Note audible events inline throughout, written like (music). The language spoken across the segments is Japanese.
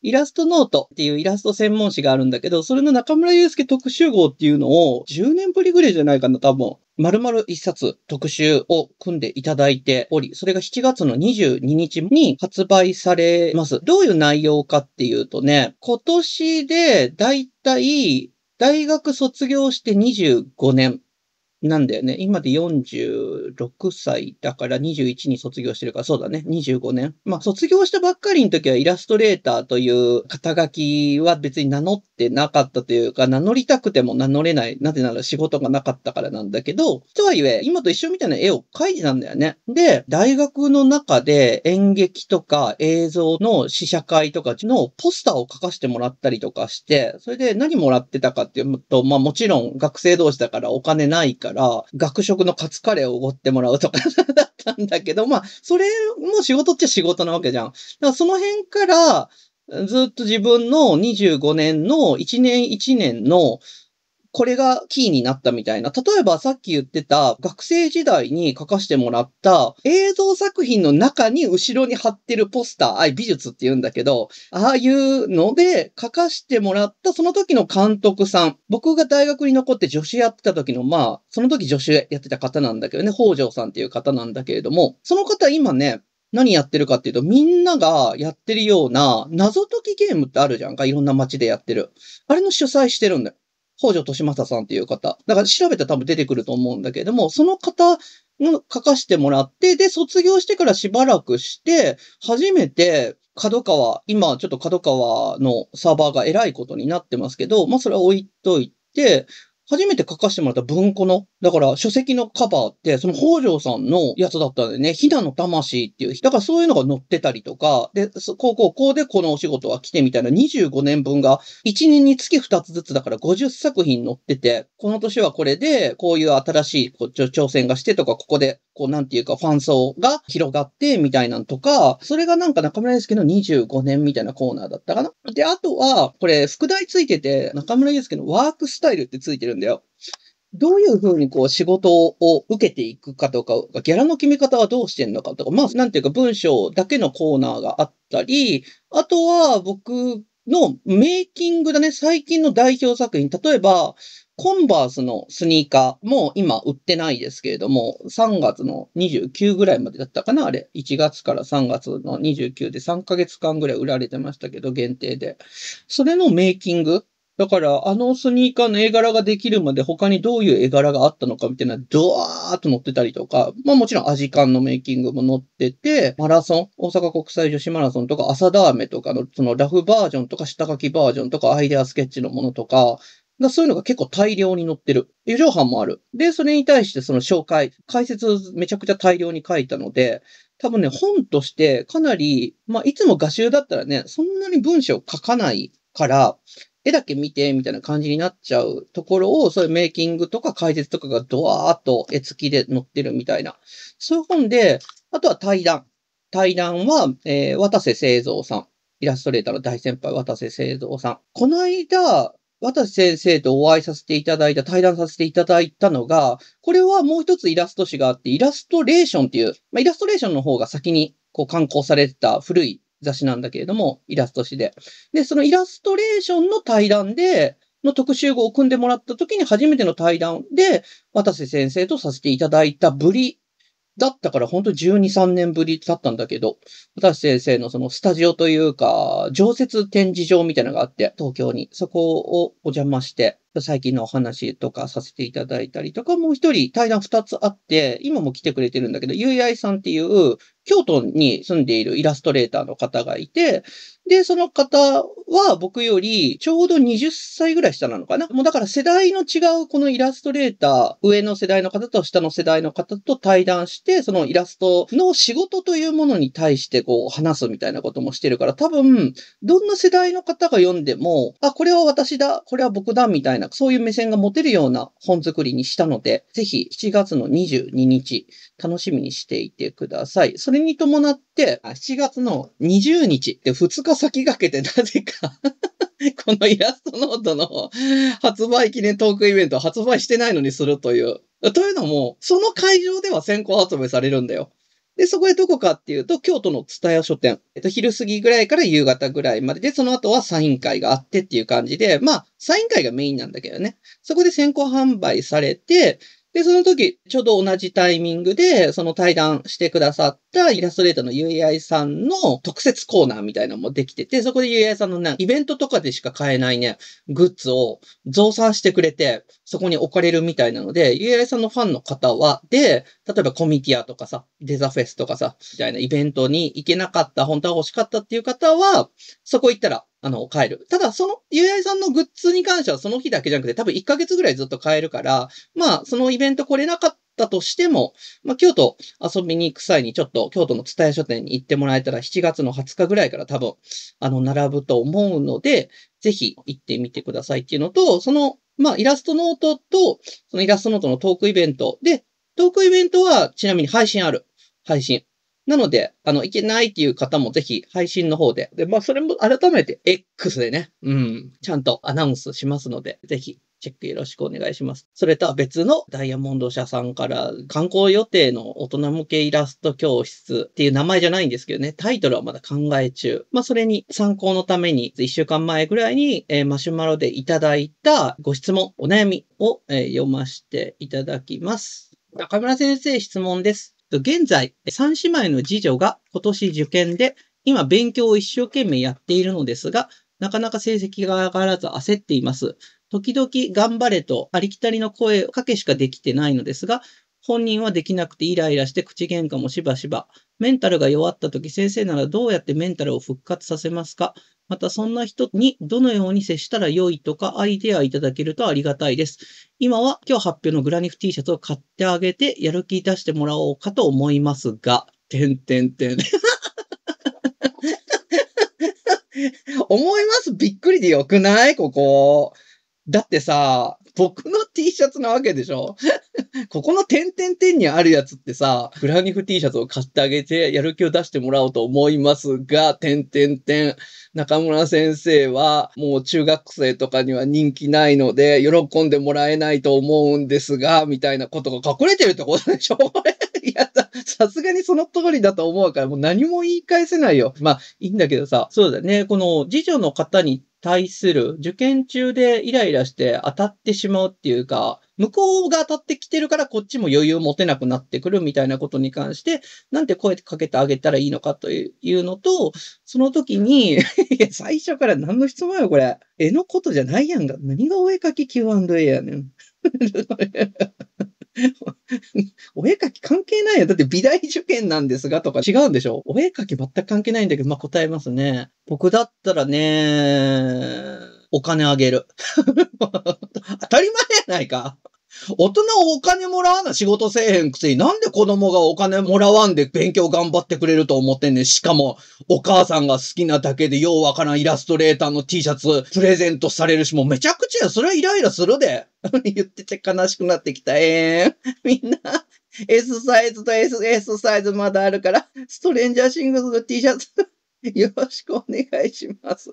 イラストノートっていうイラスト専門誌があるんだけど、それの中村祐介特集号っていうのを10年ぶりぐらいじゃないかな、多分。丸々一冊特集を組んでいただいており、それが7月の22日に発売されます。どういう内容かっていうとね、今年でだいたい大学卒業して25年なんだよね。今で46歳だから21に卒業してるから、そうだね。25年。まあ、卒業したばっかりの時はイラストレーターという肩書きは別に名乗ってなかったというか、名乗りたくても名乗れない。なぜなら仕事がなかったからなんだけど、とはいえ、今と一緒みたいな絵を描いてたんだよね。で、大学の中で演劇とか映像の試写会とかのポスターを書かせてもらったりとかして、それで何もらってたかっていうと、まあもちろん学生同士だからお金ないから、から、学食のカツカレーをおごってもらうとかだったんだけど、まあ、それも仕事っちゃ仕事なわけじゃん。だからその辺から、ずっと自分の25年の1年1年のこれがキーになったみたいな。例えばさっき言ってた学生時代に書かしてもらった映像作品の中に後ろに貼ってるポスター、あい美術って言うんだけど、ああいうので書かしてもらったその時の監督さん。僕が大学に残って助手やってた時の、まあ、その時助手やってた方なんだけどね、北条さんっていう方なんだけれども、その方今ね、何やってるかっていうと、みんながやってるような謎解きゲームってあるじゃんか。いろんな街でやってる。あれの主催してるんだよ。北条利正さんっていう方。だから調べたら多分出てくると思うんだけれども、その方の書かしてもらって、で、卒業してからしばらくして、初めて、角川、今ちょっと角川のサーバーが偉いことになってますけど、まあそれは置いといて、初めて書かせてもらった文庫の、だから書籍のカバーって、その北条さんのやつだったんでね、ひなの魂っていう、だからそういうのが載ってたりとか、で、こうこうこうでこのお仕事は来てみたいな25年分が、1年につき2つずつだから50作品載ってて、この年はこれで、こういう新しいこ挑戦がしてとか、ここでこう、なんていうか、ファン層が広がって、みたいなんとか、それがなんか中村祐介の25年みたいなコーナーだったかな。で、あとは、これ、副題ついてて、中村祐介のワークスタイルってついてるんだよ。どういうふうにこう仕事を受けていくかとか、ギャラの決め方はどうしてんのかとか、まあなんていうか文章だけのコーナーがあったり、あとは僕のメイキングだね、最近の代表作品、例えば、コンバースのスニーカーも今売ってないですけれども、3月の29ぐらいまでだったかなあれ。1月から3月の29で3ヶ月間ぐらい売られてましたけど、限定で。それのメイキングだから、あのスニーカーの絵柄ができるまで他にどういう絵柄があったのかみたいな、ドワーっと載ってたりとか、まあもちろんアジカンのメイキングも載ってて、マラソン、大阪国際女子マラソンとか、朝ダーメとかのそのラフバージョンとか、下書きバージョンとか、アイデアスケッチのものとか、だそういうのが結構大量に載ってる。余剰版もある。で、それに対してその紹介、解説めちゃくちゃ大量に書いたので、多分ね、本としてかなり、まあ、いつも画集だったらね、そんなに文章書かないから、絵だけ見て、みたいな感じになっちゃうところを、そういうメイキングとか解説とかがドワーッと絵付きで載ってるみたいな。そういう本で、あとは対談。対談は、えー、渡瀬製造さん。イラストレーターの大先輩、渡瀬製造さん。この間、渡瀬先生とお会いさせていただいた、対談させていただいたのが、これはもう一つイラスト誌があって、イラストレーションっていう、まあ、イラストレーションの方が先にこう刊行されてた古い雑誌なんだけれども、イラスト誌で。で、そのイラストレーションの対談で、の特集号を組んでもらった時に初めての対談で、渡瀬先生とさせていただいたぶりだったから本当12、3年ぶりだったんだけど、私先生のそのスタジオというか、常設展示場みたいなのがあって、東京に、そこをお邪魔して、最近のお話とかさせていただいたりとか、もう一人対談二つあって、今も来てくれてるんだけど、ゆいあいさんっていう、京都に住んでいるイラストレーターの方がいて、で、その方は僕よりちょうど20歳ぐらい下なのかな。もうだから世代の違うこのイラストレーター、上の世代の方と下の世代の方と対談して、そのイラストの仕事というものに対してこう話すみたいなこともしてるから、多分、どんな世代の方が読んでも、あ、これは私だ、これは僕だ、みたいな、そういう目線が持てるような本作りにしたので、ぜひ7月の22日、楽しみにしていてください。それに伴って、7月の20日って2日先駆けてなぜか (laughs) このイラストノートの発売記念トークイベントを発売してないのにするという。というのも、その会場では先行発売されるんだよ。で、そこでどこかっていうと、京都の蔦屋書店。えっと、昼過ぎぐらいから夕方ぐらいまでで、その後はサイン会があってっていう感じで、まあ、サイン会がメインなんだけどね。そこで先行販売されて、で、その時、ちょうど同じタイミングで、その対談してくださったイラストレーターのゆいあいさんの特設コーナーみたいなのもできてて、そこでゆいあいさんのね、イベントとかでしか買えないね、グッズを増産してくれて、そこに置かれるみたいなので、ゆいあいさんのファンの方は、で、例えばコミティアとかさ、デザフェスとかさ、みたいなイベントに行けなかった、本当は欲しかったっていう方は、そこ行ったらあの、買える。ただ、その、ゆうやいさんのグッズに関してはその日だけじゃなくて、多分1ヶ月ぐらいずっと買えるから、まあ、そのイベント来れなかったとしても、まあ、京都遊びに行く際にちょっと京都の伝え書店に行ってもらえたら、7月の20日ぐらいから多分、あの、並ぶと思うので、ぜひ行ってみてくださいっていうのと、その、まあ、イラストノートと、そのイラストノートのトークイベントで、トークイベントはちなみに配信ある。配信。なので、あの、いけないっていう方もぜひ配信の方で。で、まあ、それも改めて X でね、うん、ちゃんとアナウンスしますので、ぜひチェックよろしくお願いします。それとは別のダイヤモンド社さんから観光予定の大人向けイラスト教室っていう名前じゃないんですけどね、タイトルはまだ考え中。まあそれに参考のために1週間前ぐらいに、えー、マシュマロでいただいたご質問、お悩みを、えー、読ませていただきます。中村先生質問です。現在、三姉妹の次女が今年受験で、今勉強を一生懸命やっているのですが、なかなか成績が上がらず焦っています。時々頑張れとありきたりの声をかけしかできてないのですが、本人はできなくてイライラして口喧嘩もしばしば。メンタルが弱った時先生ならどうやってメンタルを復活させますかまたそんな人にどのように接したら良いとかアイデアいただけるとありがたいです。今は今日発表のグラニフ T シャツを買ってあげてやる気出してもらおうかと思いますが、てんてんてん。思いますびっくりでよくないここ。だってさ、僕の T シャツなわけでしょ (laughs) ここの点々点にあるやつってさ、フラニフ T シャツを買ってあげて、やる気を出してもらおうと思いますが、点々点。中村先生は、もう中学生とかには人気ないので、喜んでもらえないと思うんですが、みたいなことが隠れてるってことでしょ (laughs) これ。いや、さすがにその通りだと思うから、もう何も言い返せないよ。まあ、いいんだけどさ、そうだね。この、次女の方に対する受験中でイライラして当たってしまうっていうか、向こうが当たってきてるからこっちも余裕持てなくなってくるみたいなことに関して、なんて声かけてあげたらいいのかというのと、その時に (laughs) いや、最初から何の質問よ、これ。絵のことじゃないやんが。何がお絵描き Q&A やねん。(laughs) お絵描き関係ないよ。だって美大受験なんですがとか違うんでしょお絵描き全く関係ないんだけど、まあ、答えますね。僕だったらね、お金あげる。(laughs) 当たり前やないか。大人お金もらわな仕事せえへんくせになんで子供がお金もらわんで勉強頑張ってくれると思ってんねん。しかも、お母さんが好きなだけでようわからんイラストレーターの T シャツプレゼントされるし、もうめちゃくちゃや。それはイライラするで。言ってて悲しくなってきた。ええー、みんな。S サイズと SS サイズまだあるから、ストレンジャーシングスの T シャツ。よろしくお願いします。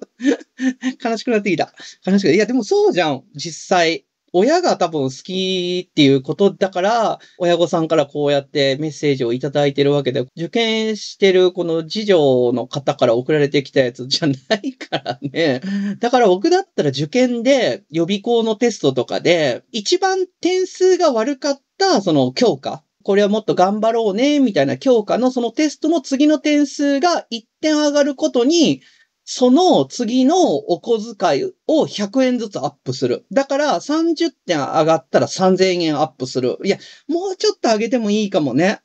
悲しくなってきた。悲しくなって。いや、でもそうじゃん。実際。親が多分好きっていうことだから、親御さんからこうやってメッセージをいただいてるわけで、受験してるこの次女の方から送られてきたやつじゃないからね。(laughs) だから僕だったら受験で予備校のテストとかで、一番点数が悪かったその教科これはもっと頑張ろうね、みたいな教科のそのテストの次の点数が1点上がることに、その次のお小遣いを100円ずつアップする。だから30点上がったら3000円アップする。いや、もうちょっと上げてもいいかもね。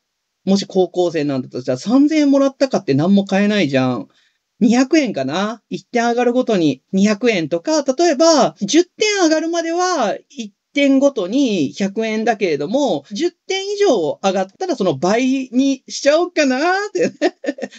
もし高校生なんだとしたら3000円もらったかって何も買えないじゃん。200円かな ?1 点上がるごとに200円とか、例えば10点上がるまでは1点ごとに100円だけれども、10点以上上がったらその倍にしちゃおうかなって、ね。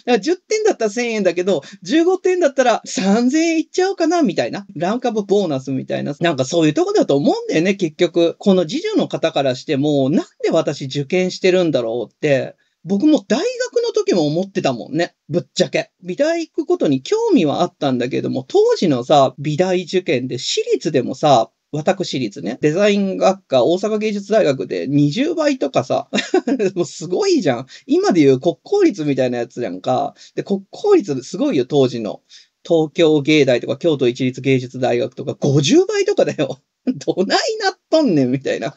10点だったら1000円だけど、15点だったら3000円いっちゃおうかなみたいな。ランカブボーナスみたいな。なんかそういうとこだと思うんだよね、結局。この次女の方からしても、なんで私受験してるんだろうって。僕も大学の時も思ってたもんね。ぶっちゃけ。美大行くことに興味はあったんだけども、当時のさ、美大受験で私立でもさ、私立ね、デザイン学科、大阪芸術大学で20倍とかさ、(laughs) もうすごいじゃん。今で言う国公立みたいなやつやんか。で、国公立すごいよ、当時の。東京芸大とか京都一律芸術大学とか50倍とかだよ。(laughs) どないなっとんねんみたいな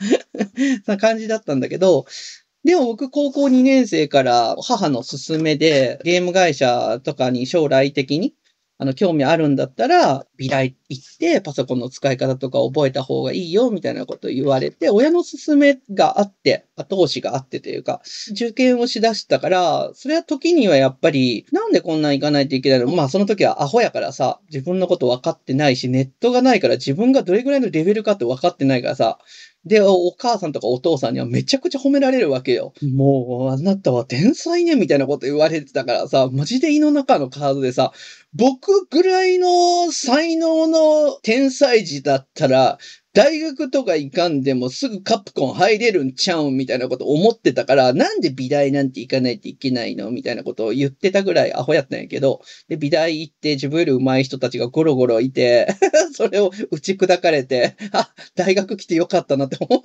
な (laughs) 感じだったんだけど、でも僕高校2年生から母の勧めでゲーム会社とかに将来的にあの、興味あるんだったら、美大行って、パソコンの使い方とか覚えた方がいいよ、みたいなこと言われて、親の勧めがあって、後押しがあってというか、受験をしだしたから、それは時にはやっぱり、なんでこんな行かないといけないのまあ、その時はアホやからさ、自分のこと分かってないし、ネットがないから自分がどれぐらいのレベルかって分かってないからさ、で、お母さんとかお父さんにはめちゃくちゃ褒められるわけよ。もう、あなたは天才ね、みたいなこと言われてたからさ、マジで胃の中のカードでさ、僕ぐらいの才能の天才児だったら、大学とか行かんでもすぐカプコン入れるんちゃうんみたいなこと思ってたから、なんで美大なんて行かないといけないのみたいなことを言ってたぐらいアホやったんやけど、で、美大行って自分より上手い人たちがゴロゴロいて (laughs) それを打ち砕かれて、あ、大学来てよかったなって思う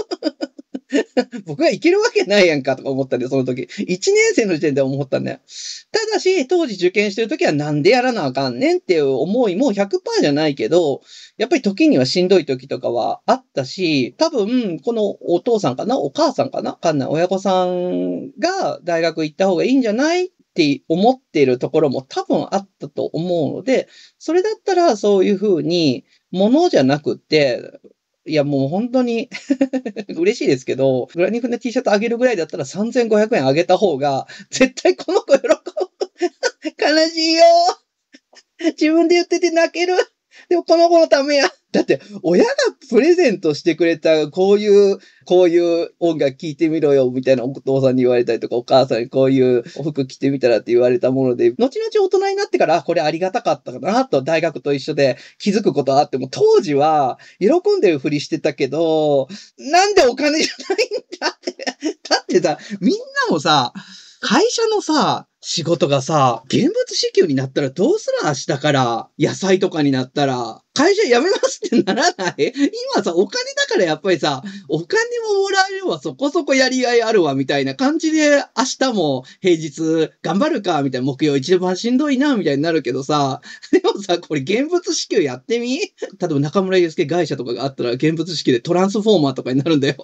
(laughs) 僕がいけるわけないやんかとか思ったんよ、その時。1年生の時点で思ったんだよ。ただし、当時受験してる時はなんでやらなあかんねんっていう思いも100%じゃないけど、やっぱり時にはしんどい時とかはあったし、多分、このお父さんかなお母さんかなかんない。親子さんが大学行った方がいいんじゃないって思っているところも多分あったと思うので、それだったらそういうふうに、ものじゃなくて、いや、もう本当に (laughs) 嬉しいですけど、グラニフの T シャツあげるぐらいだったら3500円あげた方が、絶対この子喜ぶ。(laughs) 悲しいよ。(laughs) 自分で言ってて泣ける。でもこの子のためや。(laughs) だって、親がプレゼントしてくれた、こういう、こういう音楽聴いてみろよ、みたいなお父さんに言われたりとか、お母さんにこういう服着てみたらって言われたもので、後々大人になってから、これありがたかったかな、と大学と一緒で気づくことあっても、当時は喜んでるふりしてたけど、なんでお金じゃないんだって、だってさ、みんなもさ、会社のさ、仕事がさ、現物支給になったらどうする明日から野菜とかになったら、会社辞めますってならない今さ、お金だからやっぱりさ、お金ももらえるわ、そこそこやりがいあるわ、みたいな感じで、明日も平日頑張るか、みたいな、木曜一番しんどいな、みたいになるけどさ、でもさ、これ現物支給やってみ例えば中村祐介会社とかがあったら、現物支給でトランスフォーマーとかになるんだよ。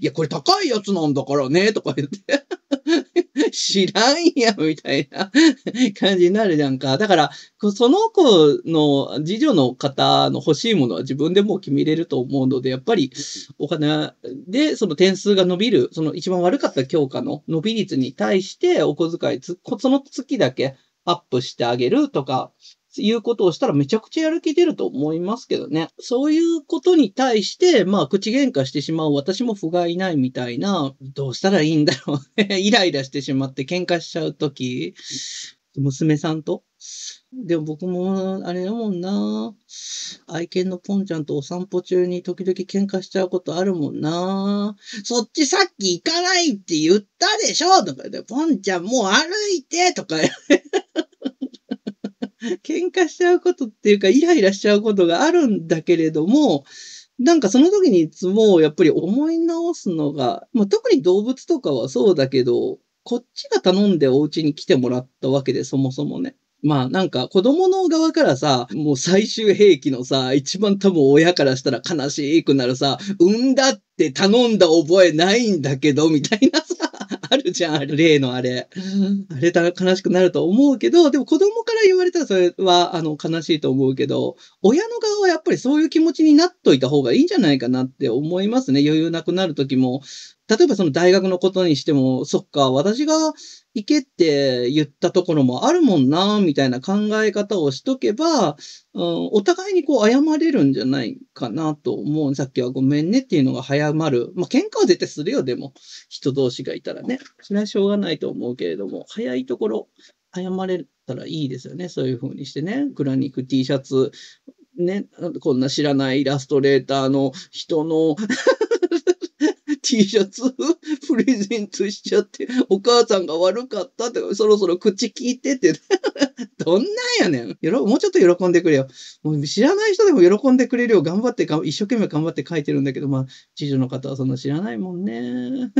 いや、これ高いやつなんだからね、とか言って。知らんや、みたいな (laughs) 感じになるじゃんか。だから、その子の次女の方の欲しいものは自分でもう決めれると思うので、やっぱりお金でその点数が伸びる、その一番悪かった教科の伸び率に対してお小遣いその月だけアップしてあげるとか、いうことをしたらめちゃくちゃやる気出ると思いますけどね。そういうことに対して、まあ、口喧嘩してしまう私も不甲斐ないみたいな、どうしたらいいんだろうね。(laughs) イライラしてしまって喧嘩しちゃうとき、娘さんと。でも僕も、あれだもんな。愛犬のポンちゃんとお散歩中に時々喧嘩しちゃうことあるもんな。そっちさっき行かないって言ったでしょとかで、ポンちゃんもう歩いてとか。(laughs) 喧嘩しちゃうことっていうか、イライラしちゃうことがあるんだけれども、なんかその時にいつもやっぱり思い直すのが、まあ、特に動物とかはそうだけど、こっちが頼んでお家に来てもらったわけで、そもそもね。まあなんか子供の側からさ、もう最終兵器のさ、一番多分親からしたら悲しくなるさ、産んだって頼んだ覚えないんだけど、みたいなさ、あるじゃん、あ例のあれ。あれだ、悲しくなると思うけど、でも子供から言われたらそれは、あの、悲しいと思うけど、親の側はやっぱりそういう気持ちになっといた方がいいんじゃないかなって思いますね。余裕なくなる時も、例えばその大学のことにしても、そっか、私が行けって言ったところもあるもんな、みたいな考え方をしとけば、うん、お互いにこう謝れるんじゃないかなと思う。さっきはごめんねっていうのが早まる。まあ、喧嘩は絶対するよ、でも。人同士がいたらね。それはしょうがないと思うけれども、早いところ、謝れたらいいですよね。そういう風にしてね。グラニック T シャツ、ね、こんな知らないイラストレーターの人の (laughs) T シャツ (laughs) プレゼントしちゃって、お母さんが悪かったって、そろそろ口聞いてって、(laughs) どんなんやねんよろ。もうちょっと喜んでくれよ。もう知らない人でも喜んでくれるよう頑張って一生懸命頑張って書いてるんだけど、まあ、知女の方はそんな知らないもんね。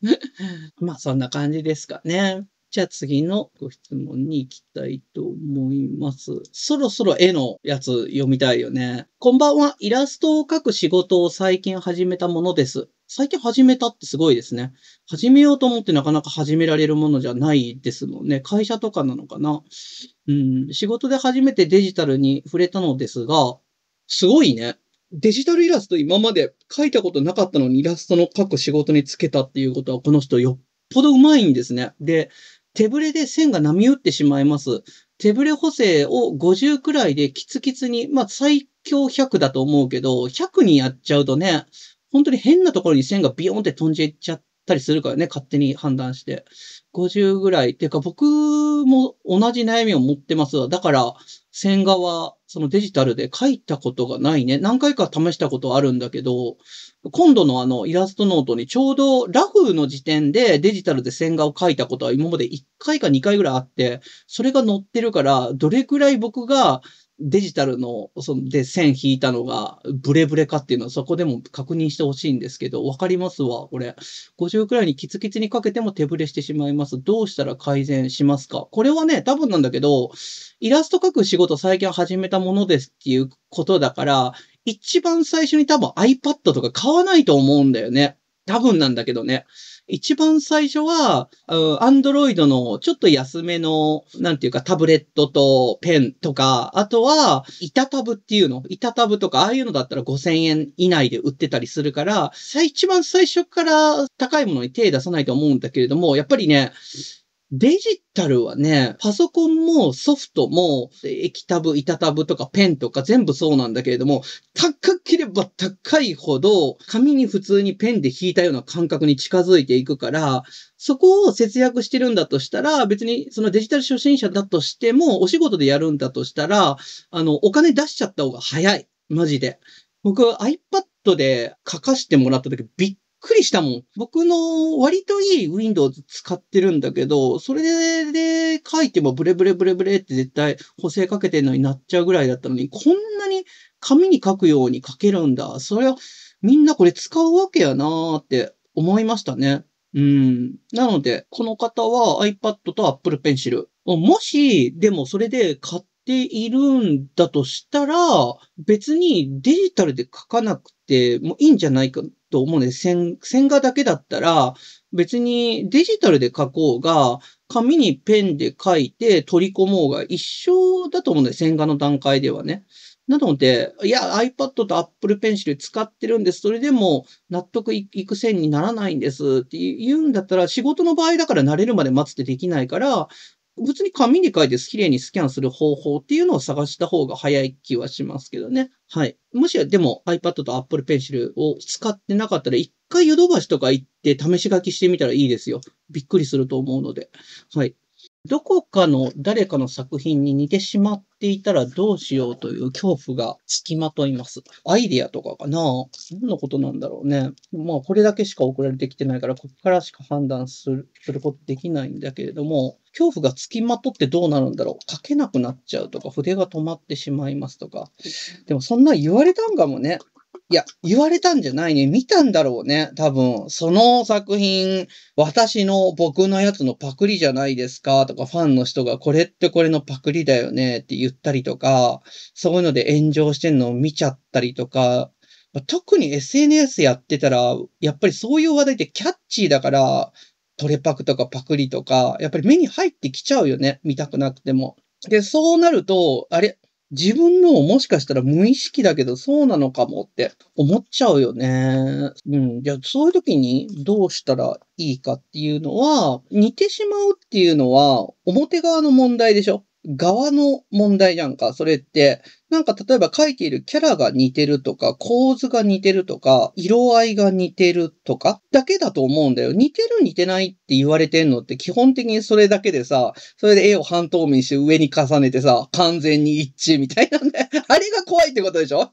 (laughs) まあ、そんな感じですかね。じゃあ次のご質問に行きたいと思います。そろそろ絵のやつ読みたいよね。こんばんは。イラストを描く仕事を最近始めたものです。最近始めたってすごいですね。始めようと思ってなかなか始められるものじゃないですもんね。会社とかなのかな。うん、仕事で初めてデジタルに触れたのですが、すごいね。デジタルイラスト今まで描いたことなかったのにイラストの描く仕事につけたっていうことはこの人よっぽどうまいんですね。で、手ぶれで線が波打ってしまいます。手ぶれ補正を50くらいでキツキツに、まあ最強100だと思うけど、100にやっちゃうとね、本当に変なところに線がビヨンって飛んじゃっちゃったりするからね、勝手に判断して。50ぐらい。ていうか僕も同じ悩みを持ってますわ。だから、線画はそのデジタルで書いたことがないね。何回か試したことあるんだけど、今度のあのイラストノートにちょうどラフの時点でデジタルで線画を描いたことは今まで1回か2回ぐらいあって、それが載ってるから、どれくらい僕がデジタルの、そので線引いたのがブレブレかっていうのはそこでも確認してほしいんですけど、わかりますわ、これ。50くらいにキツキツにかけても手ブレしてしまいます。どうしたら改善しますかこれはね、多分なんだけど、イラスト描く仕事最近始めたものですっていうことだから、一番最初に多分 iPad とか買わないと思うんだよね。多分なんだけどね。一番最初は、アンドロイドのちょっと安めの、なんていうかタブレットとペンとか、あとは、板タブっていうの板タブとか、ああいうのだったら5000円以内で売ってたりするから、一番最初から高いものに手出さないと思うんだけれども、やっぱりね、デジタルはね、パソコンもソフトも、液タブ、板タブとかペンとか全部そうなんだけれども、高ければ高いほど、紙に普通にペンで引いたような感覚に近づいていくから、そこを節約してるんだとしたら、別にそのデジタル初心者だとしても、お仕事でやるんだとしたら、あの、お金出しちゃった方が早い。マジで。僕、iPad で書かしてもらった時びっくりしたもん。僕の割といい Windows 使ってるんだけど、それで書いてもブレブレブレブレって絶対補正かけてるのになっちゃうぐらいだったのに、こんなに紙に書くように書けるんだ。それはみんなこれ使うわけやなーって思いましたね。うん。なので、この方は iPad と Apple Pencil。もし、でもそれで買っているんだとしたら、別にデジタルで書かなくてもいいんじゃないかと思うね。線線画だけだったら、別にデジタルで書こうが、紙にペンで書いて取り込もうが一緒だと思うね。線画の段階ではね。なので、いや、iPad と Apple Pencil 使ってるんです。それでも納得いく線にならないんですって言うんだったら、仕事の場合だから慣れるまで待つってできないから、別に紙に書いて綺麗にスキャンする方法っていうのを探した方が早い気はしますけどね。はい。もしでも iPad と Apple Pencil を使ってなかったら、一回ヨドバシとか行って試し書きしてみたらいいですよ。びっくりすると思うので。はい。どこかの誰かの作品に似てしまっていたらどうしようという恐怖がつきまといます。アイディアとかかなどんなことなんだろうね。まあこれだけしか送られてきてないから、ここからしか判断するすることできないんだけれども、恐怖がつきまとってどうなるんだろう。書けなくなっちゃうとか、筆が止まってしまいますとか。でもそんな言われたんかもね。いや、言われたんじゃないね。見たんだろうね。多分、その作品、私の僕のやつのパクリじゃないですかとか、ファンの人がこれってこれのパクリだよねって言ったりとか、そういうので炎上してんのを見ちゃったりとか、特に SNS やってたら、やっぱりそういう話題ってキャッチーだから、トレパクとかパクリとか、やっぱり目に入ってきちゃうよね。見たくなくても。で、そうなると、あれ、自分のもしかしたら無意識だけどそうなのかもって思っちゃうよね。うん。じゃあそういう時にどうしたらいいかっていうのは、似てしまうっていうのは表側の問題でしょ側の問題じゃんか、それって。なんか例えば書いているキャラが似てるとか、構図が似てるとか、色合いが似てるとか、だけだと思うんだよ。似てる似てないって言われてんのって基本的にそれだけでさ、それで絵を半透明して上に重ねてさ、完全に一致みたいなんだよ。(laughs) あれが怖いってことでしょ (laughs)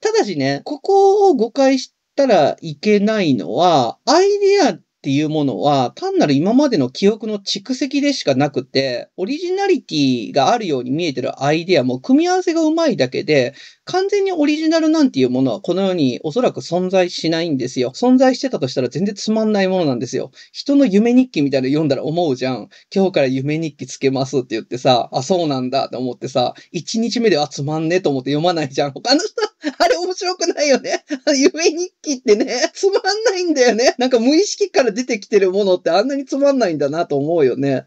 ただしね、ここを誤解したらいけないのは、アイデアっていうものは、単なる今までの記憶の蓄積でしかなくて、オリジナリティがあるように見えてるアイデアも組み合わせがうまいだけで、完全にオリジナルなんていうものはこの世におそらく存在しないんですよ。存在してたとしたら全然つまんないものなんですよ。人の夢日記みたいなの読んだら思うじゃん。今日から夢日記つけますって言ってさ、あ、そうなんだって思ってさ、1日目ではつまんねえと思って読まないじゃん。他の人、あれ面白くないよね。夢日記ってね、つまんないんだよね。なんか無意識から出てきてるものってあんなにつまんないんだなと思うよね。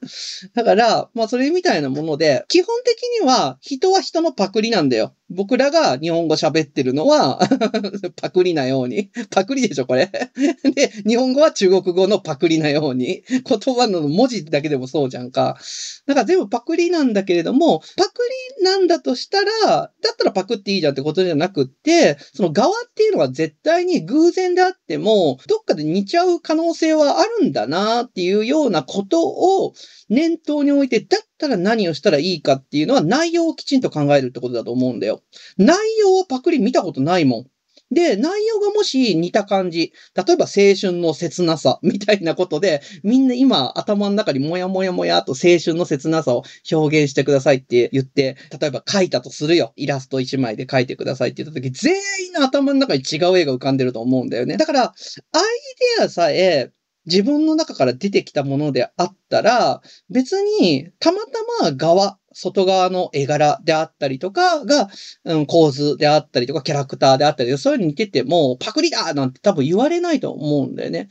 だから、まあそれみたいなもので、基本的には人は人のパクリなんだよ。僕らが日本語喋ってるのは (laughs) パクリなように。パクリでしょ、これ。(laughs) で、日本語は中国語のパクリなように。言葉の文字だけでもそうじゃんか。なんか全部パクリなんだけれども、パクリなんだとしたら、だったらパクっていいじゃんってことじゃなくって、その側っていうのは絶対に偶然であっても、どっかで似ちゃう可能性はあるんだなっていうようなことを念頭に置いて、だっったら何をしたらいいかっていうのは内容をきちんと考えるってことだと思うんだよ。内容をパクリ見たことないもん。で、内容がもし似た感じ、例えば青春の切なさみたいなことで、みんな今頭の中にもやもやもやと青春の切なさを表現してくださいって言って、例えば書いたとするよ。イラスト1枚で書いてくださいって言った時、全員の頭の中に違う絵が浮かんでると思うんだよね。だから、アイデアさえ自分の中から出てきたものであったら、別にたまたま側外側の絵柄であったりとかが、うん、構図であったりとか、キャラクターであったりそういうのに似ても、パクリだなんて多分言われないと思うんだよね。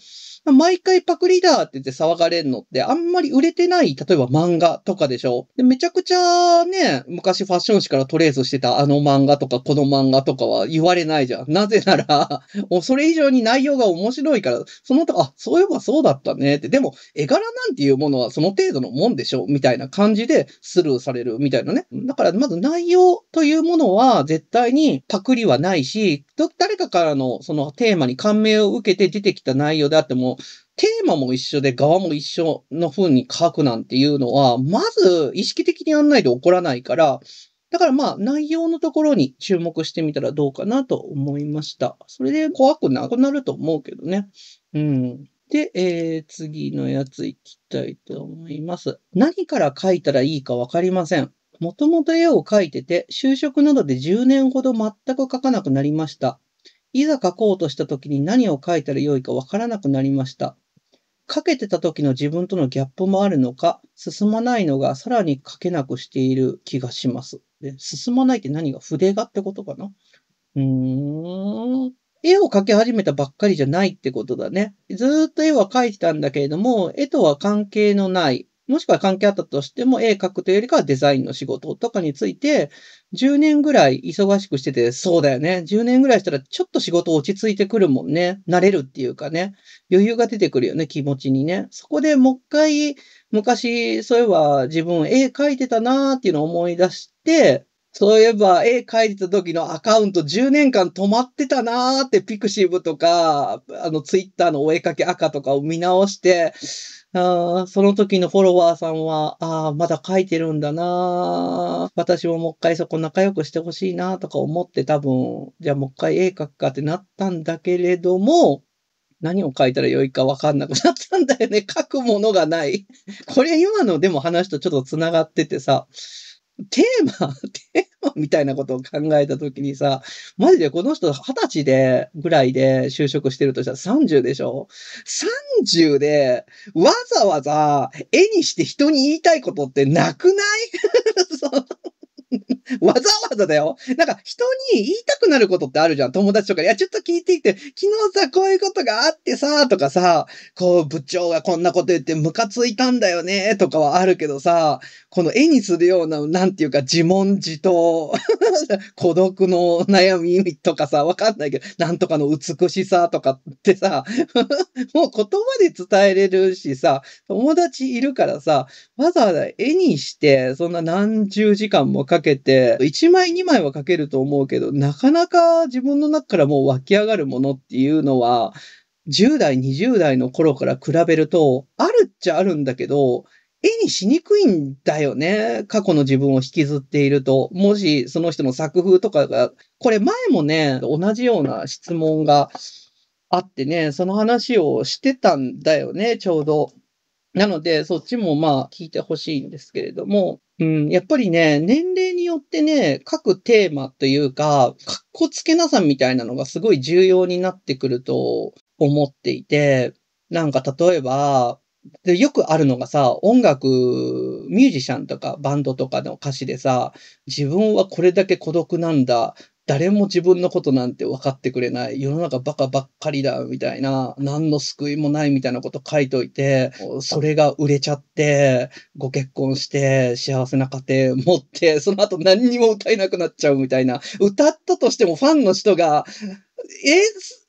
毎回パクリだって言って騒がれるのってあんまり売れてない、例えば漫画とかでしょでめちゃくちゃね、昔ファッション誌からトレースしてたあの漫画とかこの漫画とかは言われないじゃん。なぜならそれ以上に内容が面白いから、その他あ、そういえばそうだったねって、でも絵柄なんていうものはその程度のもんでしょみたいな感じでスルーされれるみたいなね。だから、まず内容というものは絶対にパクリはないし、誰かからのそのテーマに感銘を受けて出てきた内容であっても、テーマも一緒で側も一緒の風に書くなんていうのは、まず意識的にやんないと起こらないから、だからまあ内容のところに注目してみたらどうかなと思いました。それで怖くなくなると思うけどね。うん。で、えー、次のやついきたいと思います。何から描いたらいいかわかりません。もともと絵を描いてて、就職などで10年ほど全く描かなくなりました。いざ描こうとした時に何を描いたらよいかわからなくなりました。描けてた時の自分とのギャップもあるのか、進まないのがさらに描けなくしている気がします。で進まないって何が筆がってことかなうーん。絵を描き始めたばっかりじゃないってことだね。ずっと絵は描いてたんだけれども、絵とは関係のない、もしくは関係あったとしても、絵描くというよりかはデザインの仕事とかについて、10年ぐらい忙しくしてて、そうだよね。10年ぐらいしたらちょっと仕事落ち着いてくるもんね。慣れるっていうかね。余裕が出てくるよね、気持ちにね。そこでもう一回、昔、そういえば自分絵描いてたなーっていうのを思い出して、そういえば、絵描いてた時のアカウント10年間止まってたなーって、ピクシブとか、あの、ツイッターのお絵かき赤とかを見直して、あその時のフォロワーさんは、ああ、まだ描いてるんだなー私ももう一回そこ仲良くしてほしいなーとか思って多分、じゃあもう一回絵描くかってなったんだけれども、何を描いたらよいかわかんなくなったんだよね。描くものがない。これ今のでも話とちょっと繋がっててさ、テーマ、テーマみたいなことを考えたときにさ、マジでこの人二十歳で、ぐらいで就職してるとしたら30でしょ ?30 で、わざわざ絵にして人に言いたいことってなくないそ (laughs) わざわざだよ。なんか人に言いたくなることってあるじゃん。友達とか。いや、ちょっと聞いてきて、昨日さ、こういうことがあってさ、とかさ、こう、部長がこんなこと言ってムカついたんだよね、とかはあるけどさ、この絵にするような、なんていうか、自問自答、(laughs) 孤独の悩みとかさ、わかんないけど、なんとかの美しさとかってさ、(laughs) もう言葉で伝えれるしさ、友達いるからさ、わざわざ絵にして、そんな何十時間もかけて、で、1枚2枚は書けると思うけど、なかなか自分の中からもう湧き上がるものっていうのは、10代、20代の頃から比べると、あるっちゃあるんだけど、絵にしにくいんだよね。過去の自分を引きずっていると。もし、その人の作風とかが、これ前もね、同じような質問があってね、その話をしてたんだよね、ちょうど。なので、そっちもまあ聞いてほしいんですけれども、うん、やっぱりね、年齢によってね、各テーマというか、かっこつけなさみたいなのがすごい重要になってくると思っていて、なんか例えば、で、よくあるのがさ、音楽、ミュージシャンとかバンドとかの歌詞でさ、自分はこれだけ孤独なんだ、誰も自分のことなんて分かってくれない、世の中バカばっかりだ、みたいな、何の救いもないみたいなこと書いといて、それが売れちゃって、ご結婚して、幸せな家庭持って、その後何にも歌えなくなっちゃうみたいな、歌ったとしてもファンの人が、え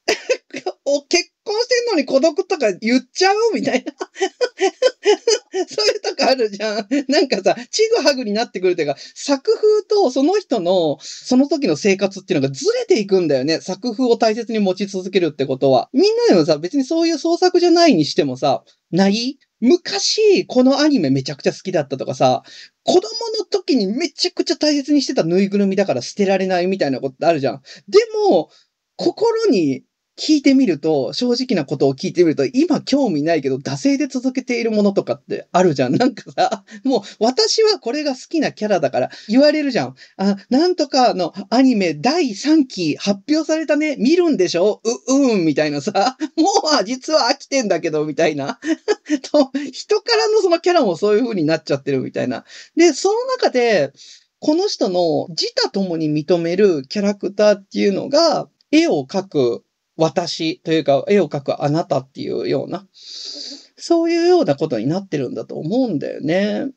(laughs) お結婚してんのに孤独とか言っちゃうみたいな。(laughs) そういうとこあるじゃん。なんかさ、ちぐはぐになってくるというか、作風とその人の、その時の生活っていうのがずれていくんだよね。作風を大切に持ち続けるってことは。みんなでもさ、別にそういう創作じゃないにしてもさ、ない昔、このアニメめちゃくちゃ好きだったとかさ、子供の時にめちゃくちゃ大切にしてたぬいぐるみだから捨てられないみたいなことあるじゃん。でも、心に聞いてみると、正直なことを聞いてみると、今興味ないけど、惰性で続けているものとかってあるじゃん。(laughs) なんかさ、もう私はこれが好きなキャラだから言われるじゃん。あ、なんとかのアニメ第3期発表されたね、見るんでしょう、うん、みたいなさ、(laughs) もう実は飽きてんだけど、みたいな。(laughs) と、人からのそのキャラもそういう風になっちゃってるみたいな。で、その中で、この人の自他共に認めるキャラクターっていうのが、絵を描く私というか、絵を描くあなたっていうような、そういうようなことになってるんだと思うんだよね。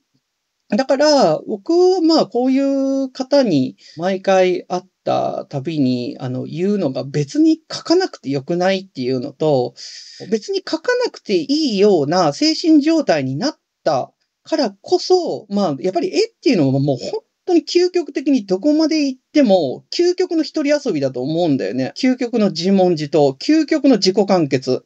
だから、僕はまあ、こういう方に毎回会ったたびに、あの、言うのが別に書かなくてよくないっていうのと、別に書かなくていいような精神状態になったからこそ、まあ、やっぱり絵っていうのはもう本当に究極的にどこまで行っても、究極の一人遊びだと思うんだよね。究極の自問自答、究極の自己完結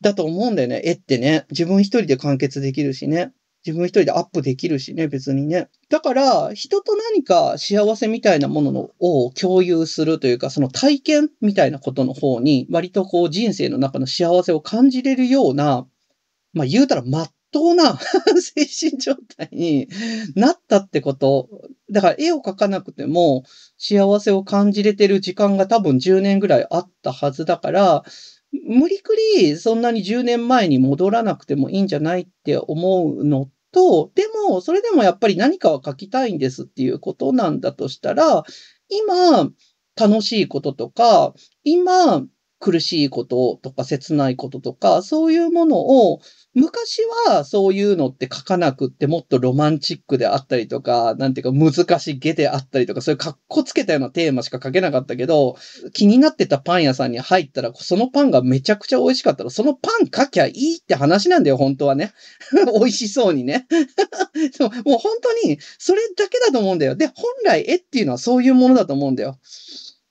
だと思うんだよね。絵ってね、自分一人で完結できるしね。自分一人でアップできるしね、別にね。だから、人と何か幸せみたいなもののを共有するというか、その体験みたいなことの方に、割とこう人生の中の幸せを感じれるような、まあ言うたらま当な (laughs) 精神状態になったってこと。だから絵を描かなくても幸せを感じれてる時間が多分10年ぐらいあったはずだから、無理くりそんなに10年前に戻らなくてもいいんじゃないって思うのと、でも、それでもやっぱり何かは描きたいんですっていうことなんだとしたら、今、楽しいこととか、今、苦しいこととか切ないこととか、そういうものを昔はそういうのって書かなくってもっとロマンチックであったりとか、なんていうか難しげであったりとか、そういう格好つけたようなテーマしか書けなかったけど、気になってたパン屋さんに入ったら、そのパンがめちゃくちゃ美味しかったら、そのパン書きゃいいって話なんだよ、本当はね。(laughs) 美味しそうにね。そ (laughs) うもう本当にそれだけだと思うんだよ。で、本来絵っていうのはそういうものだと思うんだよ。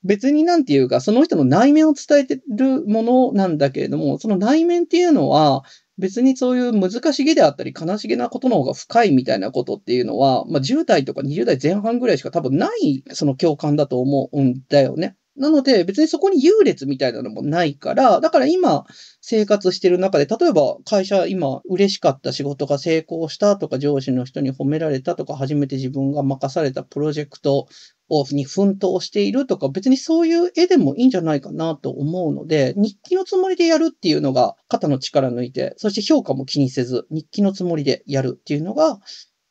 別になんていうか、その人の内面を伝えてるものなんだけれども、その内面っていうのは、別にそういう難しげであったり悲しげなことの方が深いみたいなことっていうのは、まあ、10代とか20代前半ぐらいしか多分ないその共感だと思うんだよね。なので別にそこに優劣みたいなのもないから、だから今生活してる中で、例えば会社今嬉しかった仕事が成功したとか上司の人に褒められたとか初めて自分が任されたプロジェクトに奮闘しているとか、別にそういう絵でもいいんじゃないかなと思うので、日記のつもりでやるっていうのが肩の力抜いて、そして評価も気にせず、日記のつもりでやるっていうのが、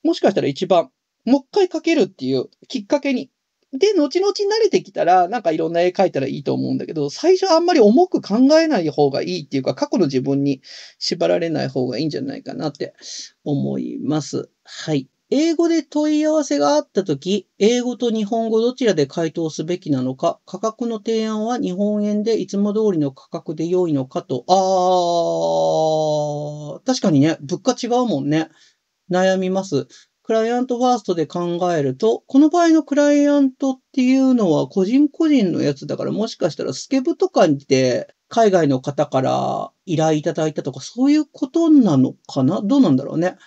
もしかしたら一番、もう一回描けるっていうきっかけにで、後々慣れてきたら、なんかいろんな絵描いたらいいと思うんだけど、最初あんまり重く考えない方がいいっていうか、過去の自分に縛られない方がいいんじゃないかなって思います。はい。英語で問い合わせがあったとき、英語と日本語どちらで回答すべきなのか、価格の提案は日本円でいつも通りの価格で良いのかと。あー、確かにね、物価違うもんね。悩みます。クライアントファーストで考えると、この場合のクライアントっていうのは個人個人のやつだからもしかしたらスケブとかにて海外の方から依頼いただいたとかそういうことなのかなどうなんだろうね。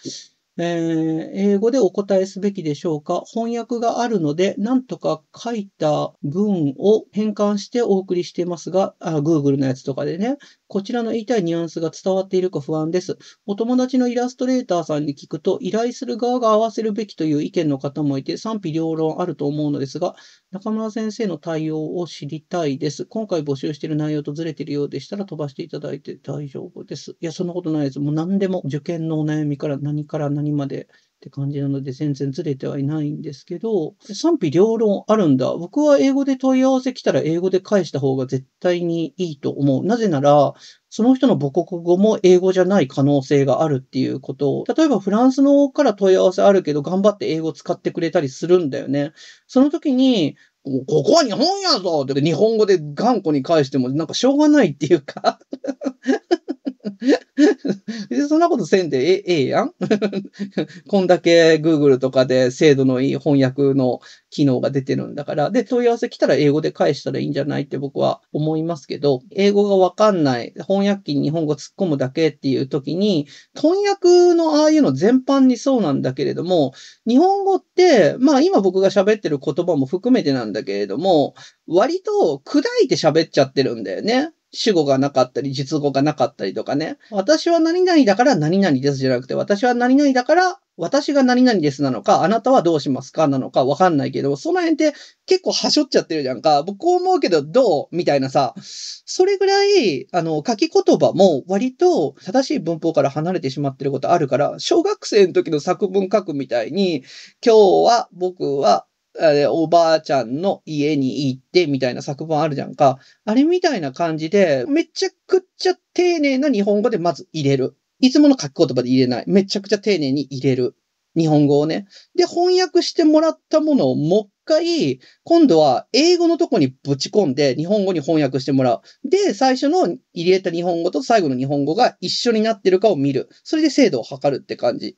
えー、英語でお答えすべきでしょうか翻訳があるので、なんとか書いた文を変換してお送りしていますが、Google のやつとかでね、こちらの言いたいニュアンスが伝わっているか不安です。お友達のイラストレーターさんに聞くと、依頼する側が合わせるべきという意見の方もいて、賛否両論あると思うのですが、中村先生の対応を知りたいです。今回募集している内容とずれているようでしたら飛ばしていただいて大丈夫です。いや、そんなことないです。もう何でも受験のお悩みから何から何何までって感じなので全然ずれてはいないんですけど、賛否両論あるんだ。僕は英語で問い合わせ来たら英語で返した方が絶対にいいと思う。なぜなら、その人の母国語も英語じゃない可能性があるっていうことを、例えばフランスのから問い合わせあるけど頑張って英語使ってくれたりするんだよね。その時に、ここは日本やぞって日本語で頑固に返してもなんかしょうがないっていうか (laughs) そんなことせんでえええやん (laughs) こんだけ Google とかで精度のいい翻訳の機能が出てるんだから。で、問い合わせ来たら英語で返したらいいんじゃないって僕は思いますけど、英語がわかんない、翻訳機に日本語突っ込むだけっていう時に、翻訳のああいうの全般にそうなんだけれども、日本語って、まあ今僕が喋ってる言葉も含めてなんだけれども、割と砕いて喋っちゃってるんだよね。主語がなかったり、述語がなかったりとかね。私は何々だから何々ですじゃなくて、私は何々だから私が何々ですなのか、あなたはどうしますかなのかわかんないけど、その辺って結構はしょっちゃってるじゃんか。僕思うけどどうみたいなさ。それぐらい、あの、書き言葉も割と正しい文法から離れてしまってることあるから、小学生の時の作文書くみたいに、今日は僕はおばあちゃんの家に行ってみたいな作文あるじゃんか。あれみたいな感じで、めちゃくちゃ丁寧な日本語でまず入れる。いつもの書き言葉で入れない。めちゃくちゃ丁寧に入れる。日本語をね。で、翻訳してもらったものをもう一回、今度は英語のとこにぶち込んで、日本語に翻訳してもらう。で、最初の入れた日本語と最後の日本語が一緒になってるかを見る。それで精度を測るって感じ。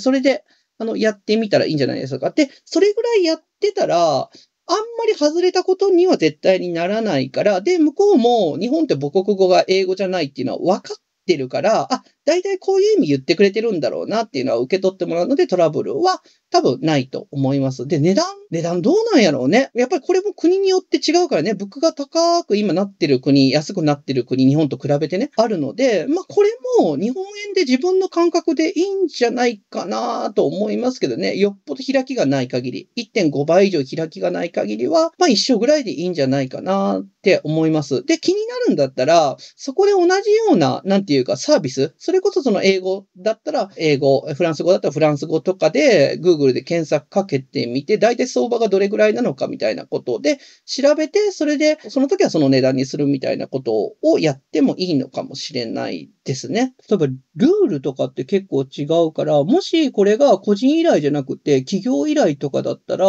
それで、あの、やってみたらいいんじゃないですか。で、それぐらいやっってたら、あんまり外れたことには絶対にならないから、で、向こうも日本って母国語が英語じゃないっていうのは分かってるから、あ、大体こういう意味言ってくれてるんだろうなっていうのは受け取ってもらうのでトラブルは多分ないと思います。で、値段値段どうなんやろうね。やっぱりこれも国によって違うからね、物価が高く今なってる国、安くなってる国、日本と比べてね、あるので、まあこれも日本円で自分の感覚でいいんじゃないかなと思いますけどね、よっぽど開きがない限り、1.5倍以上開きがない限りは、まあ一緒ぐらいでいいんじゃないかなって思います。で、気になるんだったら、そこで同じような、なんていうかサービス、それこそその英語だったら英語、フランス語だったらフランス語とかで Google で検索かけてみて、大体相場がどれぐらいなのかみたいなことで調べて、それでその時はその値段にするみたいなことをやってもいいのかもしれないですね。例えばルールとかって結構違うから、もしこれが個人依頼じゃなくて企業依頼とかだったら、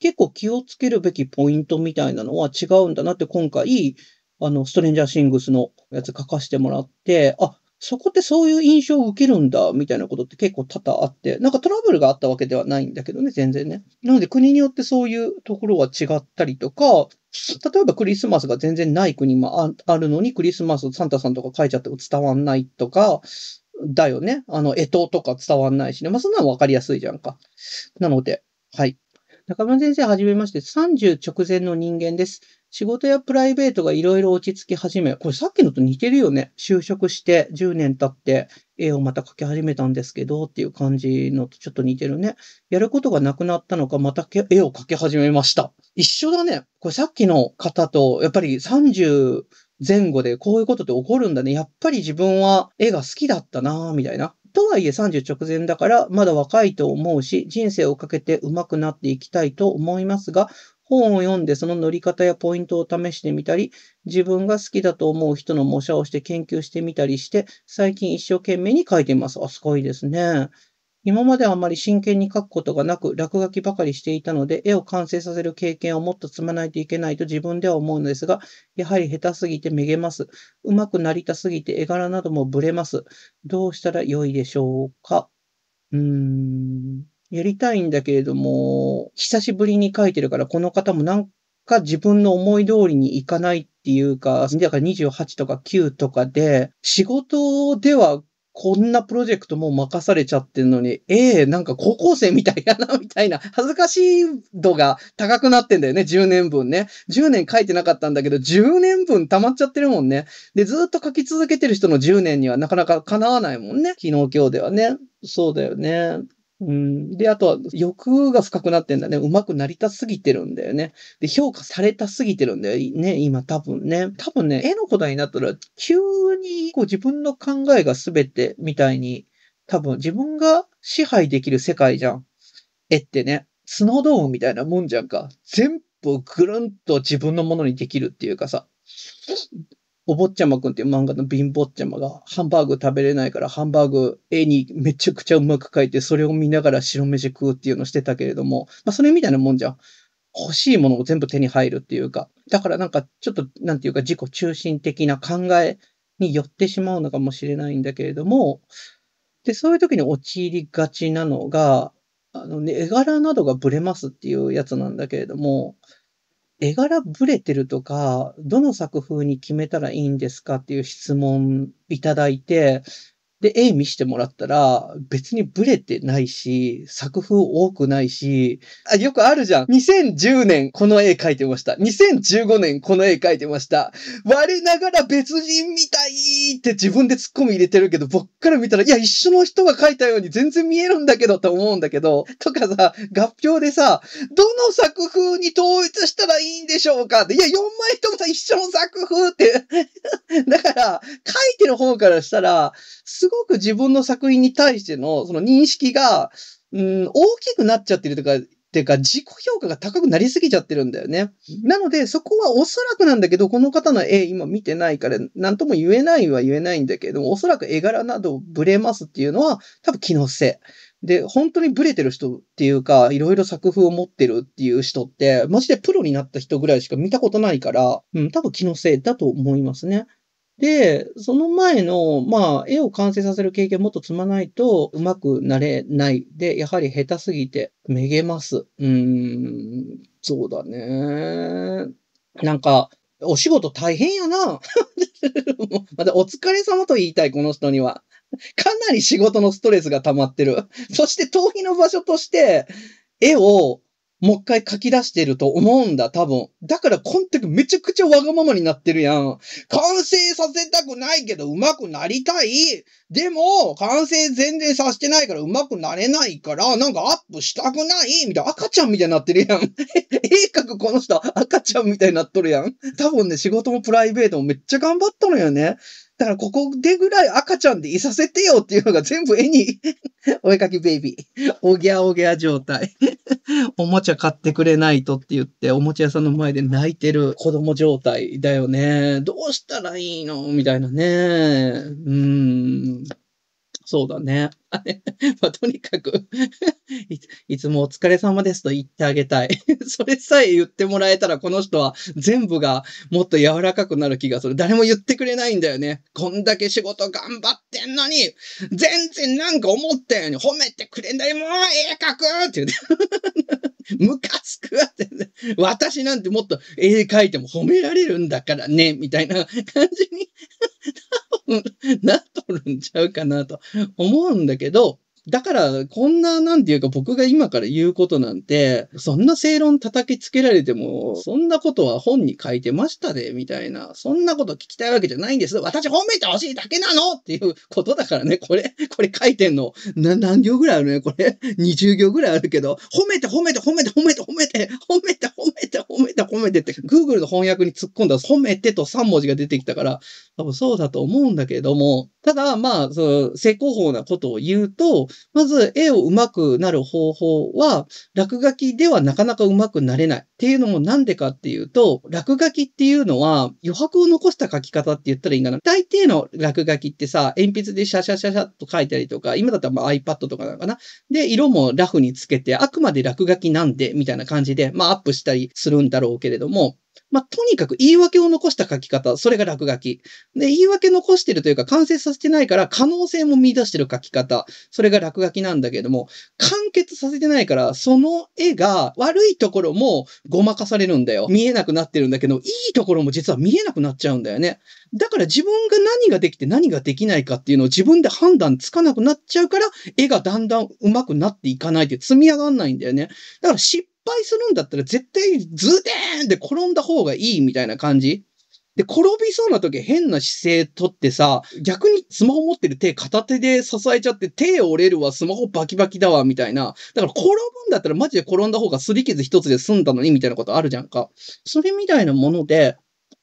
結構気をつけるべきポイントみたいなのは違うんだなって今回、あの、ストレンジャーシングスのやつ書かせてもらって、あ、そこってそういう印象を受けるんだ、みたいなことって結構多々あって、なんかトラブルがあったわけではないんだけどね、全然ね。なので国によってそういうところは違ったりとか、例えばクリスマスが全然ない国もあるのに、クリスマスサンタさんとか書いちゃっても伝わんないとか、だよね。あの、江ととか伝わんないしね。まあ、そんなのわかりやすいじゃんか。なので、はい。中村先生、はじめまして。30直前の人間です。仕事やプライベートがいろいろ落ち着き始め、これさっきのと似てるよね。就職して10年経って絵をまた描き始めたんですけどっていう感じのとちょっと似てるね。やることがなくなったのか、また絵を描き始めました。一緒だね。これさっきの方と、やっぱり30前後でこういうことって起こるんだね。やっぱり自分は絵が好きだったなみたいな。とはいえ30直前だからまだ若いと思うし、人生をかけて上手くなっていきたいと思いますが、本を読んでその乗り方やポイントを試してみたり、自分が好きだと思う人の模写をして研究してみたりして、最近一生懸命に書いています。あ、すごいですね。今まであまり真剣に書くことがなく、落書きばかりしていたので、絵を完成させる経験をもっと積まないといけないと自分では思うのですが、やはり下手すぎてめげます。うまくなりたすぎて絵柄などもぶれます。どうしたら良いでしょうかうーん。やりたいんだけれども、久しぶりに書いてるから、この方もなんか自分の思い通りにいかないっていうか、だから28とか9とかで、仕事ではこんなプロジェクトも任されちゃってるのに、ええー、なんか高校生みたいやな、(laughs) みたいな、恥ずかしい度が高くなってんだよね、10年分ね。10年書いてなかったんだけど、10年分溜まっちゃってるもんね。で、ずっと書き続けてる人の10年にはなかなか叶わないもんね。昨日今日ではね。そうだよね。うん。で、あとは欲が深くなってんだね。うまくなりたすぎてるんだよね。で、評価されたすぎてるんだよね。今多分ね。多分ね、絵の答えになったら、急にこう自分の考えが全てみたいに、多分自分が支配できる世界じゃん。絵ってね。スノードームみたいなもんじゃんか。全部ぐるんと自分のものにできるっていうかさ。お坊ちゃまくんっていう漫画の貧乏ちゃまが、ハンバーグ食べれないから、ハンバーグ絵にめちゃくちゃうまく描いて、それを見ながら白飯食うっていうのしてたけれども、まあそれみたいなもんじゃん。欲しいものを全部手に入るっていうか、だからなんかちょっと、なんていうか自己中心的な考えに寄ってしまうのかもしれないんだけれども、で、そういう時に陥りがちなのが、あのね、絵柄などがブレますっていうやつなんだけれども、絵柄ブレてるとか、どの作風に決めたらいいんですかっていう質問いただいて、で、絵見してもらったら、別にブレてないし、作風多くないし、あ、よくあるじゃん。2010年この絵描いてました。2015年この絵描いてました。我ながら別人みたいって自分で突っ込み入れてるけど、僕から見たら、いや、一緒の人が描いたように全然見えるんだけどと思うんだけど、とかさ、合表でさ、どの作風に統一したらいいんでしょうかって、いや、4枚ともさ、一緒の作風って。(laughs) だから、描いてる方からしたら、すごく自分の作品に対しての、その認識が、うん、大きくなっちゃってるとか、てか、自己評価が高くなりすぎちゃってるんだよね。なので、そこはおそらくなんだけど、この方の絵今見てないから、なんとも言えないは言えないんだけどおそらく絵柄などブレますっていうのは、多分気のせい。で、本当にブレてる人っていうか、いろいろ作風を持ってるっていう人って、マジでプロになった人ぐらいしか見たことないから、うん、多分気のせいだと思いますね。で、その前の、まあ、絵を完成させる経験もっと積まないと、うまくなれない。で、やはり下手すぎて、めげます。うーん、そうだね。なんか、お仕事大変やな。(laughs) またお疲れ様と言いたい、この人には。かなり仕事のストレスが溜まってる。そして、逃避の場所として、絵をもう一回書き出してると思うんだ、多分。だからコンテクめちゃくちゃわがままになってるやん。完成させたくないけど上手くなりたい。でも、完成全然させてないから上手くなれないから、なんかアップしたくないみたいな、赤ちゃんみたいになってるやん。(laughs) 絵描くこの人赤ちゃんみたいになっとるやん。多分ね、仕事もプライベートもめっちゃ頑張ったのよね。だからここでぐらい赤ちゃんでいさせてよっていうのが全部絵に、(laughs) お絵かきベイビー。おぎゃおぎゃ状態。(laughs) おもちゃ買ってくれないとって言って、おもちゃ屋さんの前で泣いてる子供状態だよね。どうしたらいいのみたいなね。うん。そうだね。(laughs) まあ、とにかく (laughs) い、いつもお疲れ様ですと言ってあげたい。(laughs) それさえ言ってもらえたら、この人は全部がもっと柔らかくなる気がする。誰も言ってくれないんだよね。こんだけ仕事頑張ってんのに、全然なんか思ったように褒めてくれないもん、ええかくって言って。ムカつくわって、私なんてもっと絵描いても褒められるんだからね、みたいな (laughs) 感じになっとるんちゃうかなと思うんだけど、だから、こんな、なんていうか、僕が今から言うことなんて、そんな正論叩きつけられても、そんなことは本に書いてましたで、みたいな。そんなこと聞きたいわけじゃないんです。私褒めてほしいだけなのっていうことだからね、これ、これ書いてんの。な、何行ぐらいあるね、これ。20行ぐらいあるけど、褒めて褒めて褒めて褒めて褒めて、褒めて褒めて褒めて褒めてって、Google の翻訳に突っ込んだ褒めてと3文字が出てきたから、多分そうだと思うんだけれども、ただ、まあ、その、成功法なことを言うと、まず絵を上手くなる方法は、落書きではなかなか上手くなれない。っていうのもなんでかっていうと、落書きっていうのは余白を残した書き方って言ったらいいかな。大抵の落書きってさ、鉛筆でシャシャシャシャっと書いたりとか、今だったらまあ iPad とかなのかな。で、色もラフにつけて、あくまで落書きなんで、みたいな感じで、まあアップしたりするんだろうけれども、まあ、とにかく言い訳を残した書き方、それが落書き。で、言い訳残してるというか完成させてないから可能性も見出してる書き方、それが落書きなんだけども、完結させてないから、その絵が悪いところもごまかされるんだよ。見えなくなってるんだけど、いいところも実は見えなくなっちゃうんだよね。だから自分が何ができて何ができないかっていうのを自分で判断つかなくなっちゃうから、絵がだんだん上手くなっていかないって積み上がんないんだよね。だから失敗するんだったら絶対ズデーンって転んだ方がいいみたいな感じで、転びそうな時変な姿勢とってさ、逆にスマホ持ってる手片手で支えちゃって手折れるわ、スマホバキバキだわ、みたいな。だから転ぶんだったらマジで転んだ方がすり傷一つで済んだのに、みたいなことあるじゃんか。それみたいなもので、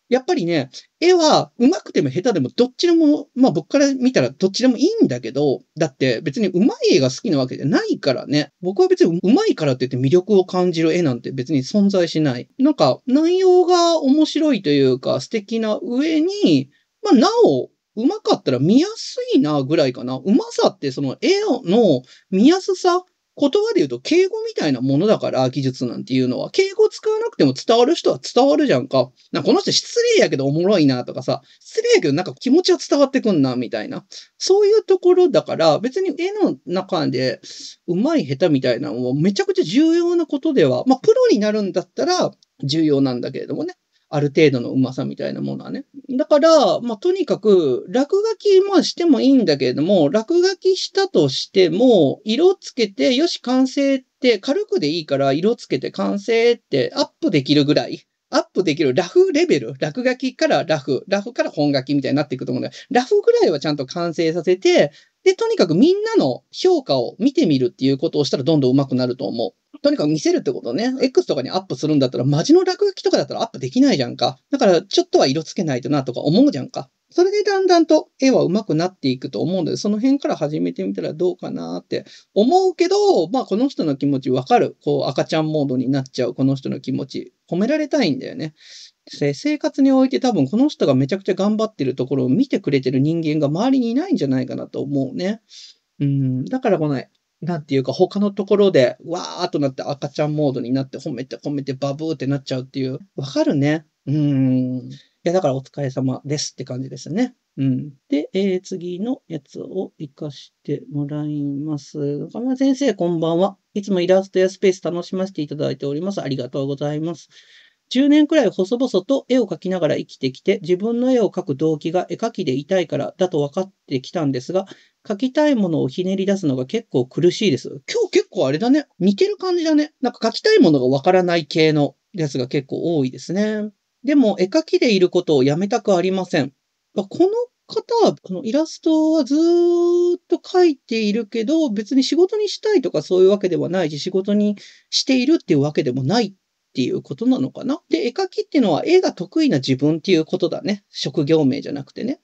やっぱりね、絵は上手くても下手でもどっちでも、まあ僕から見たらどっちでもいいんだけど、だって別に上手い絵が好きなわけじゃないからね。僕は別に上手いからって言って魅力を感じる絵なんて別に存在しない。なんか内容が面白いというか素敵な上に、まあなお、上手かったら見やすいなぐらいかな。うまさってその絵の見やすさ言葉で言うと敬語みたいなものだから、技術なんていうのは。敬語使わなくても伝わる人は伝わるじゃんか。なこの人失礼やけどおもろいなとかさ、失礼やけどなんか気持ちは伝わってくんな、みたいな。そういうところだから、別に絵の中で上手い下手みたいなのもめちゃくちゃ重要なことでは、まあ、プロになるんだったら重要なんだけれどもね。ある程度のうまさみたいなものはね。だから、まあ、とにかく、落書きもしてもいいんだけれども、落書きしたとしても、色つけて、よし、完成って、軽くでいいから、色つけて完成ってアップできるぐらい。アップできるラフレベル、落書きからラフ、ラフから本書きみたいになっていくと思うんだけど、ラフぐらいはちゃんと完成させて、で、とにかくみんなの評価を見てみるっていうことをしたらどんどん上手くなると思う。とにかく見せるってことね。X とかにアップするんだったら、マジの落書きとかだったらアップできないじゃんか。だから、ちょっとは色つけないとなとか思うじゃんか。それでだんだんと絵は上手くなっていくと思うので、その辺から始めてみたらどうかなって思うけど、まあこの人の気持ちわかる。こう赤ちゃんモードになっちゃう、この人の気持ち。褒められたいんだよね。生活において多分この人がめちゃくちゃ頑張ってるところを見てくれてる人間が周りにいないんじゃないかなと思うね。うん、だからこのなんていうか他のところでわーっとなって赤ちゃんモードになって褒めて褒めてバブーってなっちゃうっていう。わかるね。うん。いや、だからお疲れ様ですって感じですね。うん。で、えー、次のやつを活かしてもらいます。岡村先生、こんばんは。いつもイラストやスペース楽しませていただいております。ありがとうございます。10年くらい細々と絵を描きながら生きてきて、自分の絵を描く動機が絵描きでいたいからだと分かってきたんですが、描きたいものをひねり出すのが結構苦しいです。今日結構あれだね。似てる感じだね。なんか描きたいものが分からない系のやつが結構多いですね。でも、絵描きでいることをやめたくありません。この方は、このイラストはずーっと描いているけど、別に仕事にしたいとかそういうわけではないし、仕事にしているっていうわけでもないっていうことなのかな。で、絵描きっていうのは絵が得意な自分っていうことだね。職業名じゃなくてね。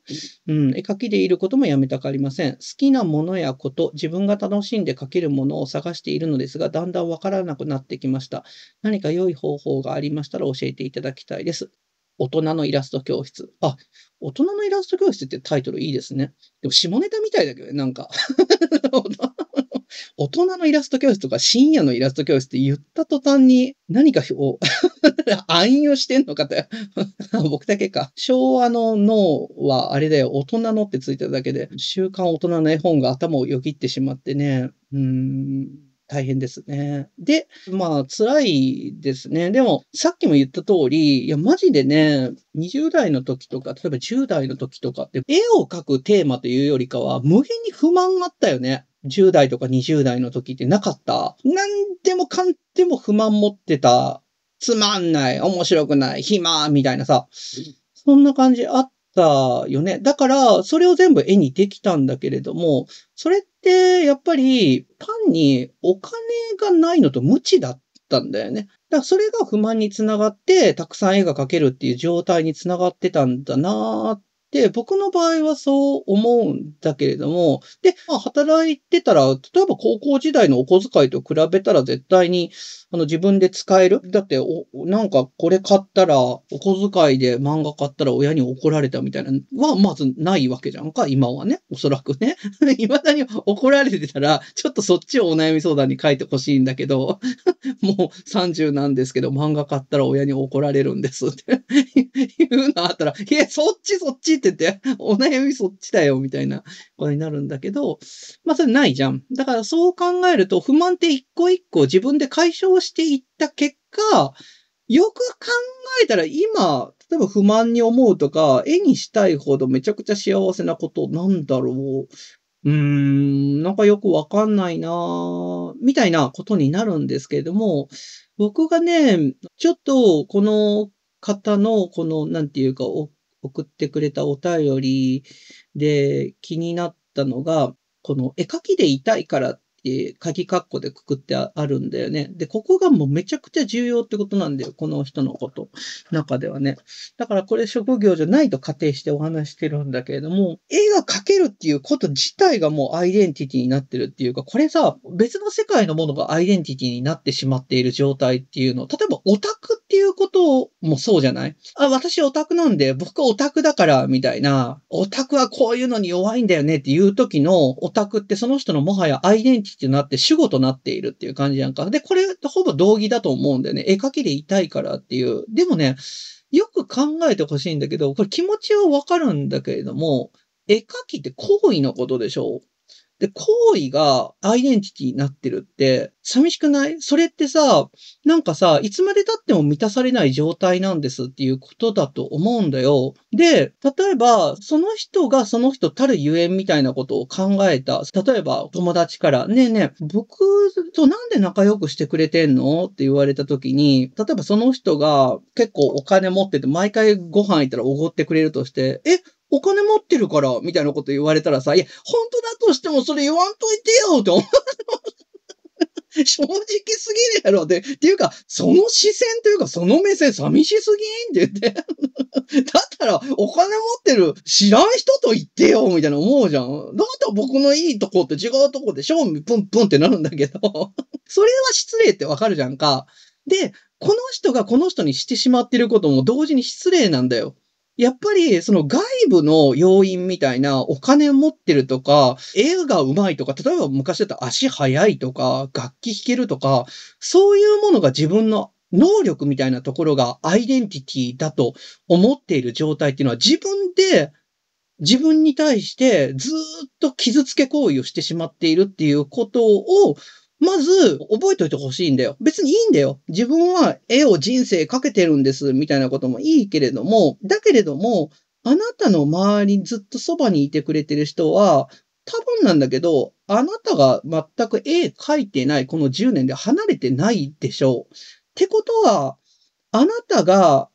うん、絵描きでいることもやめたくありません。好きなものやこと、自分が楽しんで描けるものを探しているのですが、だんだんわからなくなってきました。何か良い方法がありましたら教えていただきたいです。大人のイラスト教室。あ、大人のイラスト教室ってタイトルいいですね。でも下ネタみたいだけどね、なんか。(laughs) 大人のイラスト教室とか深夜のイラスト教室って言った途端に何かを (laughs) 暗用してんのかって (laughs) 僕だけか。昭和の脳はあれだよ、大人のってついただけで、週刊大人の絵本が頭をよぎってしまってね、うん、大変ですね。で、まあ、辛いですね。でも、さっきも言った通り、いや、マジでね、20代の時とか、例えば10代の時とかって、絵を描くテーマというよりかは、無限に不満があったよね。10代とか20代の時ってなかった。何でもかんでも不満持ってた。つまんない、面白くない、暇、みたいなさ。そんな感じあったよね。だから、それを全部絵にできたんだけれども、それってやっぱり単にお金がないのと無知だったんだよね。だからそれが不満につながって、たくさん絵が描けるっていう状態につながってたんだなーっで、僕の場合はそう思うんだけれども、で、まあ、働いてたら、例えば高校時代のお小遣いと比べたら絶対に、あの、自分で使える。だって、お、なんかこれ買ったら、お小遣いで漫画買ったら親に怒られたみたいなは、まずないわけじゃんか、今はね。おそらくね。(laughs) 未だに怒られてたら、ちょっとそっちをお悩み相談に書いてほしいんだけど、(laughs) もう30なんですけど、漫画買ったら親に怒られるんですってい (laughs) うのあったら、いや、そっちそっちてて、(laughs) お悩みそっちだよ、みたいなことになるんだけど、まあそれないじゃん。だからそう考えると、不満って一個一個自分で解消していった結果、よく考えたら今、例えば不満に思うとか、絵にしたいほどめちゃくちゃ幸せなことなんだろう。うーん、なんかよくわかんないなみたいなことになるんですけれども、僕がね、ちょっとこの方のこの、なんていうか、送ってくれたお便りで気になったのが、この絵描きで痛いからって鍵括弧でくくってあるんだよね。で、ここがもうめちゃくちゃ重要ってことなんだよ。この人のこと。中ではね。だからこれ職業じゃないと仮定してお話してるんだけれども、絵が描けるっていうこと自体がもうアイデンティティになってるっていうか、これさ、別の世界のものがアイデンティティになってしまっている状態っていうの。例えばオタクっていうこともそうじゃないあ、私オタクなんで、僕オタクだから、みたいな。オタクはこういうのに弱いんだよねっていう時のオタクってその人のもはやアイデンティティってなって主語となっているっていう感じやんか。で、これほぼ同義だと思うんだよね。絵描きで痛いからっていう。でもね、よく考えてほしいんだけど、これ気持ちはわかるんだけれども、絵描きって行為のことでしょで、行為がアイデンティティになってるって、寂しくないそれってさ、なんかさ、いつまで経っても満たされない状態なんですっていうことだと思うんだよ。で、例えば、その人がその人たるゆえんみたいなことを考えた。例えば、友達から、ねえねえ、僕となんで仲良くしてくれてんのって言われた時に、例えばその人が結構お金持ってて、毎回ご飯行ったらおごってくれるとして、え、お金持ってるから、みたいなこと言われたらさ、いや、本当だとしてもそれ言わんといてよって思う。(laughs) 正直すぎるやろって。っていうか、その視線というか、その目線寂しすぎんって言って。(laughs) だったら、お金持ってる知らん人と言ってよみたいな思うじゃん。だったら僕のいいとこって違うとこで、賞味プンプンってなるんだけど。(laughs) それは失礼ってわかるじゃんか。で、この人がこの人にしてしまってることも同時に失礼なんだよ。やっぱり、その外部の要因みたいな、お金持ってるとか、映画が上手いとか、例えば昔だと足速いとか、楽器弾けるとか、そういうものが自分の能力みたいなところがアイデンティティだと思っている状態っていうのは自分で自分に対してずっと傷つけ行為をしてしまっているっていうことをまず、覚えておいてほしいんだよ。別にいいんだよ。自分は絵を人生かけてるんです、みたいなこともいいけれども、だけれども、あなたの周りずっとそばにいてくれてる人は、多分なんだけど、あなたが全く絵描いてないこの10年で離れてないでしょう。ってことは、あなたが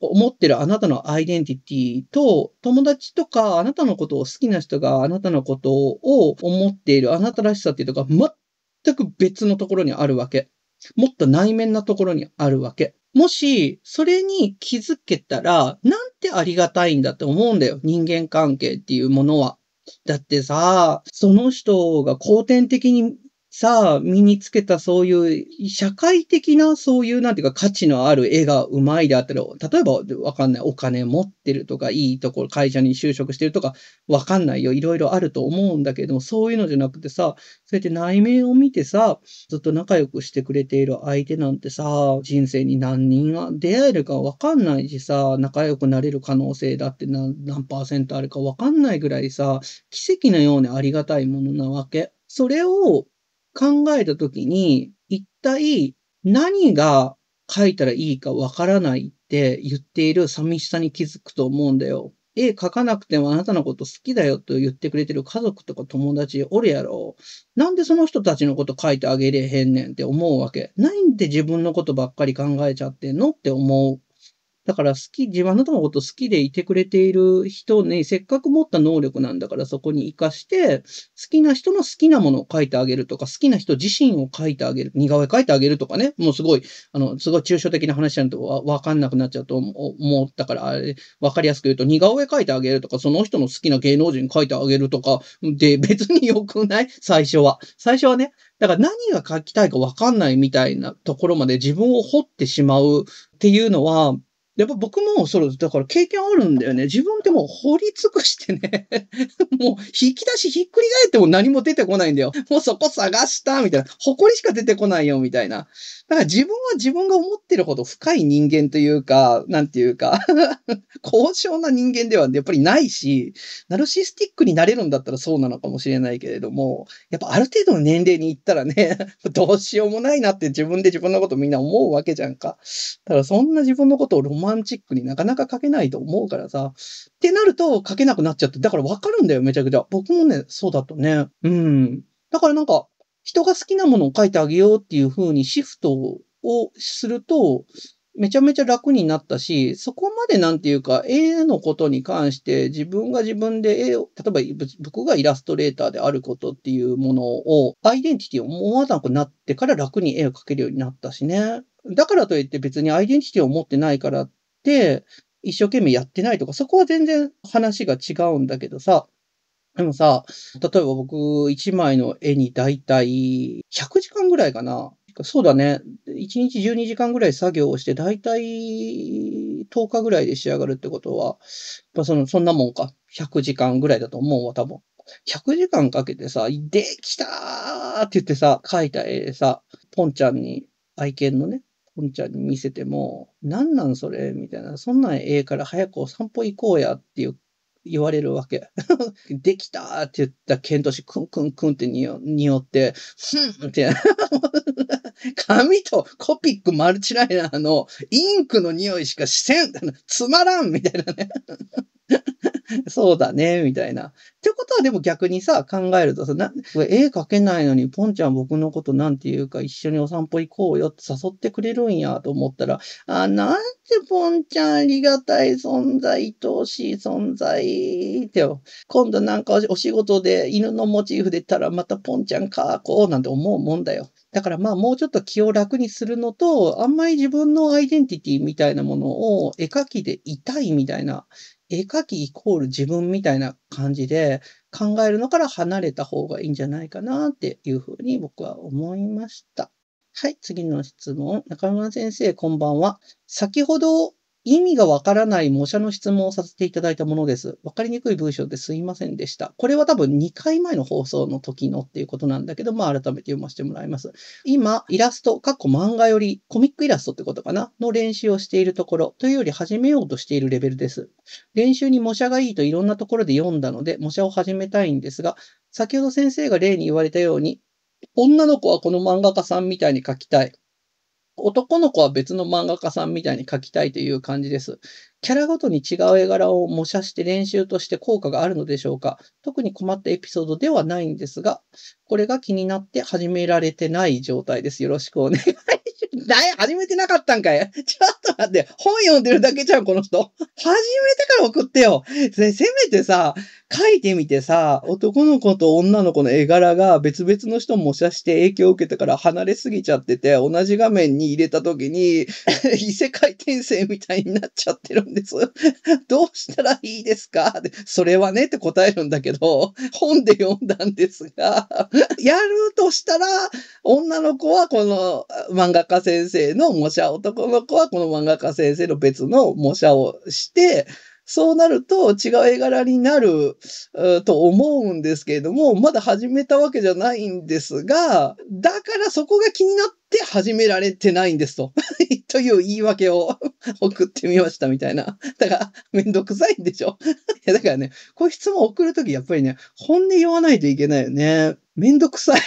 思ってるあなたのアイデンティティと友達とかあなたのことを好きな人があなたのことを思っているあなたらしさっていうのが全く別のところにあるわけ。もっと内面なところにあるわけ。もし、それに気づけたら、なんてありがたいんだって思うんだよ。人間関係っていうものは。だってさ、その人が後天的にさあ、身につけたそういう社会的なそういうなんていうか価値のある絵がうまいであったら、例えばわかんない。お金持ってるとか、いいところ、会社に就職してるとか、わかんないよ。いろいろあると思うんだけども、そういうのじゃなくてさ、そうやって内面を見てさ、ずっと仲良くしてくれている相手なんてさ、人生に何人が出会えるかわかんないしさ、仲良くなれる可能性だって何パーセントあるかわかんないぐらいさ、奇跡のようにありがたいものなわけ。それを考えたときに、一体何が書いたらいいかわからないって言っている寂しさに気づくと思うんだよ。絵描かなくてもあなたのこと好きだよと言ってくれてる家族とか友達おるやろ。なんでその人たちのこと書いてあげれへんねんって思うわけ。なんで自分のことばっかり考えちゃってんのって思うだから好き、自分のこと好きでいてくれている人ね、せっかく持った能力なんだからそこに活かして、好きな人の好きなものを書いてあげるとか、好きな人自身を書いてあげる、似顔絵書いてあげるとかね、もうすごい、あの、すごい抽象的な話なんてわわかんなくなっちゃうと思ったから、あれ、わかりやすく言うと、似顔絵書いてあげるとか、その人の好きな芸能人書いてあげるとか、で、別に良くない最初は。最初はね、だから何が書きたいかわかんないみたいなところまで自分を掘ってしまうっていうのは、やっぱ僕も、それ、だから経験あるんだよね。自分ってもう掘り尽くしてね (laughs) もう引き出しひっくり返っても何も出てこないんだよ。もうそこ探した、みたいな。誇りしか出てこないよ、みたいな。だから自分は自分が思ってるほど深い人間というか、なんていうか (laughs) 高尚な人間ではやっぱりないし、ナルシスティックになれるんだったらそうなのかもしれないけれども、やっぱある程度の年齢に行ったらね (laughs) どうしようもないなって自分で自分のことみんな思うわけじゃんか。だからそんな自分のことをロママンチックになかなか書けないと思うからさ、ってなると書けなくなっちゃって、だからわかるんだよ、めちゃくちゃ。僕もね、そうだとね。うん。だからなんか、人が好きなものを書いてあげようっていう風にシフトをすると、めちゃめちゃ楽になったし、そこまでなんていうか、絵のことに関して自分が自分で絵を、例えば僕がイラストレーターであることっていうものを、アイデンティティを思わなくなってから楽に絵を描けるようになったしね。だからといって別にアイデンティティを持ってないからって、一生懸命やってないとか、そこは全然話が違うんだけどさ。でもさ、例えば僕、一枚の絵にだいたい100時間ぐらいかな。そうだね。1日12時間ぐらい作業をして、だいたい10日ぐらいで仕上がるってことは、まあ、その、そんなもんか。100時間ぐらいだと思うわ、多分。100時間かけてさ、できたーって言ってさ、描いた絵でさ、ポンちゃんに愛犬のね、ポンちゃんに見せても、なんなんそれみたいな、そんなんええから早くお散歩行こうやって言われるわけ。(laughs) できたって言ったケントシクンクンクンってにおって、ふんって。(laughs) 紙とコピックマルチライナーのインクの匂いしかしせん、つまらんみたいなね。(laughs) そうだね、みたいな。ってことはでも逆にさ、考えるとさ、な絵描けないのに、ポンちゃん僕のことなんていうか、一緒にお散歩行こうよって誘ってくれるんやと思ったら、あ、なんてポンちゃんありがたい存在、愛おしい存在ってよ。今度なんかお仕事で犬のモチーフ出たら、またポンちゃんか、こうなんて思うもんだよ。だからまあもうちょっと気を楽にするのと、あんまり自分のアイデンティティみたいなものを絵描きでいたいみたいな、絵描きイコール自分みたいな感じで考えるのから離れた方がいいんじゃないかなっていうふうに僕は思いました。はい、次の質問。中村先生、こんばんは。先ほど意味がわからない模写の質問をさせていただいたものです。わかりにくい文章ですいませんでした。これは多分2回前の放送の時のっていうことなんだけど、まあ改めて読ませてもらいます。今、イラスト、過去漫画よりコミックイラストってことかなの練習をしているところというより始めようとしているレベルです。練習に模写がいいといろんなところで読んだので、模写を始めたいんですが、先ほど先生が例に言われたように、女の子はこの漫画家さんみたいに描きたい。男の子は別の漫画家さんみたいに描きたいという感じです。キャラごとに違う絵柄を模写して練習として効果があるのでしょうか特に困ったエピソードではないんですが、これが気になって始められてない状態です。よろしくお願いない始めてなかったんかい (laughs) ちょっと待って、本読んでるだけじゃん、この人。始めてから送ってよ。せ、せめてさ、書いてみてさ、男の子と女の子の絵柄が別々の人模写して影響を受けたから離れすぎちゃってて、同じ画面に入れた時に、(laughs) 異世界転生みたいになっちゃってるんです。(laughs) どうしたらいいですかそれはねって答えるんだけど、本で読んだんですが、やるとしたら、女の子はこの漫画家先生の模写を、男の子はこの漫画家先生の別の模写をして、そうなると違う絵柄になると思うんですけれども、まだ始めたわけじゃないんですが、だからそこが気になって始められてないんですと。(laughs) という言い訳を (laughs) 送ってみましたみたいな。だから、めんどくさいんでしょ (laughs) いや、だからね、こういう質問を送るときやっぱりね、本音言わないといけないよね。めんどくさい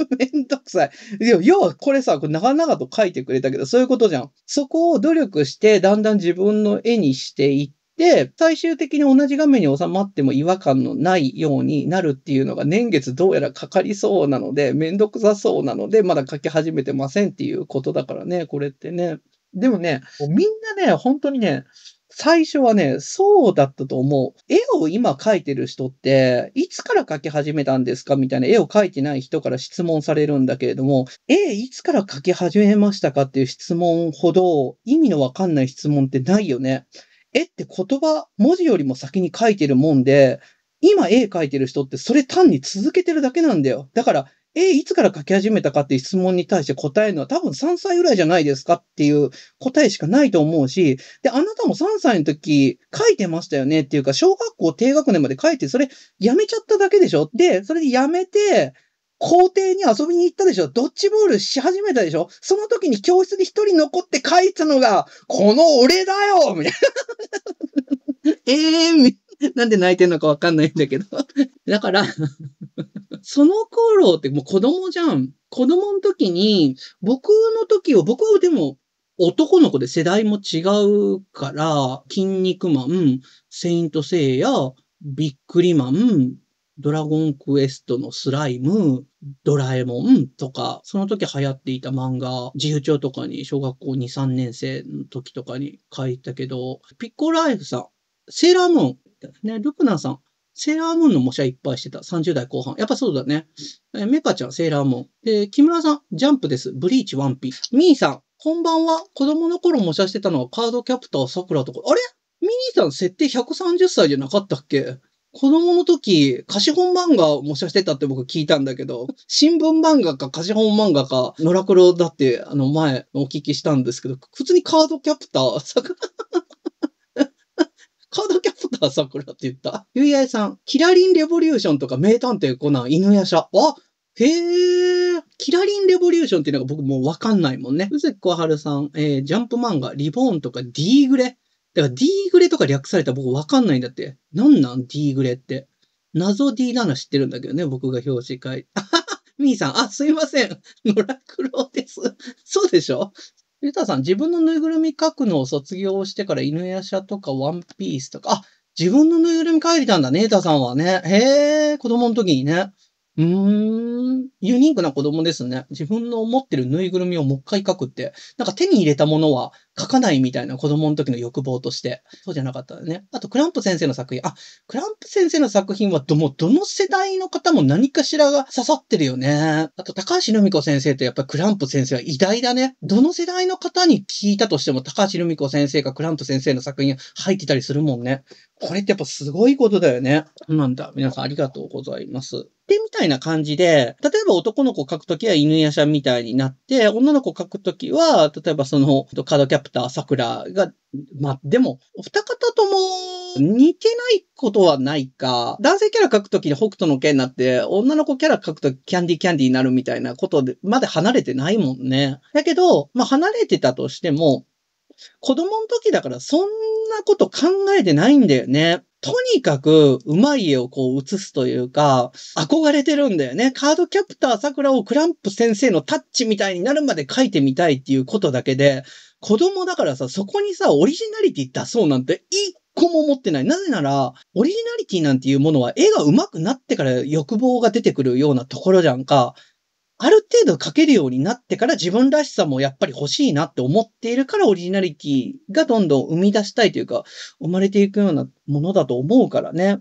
(laughs) めんどくさい。でも、要はこれさ、これ長々と書いてくれたけど、そういうことじゃん。そこを努力して、だんだん自分の絵にしていって、最終的に同じ画面に収まっても違和感のないようになるっていうのが年月どうやらかかりそうなので、めんどくさそうなので、まだ書き始めてませんっていうことだからね、これってね。でもね、みんなね、本当にね、最初はね、そうだったと思う。絵を今描いてる人って、いつから描き始めたんですかみたいな絵を描いてない人から質問されるんだけれども、絵いつから描き始めましたかっていう質問ほど意味のわかんない質問ってないよね。絵って言葉、文字よりも先に書いてるもんで、今絵描いてる人ってそれ単に続けてるだけなんだよ。だからえ、いつから書き始めたかっていう質問に対して答えるのは多分3歳ぐらいじゃないですかっていう答えしかないと思うし、で、あなたも3歳の時書いてましたよねっていうか、小学校低学年まで書いて、それやめちゃっただけでしょで、それでやめて、校庭に遊びに行ったでしょドッジボールし始めたでしょその時に教室で一人残って書いたのが、この俺だよみたいな。ええー、みたいな。(laughs) (laughs) なんで泣いてんのかわかんないんだけど。(laughs) だからその頃ってもう子供じゃん。子供の時に、僕の時を、僕はでも男の子で世代も違うから、筋肉マン、セイントセイヤ、ビックリマン、ドラゴンクエストのスライム、ドラえもんとか、その時流行っていた漫画、自由帳とかに小学校2、3年生の時とかに書いたけど、ピッコライフさん、セーラームーン、ったすね。ルクナーさん、セーラームーンの模写いっぱいしてた。30代後半。やっぱそうだね。えメカちゃん、セーラームーン。で、木村さん、ジャンプです。ブリーチ、ワンピース。ミーさん、こんばんは。子供の頃模写してたのはカードキャプター、桜とか。あれミニーさん設定130歳じゃなかったっけ子供の時、貸本漫画を模写してたって僕聞いたんだけど、新聞漫画か貸本漫画か、ノラクロだって、あの前お聞きしたんですけど、普通にカードキャプター、桜カードキャプター桜って言ったゆいあいさん、キラリンレボリューションとか名探偵コナン犬夜叉。あへえ、キラリンレボリューションっていうのが僕もうわかんないもんね。うずこはるさん、えー、ジャンプ漫画、リボーンとかディーグレ。だからディーグレとか略されたら僕わかんないんだって。なんなんディーグレって。謎 D なの知ってるんだけどね、僕が表紙書いて。みーさん、あ、すいません。野良ロウです。そうでしょゆうたさん、自分のぬいぐるみ描くのを卒業してから犬やしゃとかワンピースとか、あ、自分のぬいぐるみ描いてたんだね、ゆうたさんはね。へえ、子供の時にね。うーん。ユニークな子供ですね。自分の持ってるぬいぐるみをもう一回書くって、なんか手に入れたものは書かないみたいな子供の時の欲望として。そうじゃなかったね。あと、クランプ先生の作品。あ、クランプ先生の作品はど、もどの世代の方も何かしらが刺さってるよね。あと、高橋留美子先生とやっぱりクランプ先生は偉大だね。どの世代の方に聞いたとしても、高橋留美子先生がクランプ先生の作品入ってたりするもんね。これってやっぱすごいことだよね。なんだ。皆さんありがとうございます。で、みたいな感じで、例えば男の子描くときは犬やしゃみたいになって、女の子描くときは、例えばその、カードキャプター桜が、までも、お二方とも似てないことはないか、男性キャラ描くときに北斗の剣になって、女の子キャラ描くときキャンディキャンディになるみたいなことで、まで離れてないもんね。だけど、まあ、離れてたとしても、子供の時だからそんなこと考えてないんだよね。とにかく、うまい絵をこう映すというか、憧れてるんだよね。カードキャプター桜をクランプ先生のタッチみたいになるまで描いてみたいっていうことだけで、子供だからさ、そこにさ、オリジナリティ出そうなんて一個も思ってない。なぜなら、オリジナリティなんていうものは絵が上手くなってから欲望が出てくるようなところじゃんか。ある程度書けるようになってから自分らしさもやっぱり欲しいなって思っているからオリジナリティがどんどん生み出したいというか、生まれていくようなものだと思うからね。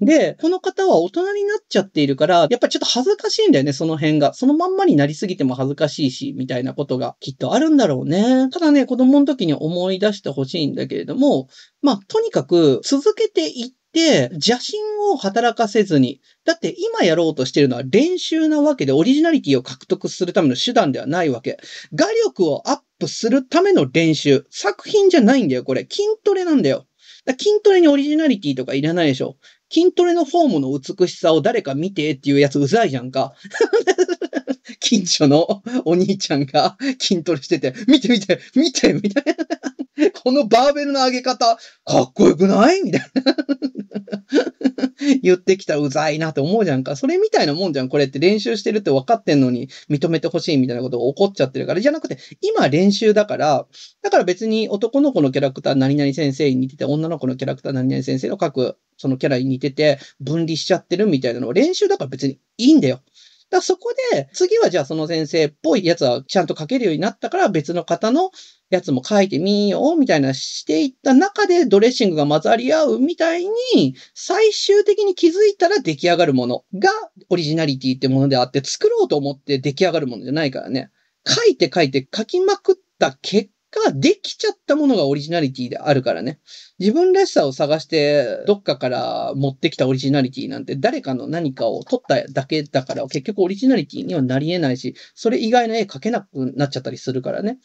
で、この方は大人になっちゃっているから、やっぱちょっと恥ずかしいんだよね、その辺が。そのまんまになりすぎても恥ずかしいし、みたいなことがきっとあるんだろうね。ただね、子供の時に思い出してほしいんだけれども、まあ、とにかく続けていっで、邪心を働かせずに、だって今やろうとしてるのは練習なわけでオリジナリティを獲得するための手段ではないわけ。画力をアップするための練習。作品じゃないんだよ、これ。筋トレなんだよ。だ筋トレにオリジナリティとかいらないでしょ。筋トレのフォームの美しさを誰か見てっていうやつうざいじゃんか。(laughs) 近所のお兄ちゃんが筋トレしてて、見て見て、見てみたいな。このバーベルの上げ方、かっこよくないみたいな (laughs) 言ってきたらうざいなって思うじゃんか。それみたいなもんじゃん。これって練習してるって分かってんのに認めてほしいみたいなことが起こっちゃってるから。じゃなくて、今練習だから、だから別に男の子のキャラクター何々先生に似てて、女の子のキャラクター何々先生の各、そのキャラに似てて、分離しちゃってるみたいなのは練習だから別にいいんだよ。だそこで、次はじゃあその先生っぽいやつはちゃんと書けるようになったから別の方のやつも書いてみようみたいなしていった中でドレッシングが混ざり合うみたいに最終的に気づいたら出来上がるものがオリジナリティってものであって作ろうと思って出来上がるものじゃないからね。書いて書いて書きまくった結だできちゃったものがオリジナリティであるからね。自分らしさを探して、どっかから持ってきたオリジナリティなんて、誰かの何かを取っただけだから、結局オリジナリティにはなり得ないし、それ以外の絵描けなくなっちゃったりするからね。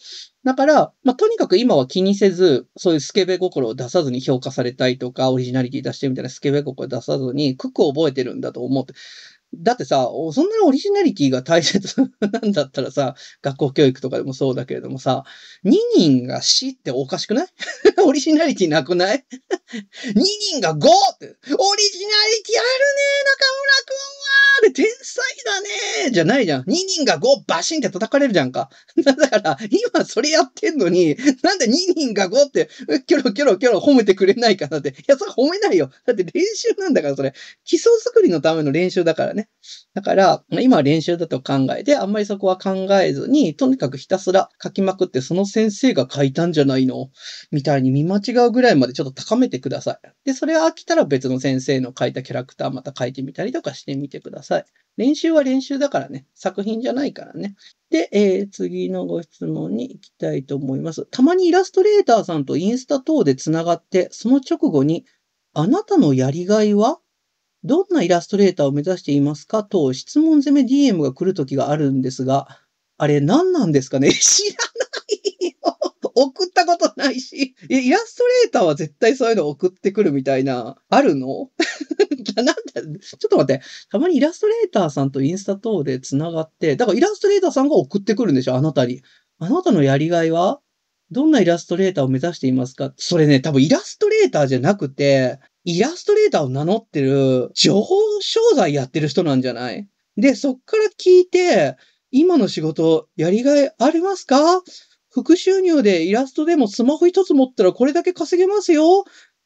だから、まあ、とにかく今は気にせず、そういうスケベ心を出さずに評価されたいとか、オリジナリティ出してみたいなスケベ心を出さずに、クックを覚えてるんだと思って。だってさ、そんなにオリジナリティが大切 (laughs) なんだったらさ、学校教育とかでもそうだけれどもさ、2人が死っておかしくない (laughs) オリジナリティなくない ?2 (laughs) 人が 5! って、オリジナリティあるね中村くんはれ天才だねじゃないじゃん。2人が5バシンって叩かれるじゃんか。(laughs) だから、今それやってんのに、なんで2人が5って、キョロキョロキョロ褒めてくれないかなって。いや、それ褒めないよ。だって練習なんだから、それ。基礎作りのための練習だからね。だから、今は練習だと考えて、あんまりそこは考えずに、とにかくひたすら書きまくって、その先生が書いたんじゃないのみたいに見間違うぐらいまでちょっと高めてください。で、それが飽きたら別の先生の書いたキャラクターまた書いてみたりとかしてみてください。さい。練習は練習だからね。作品じゃないからね。で、えー、次のご質問に行きたいと思います。たまにイラストレーターさんとインスタ等でつながって、その直後に、あなたのやりがいはどんなイラストレーターを目指していますかと質問攻め DM が来る時があるんですが、あれ何なんですかね (laughs) 知らないよ送ったことないし、イラストレーターは絶対そういうの送ってくるみたいな、あるのなんだ、ちょっと待って。たまにイラストレーターさんとインスタ等で繋がって、だからイラストレーターさんが送ってくるんでしょあなたに。あなたのやりがいはどんなイラストレーターを目指していますかそれね、多分イラストレーターじゃなくて、イラストレーターを名乗ってる情報商材やってる人なんじゃないで、そっから聞いて、今の仕事、やりがいありますか副収入でイラストでもスマホ一つ持ったらこれだけ稼げますよ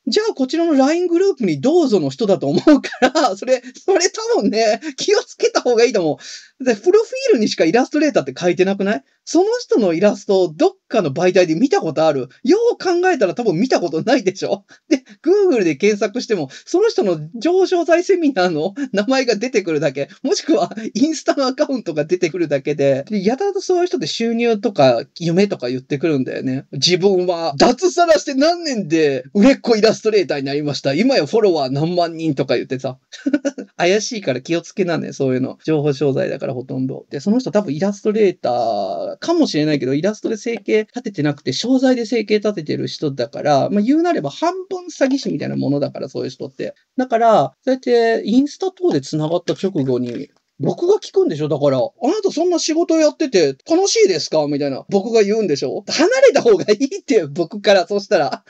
じゃあこちらの LINE グループにどうぞの人だと思うから、それ、それ多分ね、気をつけた方がいいと思う。で、プロフィールにしかイラストレーターって書いてなくないその人のイラストをどっかの媒体で見たことあるよう考えたら多分見たことないでしょ (laughs) で、Google で検索しても、その人の上昇剤セミナーの (laughs) 名前が出てくるだけ、もしくはインスタのアカウントが出てくるだけで、でやたらとそういう人で収入とか夢とか言ってくるんだよね。自分は脱サラして何年で売れっ子イラストレーターになりました。今やフォロワー何万人とか言ってさ。(laughs) 怪しいから気をつけなね、そういうの。情報商材だから。からほとんど。で、その人多分イラストレーターかもしれないけど、イラストで成形立ててなくて、商材で生形立ててる人だから、まあ言うなれば半分詐欺師みたいなものだから、そういう人って。だから、そうやってインスタ等で繋がった直後に、僕が聞くんでしょだから、あなたそんな仕事やってて楽しいですかみたいな。僕が言うんでしょ離れた方がいいって、僕から。そしたら。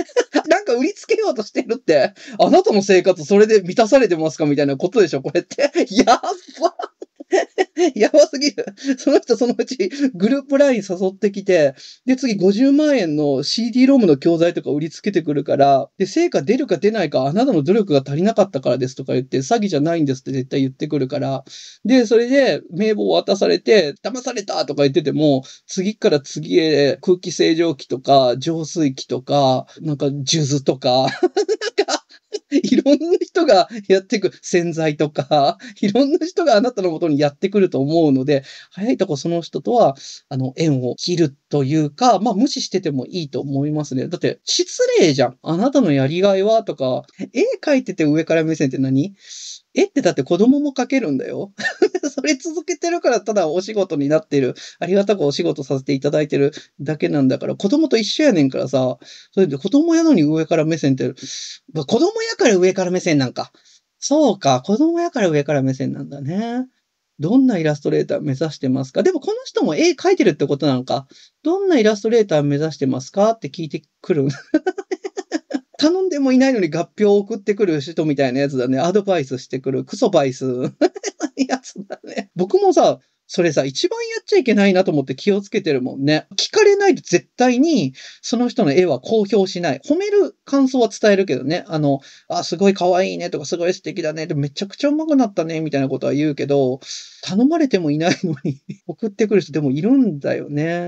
(laughs) なんか売りつけようとしてるって。あなたの生活それで満たされてますかみたいなことでしょこれって。(laughs) やっば (laughs) やばすぎる。その人そのうちグループライン誘ってきて、で、次50万円の CD ロームの教材とか売りつけてくるから、で、成果出るか出ないか、あなたの努力が足りなかったからですとか言って、詐欺じゃないんですって絶対言ってくるから、で、それで名簿を渡されて、騙されたとか言ってても、次から次へ空気清浄機とか、浄水器とか、なんか、数珠とか、(laughs) なんか、いろんな人がやってく、潜在とか、(laughs) いろんな人があなたのもとにやってくると思うので、早いとこその人とは、あの、縁を切るというか、まあ、無視しててもいいと思いますね。だって、失礼じゃん。あなたのやりがいはとか、絵描いてて上から目線って何えってだって子供も書けるんだよ。(laughs) それ続けてるからただお仕事になってる。ありがたくお仕事させていただいてるだけなんだから、子供と一緒やねんからさ。それで子供やのに上から目線って、子供やから上から目線なんか。そうか、子供やから上から目線なんだね。どんなイラストレーター目指してますかでもこの人も絵描いてるってことなのか。どんなイラストレーター目指してますかって聞いてくる。(laughs) でもいないのに合表を送ってくる人みたいなやつだね。アドバイスしてくるクソバイス (laughs) やつだね。僕もさ、それさ、一番やっちゃいけないなと思って気をつけてるもんね。聞かれないと絶対に、その人の絵は公表しない。褒める感想は伝えるけどね。あの、あ、すごい可愛いねとか、すごい素敵だね。でめちゃくちゃ上手くなったね、みたいなことは言うけど、頼まれてもいないのに (laughs) 送ってくる人でもいるんだよね。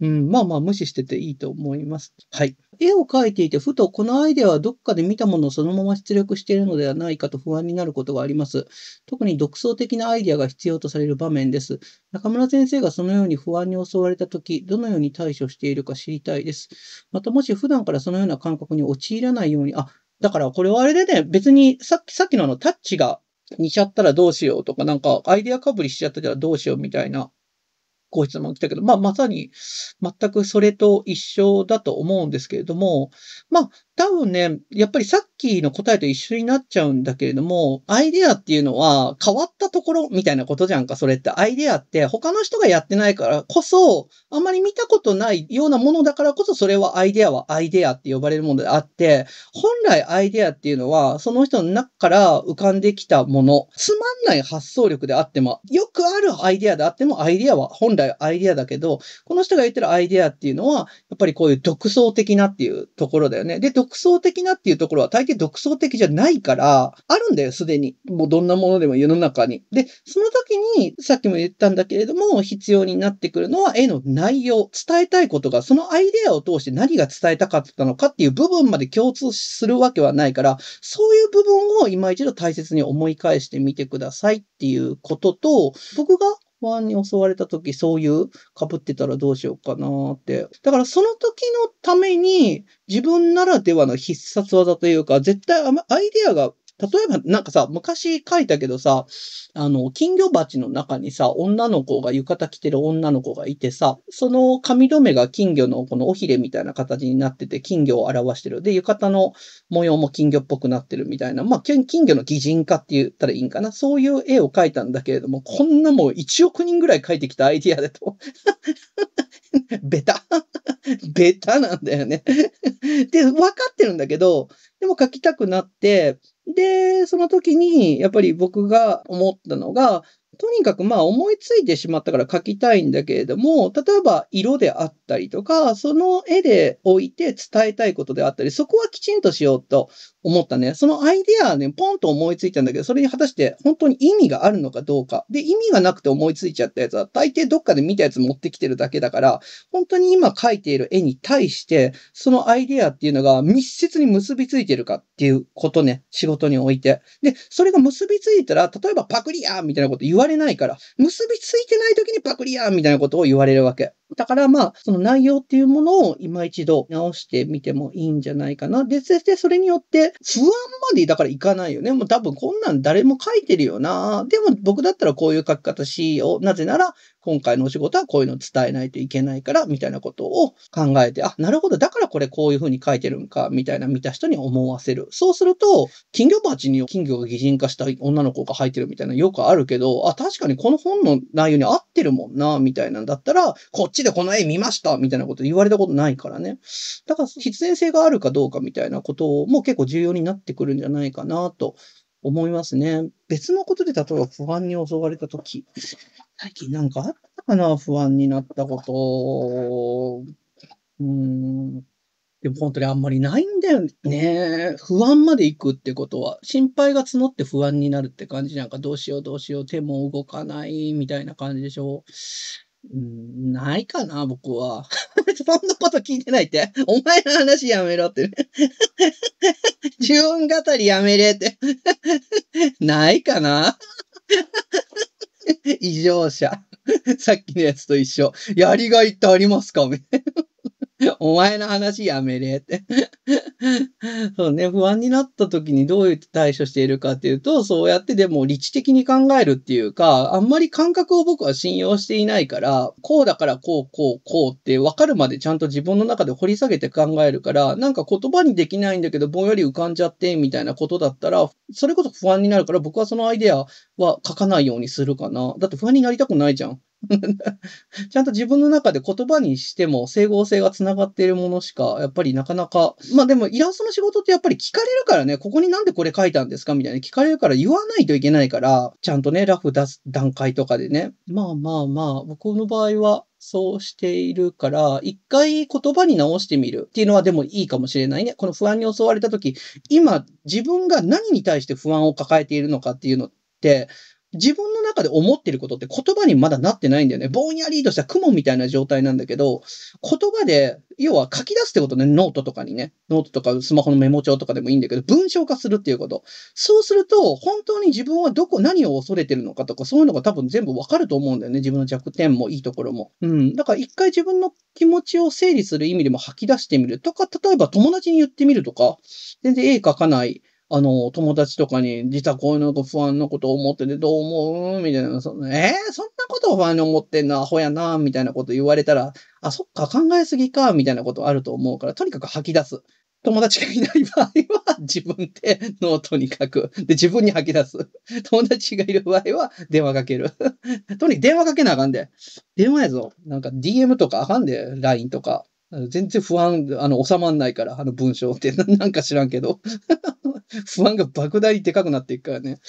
うん、まあまあ無視してていいと思います。はい。絵を描いていて、ふとこのアイデアはどっかで見たものをそのまま出力しているのではないかと不安になることがあります。特に独創的なアイデアが必要とされる場面です。中村先生がそのように不安に襲われたとき、どのように対処しているか知りたいです。また、もし普段からそのような感覚に陥らないように、あ、だからこれはあれでね、別にさっき、さっきのあのタッチが似ちゃったらどうしようとか、なんかアイデアかぶりしちゃったらどうしようみたいなご質問来たけど、まあ、まさに全くそれと一緒だと思うんですけれども、まあ、多分ね、やっぱりさっきの答えと一緒になっちゃうんだけれども、アイデアっていうのは変わったところみたいなことじゃんか、それって。アイデアって他の人がやってないからこそ、あまり見たことないようなものだからこそ、それはアイデアはアイデアって呼ばれるものであって、本来アイデアっていうのは、その人の中から浮かんできたもの、つまんない発想力であっても、よくあるアイデアであっても、アイデアは本来アイデアだけど、この人が言ってるアイデアっていうのは、やっぱりこういう独創的なっていうところだよね。で、独創的なっていうところは大抵独創的じゃないから、あるんだよ、すでに。もうどんなものでも世の中に。で、その時に、さっきも言ったんだけれども、必要になってくるのは絵の内容、伝えたいことが、そのアイデアを通して何が伝えたかったのかっていう部分まで共通するわけはないから、そういう部分を今一度大切に思い返してみてくださいっていうことと、僕が不安に襲われた時、そういうかぶってたらどうしようかなって。だからその時のために、自分ならではの必殺技というか、絶対アイデアが例えばなんかさ、昔書いたけどさ、あの、金魚鉢の中にさ、女の子が浴衣着てる女の子がいてさ、その髪留めが金魚のこの尾ひれみたいな形になってて、金魚を表してる。で、浴衣の模様も金魚っぽくなってるみたいな、まあ、金魚の擬人化って言ったらいいんかな。そういう絵を描いたんだけれども、こんなもう1億人ぐらい描いてきたアイディアだと。(laughs) ベタ。(laughs) ベタなんだよね。(laughs) で、分かってるんだけど、でも書きたくなって、で、その時に、やっぱり僕が思ったのが、とにかくまあ思いついてしまったから書きたいんだけれども、例えば色であったりとか、その絵で置いて伝えたいことであったり、そこはきちんとしようと思ったね。そのアイデアはね、ポンと思いついたんだけど、それに果たして本当に意味があるのかどうか。で、意味がなくて思いついちゃったやつは、大抵どっかで見たやつ持ってきてるだけだから、本当に今描いている絵に対して、そのアイデアっていうのが密接に結びついてるかっていうことね、仕事において。で、それが結びついたら、例えばパクリやーみたいなこと言われないから、結びついてない時にパクリやーみたいなことを言われるわけ。だからまあ、その内容っていうものを今一度直してみてもいいんじゃないかな。で、そしてそれによって不安までだからいかないよね。もう多分こんなん誰も書いてるよな。でも僕だったらこういう書き方しよう。なぜなら今回のお仕事はこういうのを伝えないといけないから、みたいなことを考えて、あ、なるほど、だからこれこういうふうに書いてるんか、みたいな見た人に思わせる。そうすると、金魚鉢に金魚が擬人化した女の子が入ってるみたいなよくあるけど、あ、確かにこの本の内容に合ってるもんな、みたいなんだったら、こっちでこの絵見ましたみたいなこと言われたことないからね。だから必然性があるかどうかみたいなことも結構重要になってくるんじゃないかなと思いますね。別のことで、例えば不安に襲われたとき、最近なんかあったかな不安になったこと。うん。でも本当にあんまりないんだよね。不安まで行くってことは、心配が募って不安になるって感じなんか、どうしようどうしよう、手も動かないみたいな感じでしょう。うん、ないかな、僕は。(laughs) そんなこと聞いてないって。お前の話やめろって、(laughs) 自分語りやめれって。(laughs) ないかな異常者。さっきのやつと一緒。やりがいってありますかみたいな。(laughs) お前の話やめれって (laughs) そうね、不安になった時にどう対処しているかっていうと、そうやってでも理知的に考えるっていうか、あんまり感覚を僕は信用していないから、こうだからこうこうこうって分かるまでちゃんと自分の中で掘り下げて考えるから、なんか言葉にできないんだけど、ぼんやり浮かんじゃってみたいなことだったら、それこそ不安になるから僕はそのアイデアは書かないようにするかな。だって不安になりたくないじゃん。(laughs) ちゃんと自分の中で言葉にしても整合性が繋がっているものしか、やっぱりなかなか、まあでもイラストの仕事ってやっぱり聞かれるからね、ここになんでこれ書いたんですかみたいな聞かれるから言わないといけないから、ちゃんとね、ラフ出す段階とかでね。まあまあまあ、僕の場合は、そうしているから、一回言葉に直してみるっていうのはでもいいかもしれないね。この不安に襲われた時、今自分が何に対して不安を抱えているのかっていうのって、自分の中で思ってることって言葉にまだなってないんだよね。ぼんやりとした雲みたいな状態なんだけど、言葉で、要は書き出すってことね。ノートとかにね。ノートとかスマホのメモ帳とかでもいいんだけど、文章化するっていうこと。そうすると、本当に自分はどこ、何を恐れてるのかとか、そういうのが多分全部わかると思うんだよね。自分の弱点もいいところも。うん。だから一回自分の気持ちを整理する意味でも吐き出してみるとか、例えば友達に言ってみるとか、全然絵描かない。あの、友達とかに、実はこういうのと不安のことを思っててどう思うみたいな、そえー、そんなことを不安に思ってんのアホやな、みたいなこと言われたら、あ、そっか、考えすぎか、みたいなことあると思うから、とにかく吐き出す。友達がいない場合は、(laughs) 自分でノートに書く。で、自分に吐き出す。友達がいる場合は、電話かける。(laughs) とにかく電話かけなあかんで。電話やぞ。なんか DM とかあかんで、LINE とか。全然不安、あの、収まんないから、あの文章って、(laughs) なんか知らんけど。(laughs) 不安が莫大にでかくなっていくからね。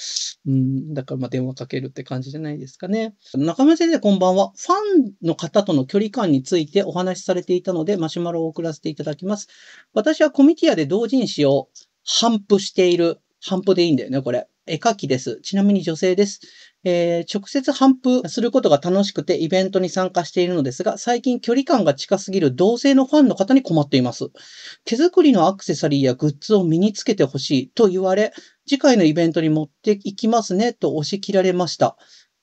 うん、だからまあ電話かけるって感じじゃないですかね。中村先生、こんばんは。ファンの方との距離感についてお話しされていたので、マシュマロを送らせていただきます。私はコミティアで同人誌を反布している。反布でいいんだよね、これ。絵描きです。ちなみに女性です。えー、直接反復することが楽しくてイベントに参加しているのですが、最近距離感が近すぎる同性のファンの方に困っています。手作りのアクセサリーやグッズを身につけてほしいと言われ、次回のイベントに持っていきますねと押し切られました。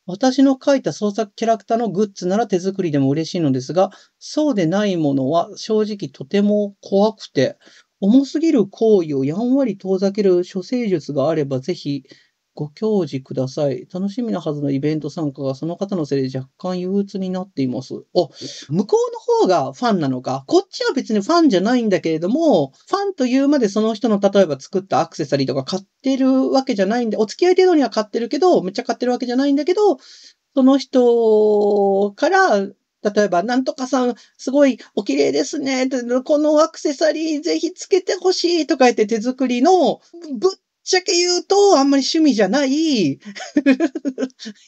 私の書いた創作キャラクターのグッズなら手作りでも嬉しいのですが、そうでないものは正直とても怖くて、重すぎる行為をやんわり遠ざける処世術があればぜひご教示ください。楽しみなはずのイベント参加がその方のせいで若干憂鬱になっています。お、向こうの方がファンなのか。こっちは別にファンじゃないんだけれども、ファンというまでその人の例えば作ったアクセサリーとか買ってるわけじゃないんで、お付き合い程度には買ってるけど、めっちゃ買ってるわけじゃないんだけど、その人から例えば、なんとかさん、すごいお綺麗ですね。このアクセサリーぜひつけてほしいとか言って手作りの、ぶっちゃけ言うと、あんまり趣味じゃない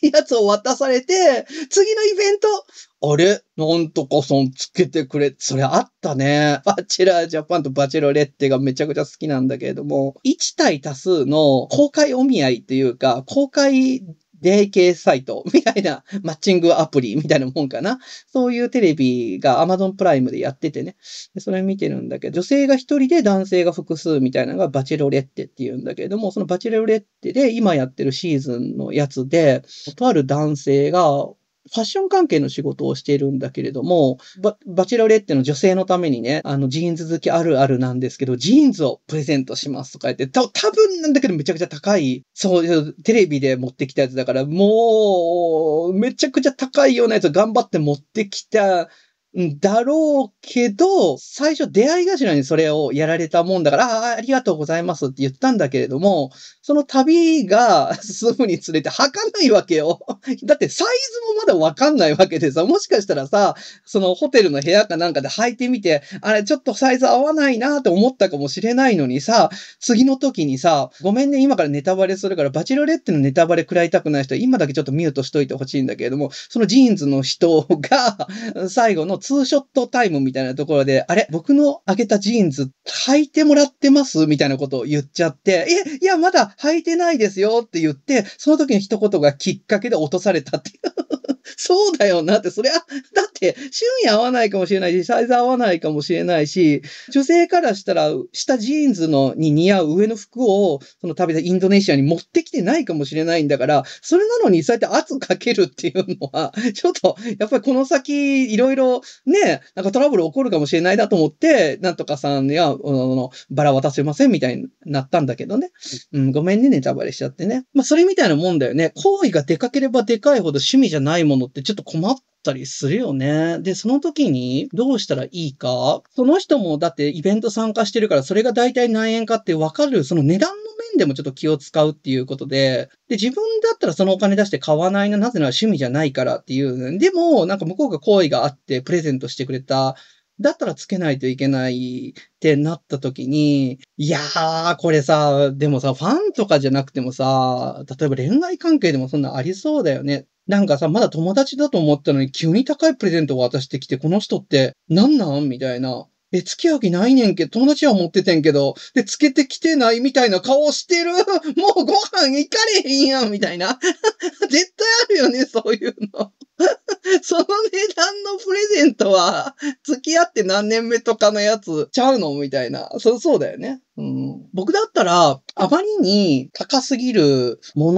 やつを渡されて、次のイベント、あれなんとかさんつけてくれ。それあったね。バチェラージャパンとバチェロレッテがめちゃくちゃ好きなんだけれども、1対多数の公開お見合いっていうか、公開出会系サイトみたいな (laughs) マッチングアプリみたいなもんかな。そういうテレビが Amazon プライムでやっててね。それ見てるんだけど、女性が一人で男性が複数みたいなのがバチェロレッテっていうんだけれども、そのバチェロレッテで今やってるシーズンのやつで、とある男性がファッション関係の仕事をしているんだけれども、ババチラレッテの女性のためにね、あの、ジーンズ好きあるあるなんですけど、ジーンズをプレゼントしますとか言って、た多分なんだけどめちゃくちゃ高い、そう、テレビで持ってきたやつだから、もう、めちゃくちゃ高いようなやつを頑張って持ってきただろうけど、最初出会い頭にそれをやられたもんだから、ああ、ありがとうございますって言ったんだけれども、その旅が進む (laughs) につれて履かないわけよ。だってサイズもまだわかんないわけでさ、もしかしたらさ、そのホテルの部屋かなんかで履いてみて、あれちょっとサイズ合わないなって思ったかもしれないのにさ、次の時にさ、ごめんね、今からネタバレするから、バチロレッテのネタバレ食らいたくない人は今だけちょっとミュートしといてほしいんだけれども、そのジーンズの人が (laughs) 最後のツーショットタイムみたいなところで、あれ僕のあげたジーンズ履いてもらってますみたいなことを言っちゃって、え、いや、まだ履いてないですよって言って、その時の一言がきっかけで落とされたっていう (laughs) そうだよなって、そりゃ、(laughs) だって趣味合わないかもしれないし、サイズ合わないかもしれないし、女性からしたら、下ジーンズのに似合う上の服を、その旅でインドネシアに持ってきてないかもしれないんだから、それなのにそうやって圧かけるっていうのは、(laughs) ちょっと、やっぱりこの先、いろいろね、なんかトラブル起こるかもしれないなと思って、なんとかさんや、あの、バラ渡せませんみたいになったんだけどね。うん、ごめんね、ネタバレしちゃってね。まあ、それみたいなもんだよね。行為がでかければでかいほど趣味じゃないもんものってちょっと困ったりするよね。で、その時にどうしたらいいか、その人もだってイベント参加してるからそれが大体何円かってわかる、その値段の面でもちょっと気を使うっていうことで、で、自分だったらそのお金出して買わないな、なぜなら趣味じゃないからっていう。でも、なんか向こうが好意があってプレゼントしてくれた、だったらつけないといけないってなった時に、いやー、これさ、でもさ、ファンとかじゃなくてもさ、例えば恋愛関係でもそんなありそうだよね。なんかさ、まだ友達だと思ったのに急に高いプレゼントを渡してきて、この人って何なんみたいな。え、付き合う気ないねんけど、友達は持っててんけど、で、つけてきてないみたいな顔してる (laughs) もうご飯行かれへんやんみたいな。(laughs) 絶対あるよね、そういうの。(laughs) その値段のプレゼントは、付き合って何年目とかのやつちゃうのみたいな。そ、そうだよね。うん、僕だったら、あまりに高すぎるも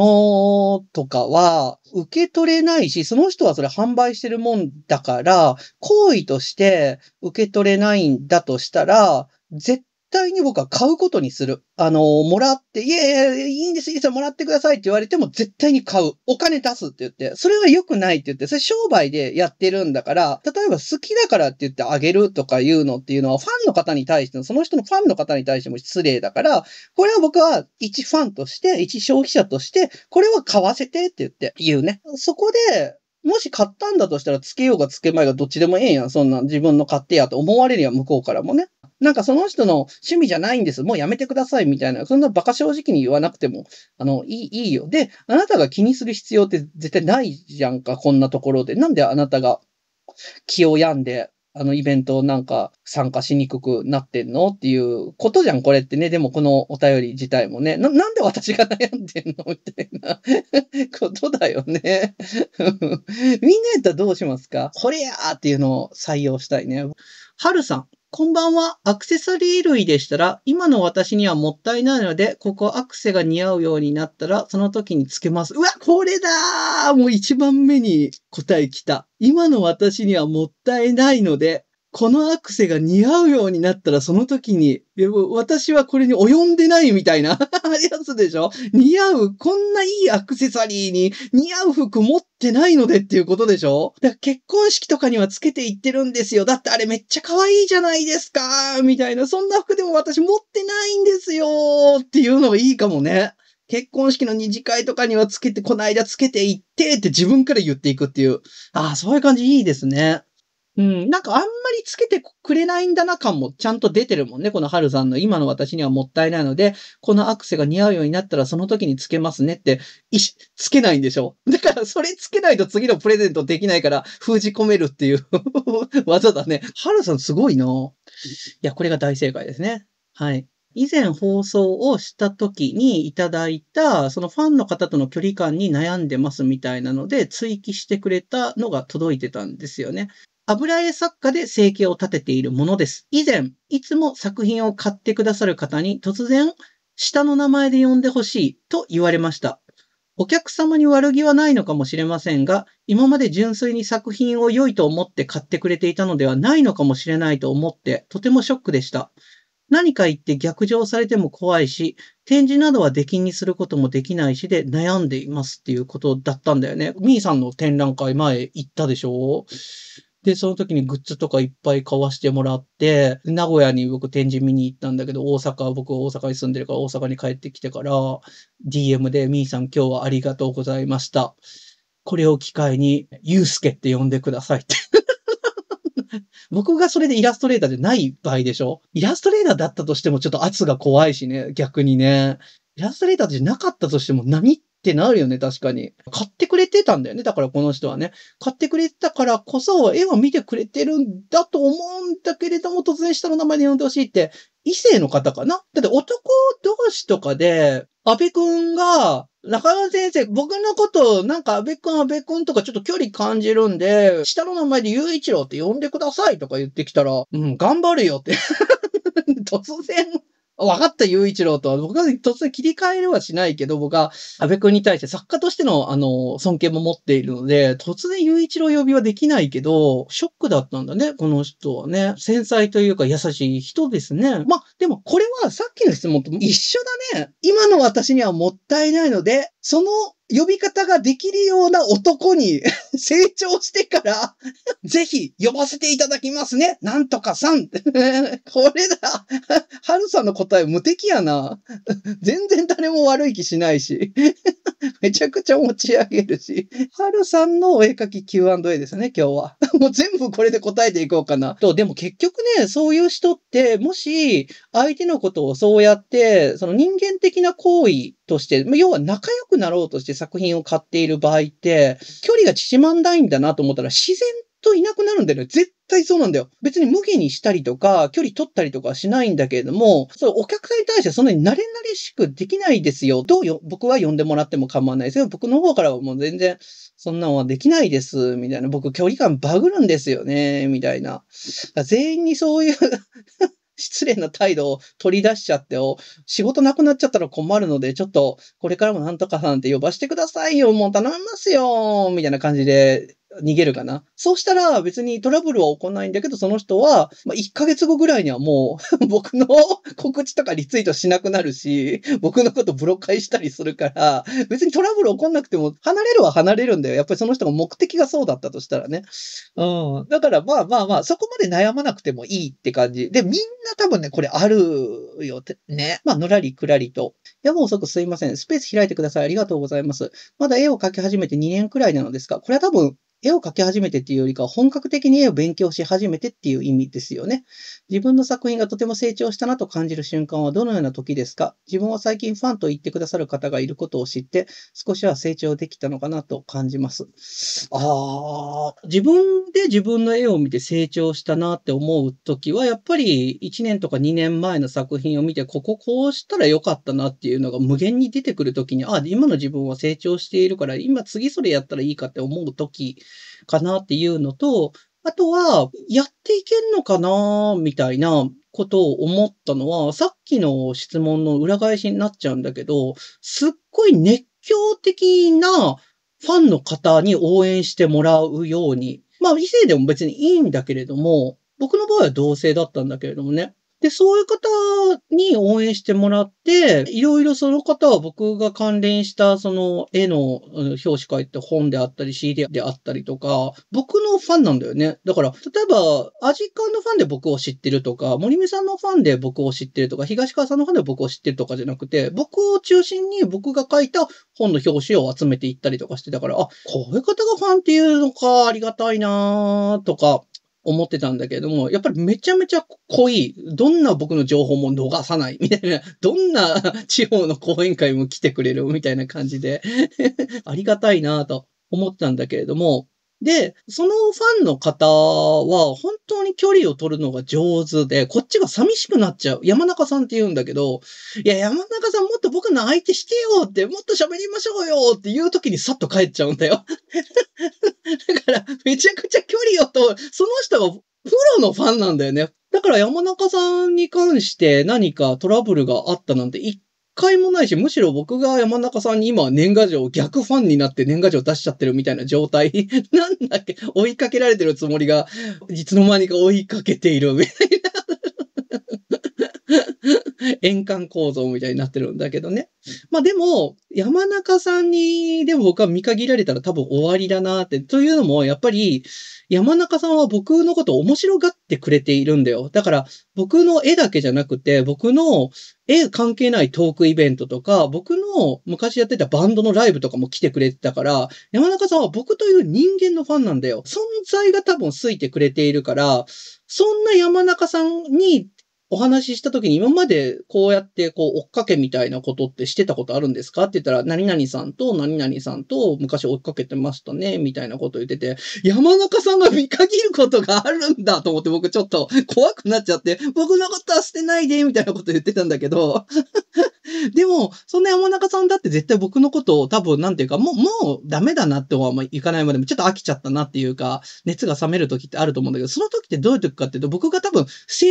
のとかは受け取れないし、その人はそれ販売してるもんだから、行為として受け取れないんだとしたら、絶対に僕は買うことにする。あのもらって、いやいや、いいんです、いいですもらってくださいって言われても絶対に買う。お金出すって言って、それは良くないって言って、それ商売でやってるんだから、例えば好きだからって言ってあげるとかいうのっていうのは、ファンの方に対しての、その人のファンの方に対しても失礼だから、これは僕は一ファンとして、一消費者として、これは買わせてって言って言うね。そこで、もし買ったんだとしたら、つけようがつけまいがどっちでもええやん。そんな自分の勝手やと思われるやん、向こうからもね。なんかその人の趣味じゃないんです。もうやめてくださいみたいな。そんな馬鹿正直に言わなくても、あの、いい、いいよ。で、あなたが気にする必要って絶対ないじゃんか、こんなところで。なんであなたが気を病んで、あのイベントなんか参加しにくくなってんのっていうことじゃん、これってね。でもこのお便り自体もね。な、なんで私が悩んでんのみたいな (laughs) ことだよね (laughs) みんなやったらどうしますかこれやーっていうのを採用したいね。はるさん。こんばんは。アクセサリー類でしたら、今の私にはもったいないので、ここアクセが似合うようになったら、その時につけます。うわ、これだーもう一番目に答えきた。今の私にはもったいないので、このアクセが似合うようになったらその時に、私はこれに及んでないみたいな (laughs) やつでしょ似合う、こんないいアクセサリーに似合う服持ってないのでっていうことでしょだから結婚式とかにはつけていってるんですよ。だってあれめっちゃ可愛いじゃないですかみたいな、そんな服でも私持ってないんですよっていうのがいいかもね。結婚式の二次会とかにはつけて、この間つけていってって自分から言っていくっていう。ああ、そういう感じいいですね。うん、なんかあんまりつけてくれないんだな感もちゃんと出てるもんね。この春さんの今の私にはもったいないので、このアクセが似合うようになったらその時につけますねって、いし、つけないんでしょ (laughs) だからそれつけないと次のプレゼントできないから封じ込めるっていう (laughs) 技だね。春さんすごいな。いや、これが大正解ですね。はい。以前放送をした時にいただいた、そのファンの方との距離感に悩んでますみたいなので、追記してくれたのが届いてたんですよね。油絵作家で生計を立てているものです。以前、いつも作品を買ってくださる方に突然、下の名前で呼んでほしいと言われました。お客様に悪気はないのかもしれませんが、今まで純粋に作品を良いと思って買ってくれていたのではないのかもしれないと思って、とてもショックでした。何か言って逆上されても怖いし、展示などは出禁にすることもできないしで悩んでいますっていうことだったんだよね。みーさんの展覧会前行ったでしょで、その時にグッズとかいっぱい買わしてもらって、名古屋に僕展示見に行ったんだけど、大阪、僕大阪に住んでるから大阪に帰ってきてから、DM で、みーさん今日はありがとうございました。これを機会に、ゆうすけって呼んでくださいって (laughs) 僕がそれでイラストレーターじゃない場合でしょイラストレーターだったとしてもちょっと圧が怖いしね、逆にね。イラストレーターじゃなかったとしても何ってなるよね、確かに。買ってくれてたんだよね、だからこの人はね。買ってくれてたからこそ、絵は見てくれてるんだと思うんだけれども、突然下の名前で呼んでほしいって、異性の方かなだって男同士とかで、安倍くんが、中川先生、僕のこと、なんか安倍くん安倍くんとかちょっと距離感じるんで、下の名前で雄一郎って呼んでくださいとか言ってきたら、うん、頑張るよって (laughs) 突然分かった雄一郎とは、僕は突然切り替えはしないけど、僕は安倍くんに対して作家としての、あの、尊敬も持っているので、突然雄一郎呼びはできないけど、ショックだったんだね、この人はね。繊細というか優しい人ですね。までもこれはさっきの質問と一緒だね。今の私にはもったいないので、その呼び方ができるような男に (laughs) 成長してから (laughs) ぜひ呼ばせていただきますね。なんとかさん。(laughs) これだ。はるさんの答え無敵やな。全然誰も悪い気しないし。めちゃくちゃ持ち上げるし。はるさんのお絵描き Q&A ですね、今日は。もう全部これで答えていこうかな。と、でも結局ね、そういう人って、もし相手のことをそうやって、その人間的な行為として、要は仲良くなろうとして作品を買っている場合って、距離が縮まんないんだなと思ったら自然といなくなるんだよね。絶対そうなんだよ。別に無限にしたりとか、距離取ったりとかしないんだけれども、そう、お客さんに対してそんなに慣れ慣れしくできないですよ。どうよ、僕は呼んでもらっても構わないですよ。僕の方からはもう全然、そんなのはできないです、みたいな。僕、距離感バグるんですよね、みたいな。全員にそういう失礼な態度を取り出しちゃってお、仕事なくなっちゃったら困るので、ちょっとこれからもなんとかさんって呼ばしてくださいよ、もう頼みますよ、みたいな感じで逃げるかな。そうしたら別にトラブルは起こないんだけど、その人は、ま1ヶ月後ぐらいにはもう (laughs) 僕の (laughs) 告知とかリツイートしなくなるし、僕のことブロッカイしたりするから、別にトラブル起こんなくても離れるは離れるんだよ。やっぱりその人が目的がそうだったとしたらね。うん。だからまあまあまあ、そこまで悩まなくてもいいって感じ。で、みんな多分ね、これあるよってね。まあ、のらりくらりと。や山遅くすいません。スペース開いてください。ありがとうございます。まだ絵を描き始めて2年くらいなのですが、これは多分絵を描き始めてっていうよりかは本格的に絵を勉強し始めてっていう意味ですよね。自分の作品がとても成長したなと感じる瞬間はどのような時ですか自分は最近ファンと言ってくださる方がいることを知って少しは成長できたのかなと感じます。ああ、自分で自分の絵を見て成長したなって思う時はやっぱり1年とか2年前の作品を見てこここうしたらよかったなっていうのが無限に出てくる時にあ、今の自分は成長しているから今次それやったらいいかって思う時かなっていうのと、あとは、やっていけんのかなみたいなことを思ったのは、さっきの質問の裏返しになっちゃうんだけど、すっごい熱狂的なファンの方に応援してもらうように、まあ異性でも別にいいんだけれども、僕の場合は同性だったんだけれどもね、で、そういう方に応援してもらって、いろいろその方は僕が関連したその絵の表紙書いて本であったり CD であったりとか、僕のファンなんだよね。だから、例えば、アジカンのファンで僕を知ってるとか、森美さんのファンで僕を知ってるとか、東川さんのファンで僕を知ってるとかじゃなくて、僕を中心に僕が書いた本の表紙を集めていったりとかして、だから、あ、こういう方がファンっていうのか、ありがたいなーとか、思ってたんだけれども、やっぱりめちゃめちゃ濃い、どんな僕の情報も逃さない、みたいな、どんな地方の講演会も来てくれる、みたいな感じで (laughs) ありがたいなと思ったんだけれども、で、そのファンの方は本当に距離を取るのが上手で、こっちが寂しくなっちゃう。山中さんって言うんだけど、いや、山中さんもっと僕の相手してよって、もっと喋りましょうよっていう時にさっと帰っちゃうんだよ。(laughs) だから、めちゃくちゃ距離をと、その人がプロのファンなんだよね。だから山中さんに関して何かトラブルがあったなんて一回もないし、むしろ僕が山中さんに今年賀状、逆ファンになって年賀状出しちゃってるみたいな状態。(laughs) なんだっけ、追いかけられてるつもりが、いつの間にか追いかけているみたい円環構造みたいになってるんだけどね。まあでも、山中さんに、でも僕は見限られたら多分終わりだなって。というのも、やっぱり、山中さんは僕のこと面白がってくれているんだよ。だから、僕の絵だけじゃなくて、僕の絵関係ないトークイベントとか、僕の昔やってたバンドのライブとかも来てくれてたから、山中さんは僕という人間のファンなんだよ。存在が多分ついてくれているから、そんな山中さんにお話しした時に今までこうやってこう追っかけみたいなことってしてたことあるんですかって言ったら、何々さんと何々さんと昔追っかけてましたね、みたいなこと言ってて、山中さんが見限ることがあるんだと思って僕ちょっと怖くなっちゃって、僕のことは捨てないで、みたいなこと言ってたんだけど (laughs) でも、そんな山中さんだって絶対僕のことを多分なんていうか、もう、もうダメだなってはあんまいかないまでもちょっと飽きちゃったなっていうか、熱が冷める時ってあると思うんだけど、その時ってどういう時かっていうと、僕が多分誠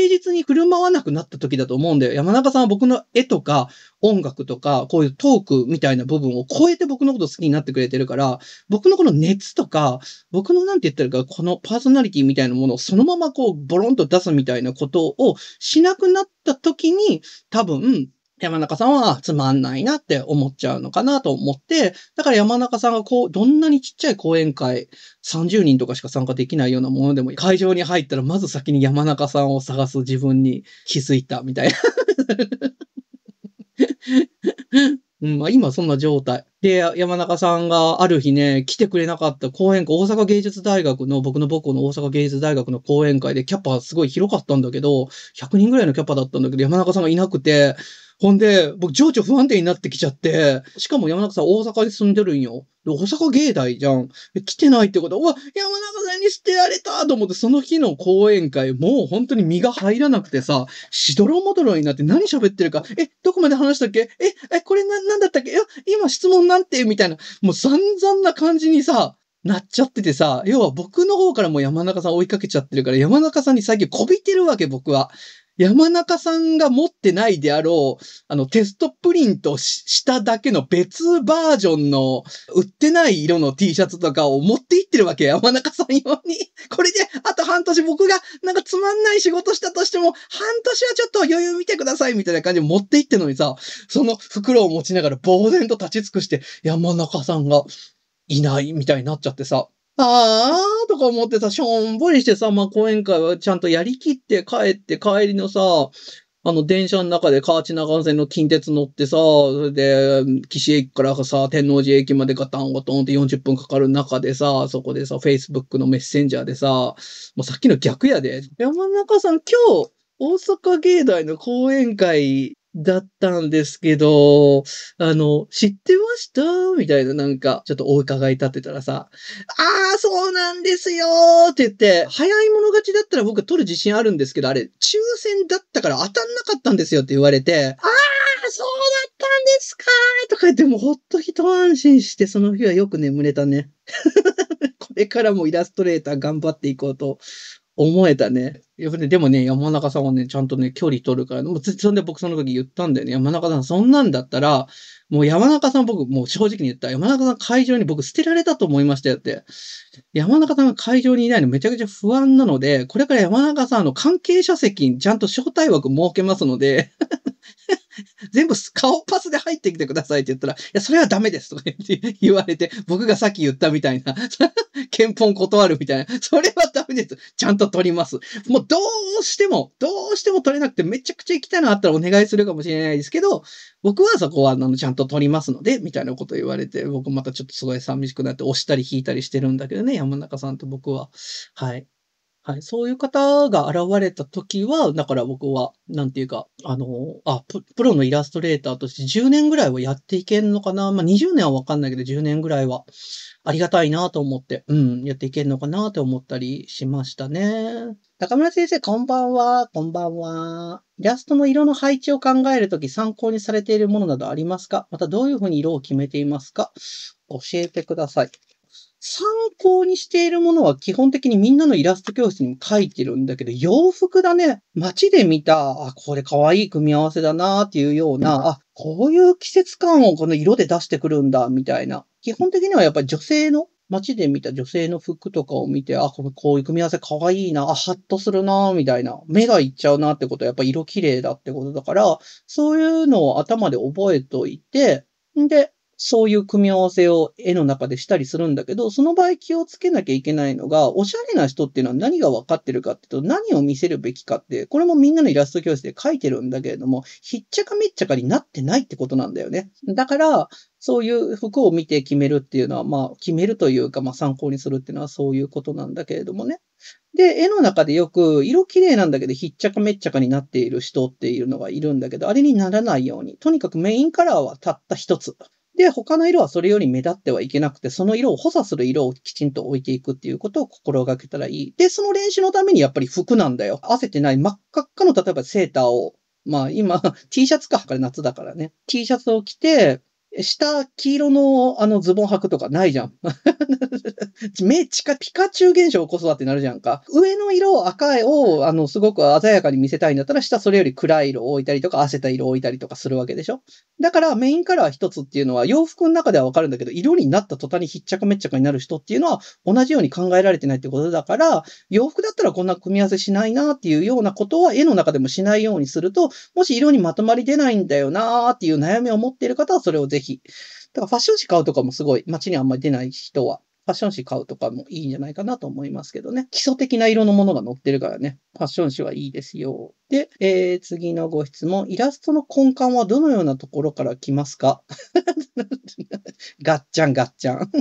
実に振る舞わなくなった時だと思うんだよ。山中さんは僕の絵とか音楽とか、こういうトークみたいな部分を超えて僕のこと好きになってくれてるから、僕のこの熱とか、僕のなんて言ったらか、このパーソナリティみたいなものをそのままこう、ボロンと出すみたいなことをしなくなった時に、多分、山中さんはつまんないなって思っちゃうのかなと思って、だから山中さんがこう、どんなにちっちゃい講演会、30人とかしか参加できないようなものでも、会場に入ったらまず先に山中さんを探す自分に気づいたみたいな (laughs) うん、まあ今そんな状態。で、山中さんがある日ね、来てくれなかった講演会、大阪芸術大学の、僕の母校の大阪芸術大学の講演会でキャパすごい広かったんだけど、100人ぐらいのキャパだったんだけど、山中さんがいなくて、ほんで、僕、情緒不安定になってきちゃって、しかも山中さん大阪に住んでるんよ。大阪芸大じゃん。来てないってことは、うわ、山中さんに捨てられたと思って、その日の講演会、もう本当に身が入らなくてさ、しどろもどろになって何喋ってるか、え、どこまで話したっけえ、え、これな、なんだったっけ今質問なんてみたいな、もう散々な感じにさ、なっちゃっててさ、要は僕の方からも山中さん追いかけちゃってるから、山中さんに最近こびてるわけ、僕は。山中さんが持ってないであろう、あの、テストプリントしただけの別バージョンの売ってない色の T シャツとかを持っていってるわけ、山中さん用に。(laughs) これで、あと半年僕がなんかつまんない仕事したとしても、半年はちょっと余裕見てくださいみたいな感じで持っていってるのにさ、その袋を持ちながら呆然と立ち尽くして、山中さんがいないみたいになっちゃってさ。あーとか思ってさ、しょんぼりしてさ、まあ、講演会はちゃんとやりきって帰って帰りのさ、あの、電車の中で河内長野線の近鉄乗ってさ、それで、岸駅からさ、天王寺駅までガタンゴトンって40分かかる中でさ、そこでさ、Facebook のメッセンジャーでさ、もうさっきの逆やで、山中さん今日、大阪芸大の講演会だったんですけど、あの、知ってましたみたいななんか、ちょっとお伺い立ってたらさ、ああ、そうなんですよって言って、早い者勝ちだったら僕は取る自信あるんですけど、あれ、抽選だったから当たんなかったんですよって言われて、ああ、そうだったんですかとか言って、もうほっと一安心して、その日はよく眠れたね。(laughs) これからもイラストレーター頑張っていこうと思えたね。やっぱね、でもね、山中さんはね、ちゃんとね、距離取るから、もう、そんで僕その時言ったんだよね。山中さん、そんなんだったら、もう山中さん僕、もう正直に言った。山中さん会場に僕捨てられたと思いましたよって。山中さんが会場にいないのめちゃくちゃ不安なので、これから山中さんの関係者席にちゃんと招待枠設けますので全部顔パスで入ってきてくださいって言ったら、いや、それはダメですとか言われて、僕がさっき言ったみたいな、憲 (laughs) 法断るみたいな、それはダメです。ちゃんと取ります。もうどうしても、どうしても取れなくてめちゃくちゃ行きたいのあったらお願いするかもしれないですけど、僕はそこはあのちゃんと取りますので、みたいなこと言われて、僕またちょっとすごい寂しくなって押したり引いたりしてるんだけどね、山中さんと僕は。はい。はい。そういう方が現れた時は、だから僕は、なんていうか、あの、あ、プロのイラストレーターとして10年ぐらいはやっていけんのかな。まあ、20年はわかんないけど、10年ぐらいはありがたいなと思って、うん、やっていけんのかなと思ったりしましたね。中村先生、こんばんは、こんばんは。イラストの色の配置を考えるとき参考にされているものなどありますかまたどういうふうに色を決めていますか教えてください。参考にしているものは基本的にみんなのイラスト教室にも書いてるんだけど、洋服だね。街で見た、あ、これ可愛い組み合わせだなっていうような、あ、こういう季節感をこの色で出してくるんだ、みたいな。基本的にはやっぱり女性の、街で見た女性の服とかを見て、あ、これこういう組み合わせ可愛いな、あ、ハッとするな、みたいな。目がいっちゃうなってことはやっぱ色綺麗だってことだから、そういうのを頭で覚えといて、んで、そういう組み合わせを絵の中でしたりするんだけど、その場合気をつけなきゃいけないのが、おしゃれな人っていうのは何が分かってるかっていうと、何を見せるべきかって、これもみんなのイラスト教室で書いてるんだけれども、ひっちゃかめっちゃかになってないってことなんだよね。だから、そういう服を見て決めるっていうのは、まあ、決めるというか、まあ、参考にするっていうのはそういうことなんだけれどもね。で、絵の中でよく、色綺麗なんだけど、ひっちゃかめっちゃかになっている人っていうのがいるんだけど、あれにならないように、とにかくメインカラーはたった一つ。で、他の色はそれより目立ってはいけなくて、その色を補佐する色をきちんと置いていくっていうことを心がけたらいい。で、その練習のためにやっぱり服なんだよ。合わせてない真っ赤っかの、例えばセーターをまあ今、(laughs) T シャツか、これ夏だからね。T シャツを着て、下、黄色の、あの、ズボン履くとかないじゃん。(laughs) 目、ちピカチュウ現象起こすわってなるじゃんか。上の色、赤いを、あの、すごく鮮やかに見せたいんだったら、下それより暗い色を置いたりとか、汗た色を置いたりとかするわけでしょだから、メインカラー一つっていうのは、洋服の中ではわかるんだけど、色になった途端にひっちゃかめっちゃかになる人っていうのは、同じように考えられてないってことだから、洋服だったらこんな組み合わせしないなっていうようなことは、絵の中でもしないようにすると、もし色にまとまり出ないんだよなっていう悩みを持っている方は、それをぜひひ。だからファッション誌買うとかもすごい、街にあんまり出ない人は、ファッション誌買うとかもいいんじゃないかなと思いますけどね。基礎的な色のものが載ってるからね、ファッション誌はいいですよ。で、えー、次のご質問。イラストの根幹はどのようなところから来ますか (laughs) ガッチャンガッチャン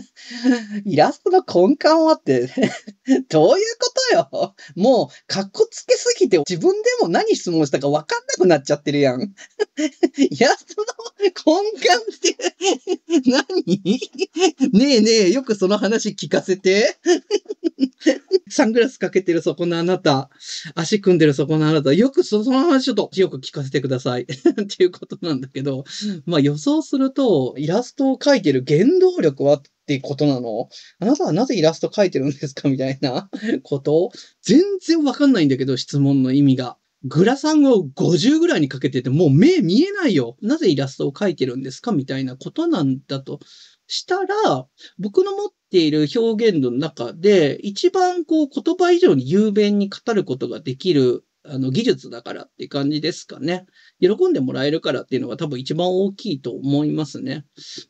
(laughs) イラストの根幹はって (laughs) どういうことよもう、かっこつけすぎて自分でも何質問したかわかんなくなっちゃってるやん。イラストの根幹って何、ねえねえ、よくその話聞かせて。サングラスかけてるそこのあなた。足組んでるそここのあなた。よくその話ちょっと強く聞かせてください。(laughs) っていうことなんだけど、まあ予想すると、イラストを描いてる原動力はっていうことなのあなたはなぜイラスト描いてるんですかみたいな (laughs) こと全然わかんないんだけど、質問の意味が。グラサンを50ぐらいにかけてて、もう目見えないよ。なぜイラストを描いてるんですかみたいなことなんだとしたら、僕の持っている表現の中で、一番こう言葉以上に雄弁に語ることができるあの技術だからっていう感じですかね。喜んでもらえるからっていうのが多分一番大きいと思いますね。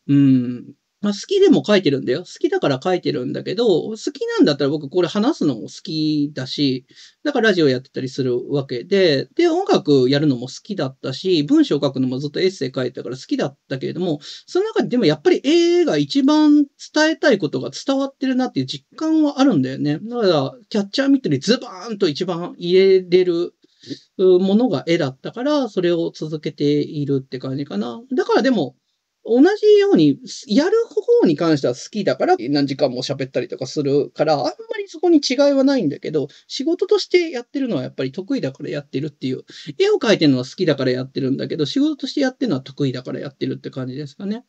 うん。まあ、好きでも書いてるんだよ。好きだから書いてるんだけど、好きなんだったら僕これ話すのも好きだし、だからラジオやってたりするわけで、で、音楽やるのも好きだったし、文章書くのもずっとエッセイ書いてたから好きだったけれども、その中ででもやっぱり絵が一番伝えたいことが伝わってるなっていう実感はあるんだよね。だから、キャッチャーミットにズバーンと一番入れれるものが絵だったから、それを続けているって感じかな。だからでも、同じように、やる方に関しては好きだから、何時間も喋ったりとかするから、あんまりそこに違いはないんだけど、仕事としてやってるのはやっぱり得意だからやってるっていう。絵を描いてるのは好きだからやってるんだけど、仕事としてやってるのは得意だからやってるって感じですかね。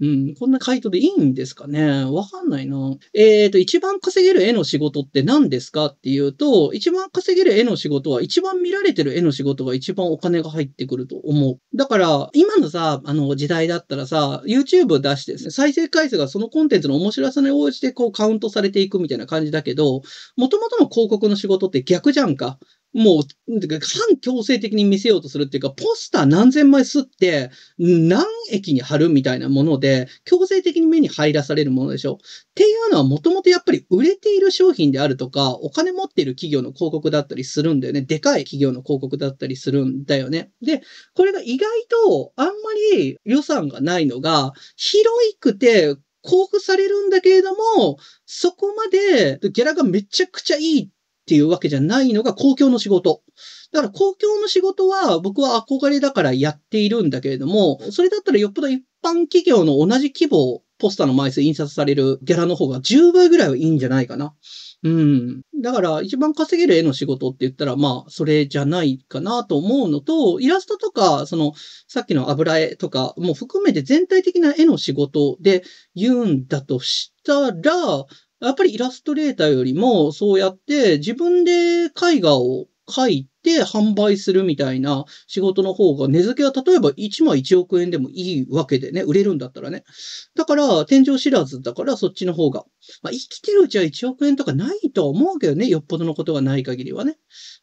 うん、こんな回答でいいんですかねわかんないな。えっ、ー、と、一番稼げる絵の仕事って何ですかっていうと、一番稼げる絵の仕事は、一番見られてる絵の仕事が一番お金が入ってくると思う。だから、今のさ、あの時代だったらさ、YouTube 出してですね、再生回数がそのコンテンツの面白さに応じてこうカウントされていくみたいな感じだけど、元々の広告の仕事って逆じゃんか。もう、反強制的に見せようとするっていうか、ポスター何千枚吸って、何駅に貼るみたいなもので、強制的に目に入らされるものでしょ。っていうのはもともとやっぱり売れている商品であるとか、お金持っている企業の広告だったりするんだよね。でかい企業の広告だったりするんだよね。で、これが意外とあんまり予算がないのが、広くて、交付されるんだけれども、そこまでギャラがめちゃくちゃいいっていうわけじゃないのが公共の仕事。だから公共の仕事は僕は憧れだからやっているんだけれども、それだったらよっぽど一般企業の同じ規模、ポスターの枚数印刷されるギャラの方が10倍ぐらいはいいんじゃないかな。うん。だから一番稼げる絵の仕事って言ったら、まあ、それじゃないかなと思うのと、イラストとか、その、さっきの油絵とかも含めて全体的な絵の仕事で言うんだとしたら、やっぱりイラストレーターよりも、そうやって自分で絵画を描いて販売するみたいな仕事の方が、値付けは例えば1枚1億円でもいいわけでね、売れるんだったらね。だから、天井知らずだからそっちの方が。まあ、生きてるうちは1億円とかないと思うけどね、よっぽどのことがない限りはね。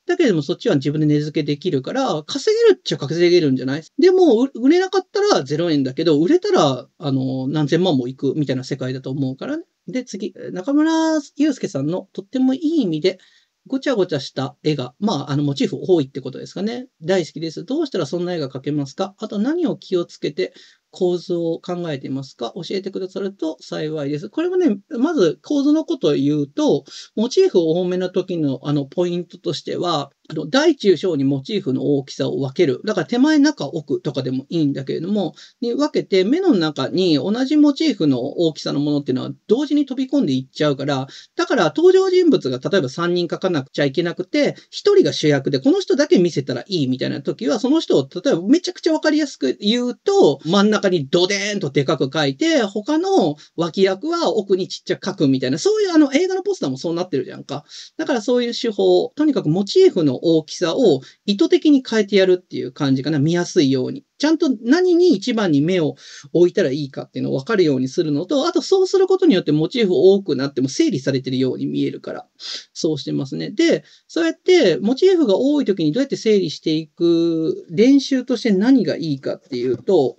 だけどもそっちは自分で値付けできるから、稼げるっちゃ稼げるんじゃないでも、売れなかったら0円だけど、売れたら、あの、何千万もいくみたいな世界だと思うからね。で、次、中村祐介さんのとってもいい意味で、ごちゃごちゃした絵が、まあ、あの、モチーフ多いってことですかね。大好きです。どうしたらそんな絵が描けますかあと何を気をつけて構図を考えていますか教えてくださると幸いです。これもね、まず構図のことを言うと、モチーフ多めの時のあのポイントとしては、大中小にモチーフの大きさを分ける。だから手前中奥とかでもいいんだけれども、に分けて目の中に同じモチーフの大きさのものっていうのは同時に飛び込んでいっちゃうから、だから登場人物が例えば3人書かなくちゃいけなくて、1人が主役でこの人だけ見せたらいいみたいな時は、その人を例えばめちゃくちゃ分かりやすく言うと、真ん中にドデーンとでかく書いて、他の脇役は奥にちっちゃく描くみたいな、そういうあの映画のポスターもそうなってるじゃんか。だからそういう手法、とにかくモチーフのの大きさを意図的に変えてやるっていう感じかな。見やすいように。ちゃんと何に一番に目を置いたらいいかっていうのを分かるようにするのと、あとそうすることによってモチーフ多くなっても整理されてるように見えるから、そうしてますね。で、そうやってモチーフが多い時にどうやって整理していく練習として何がいいかっていうと、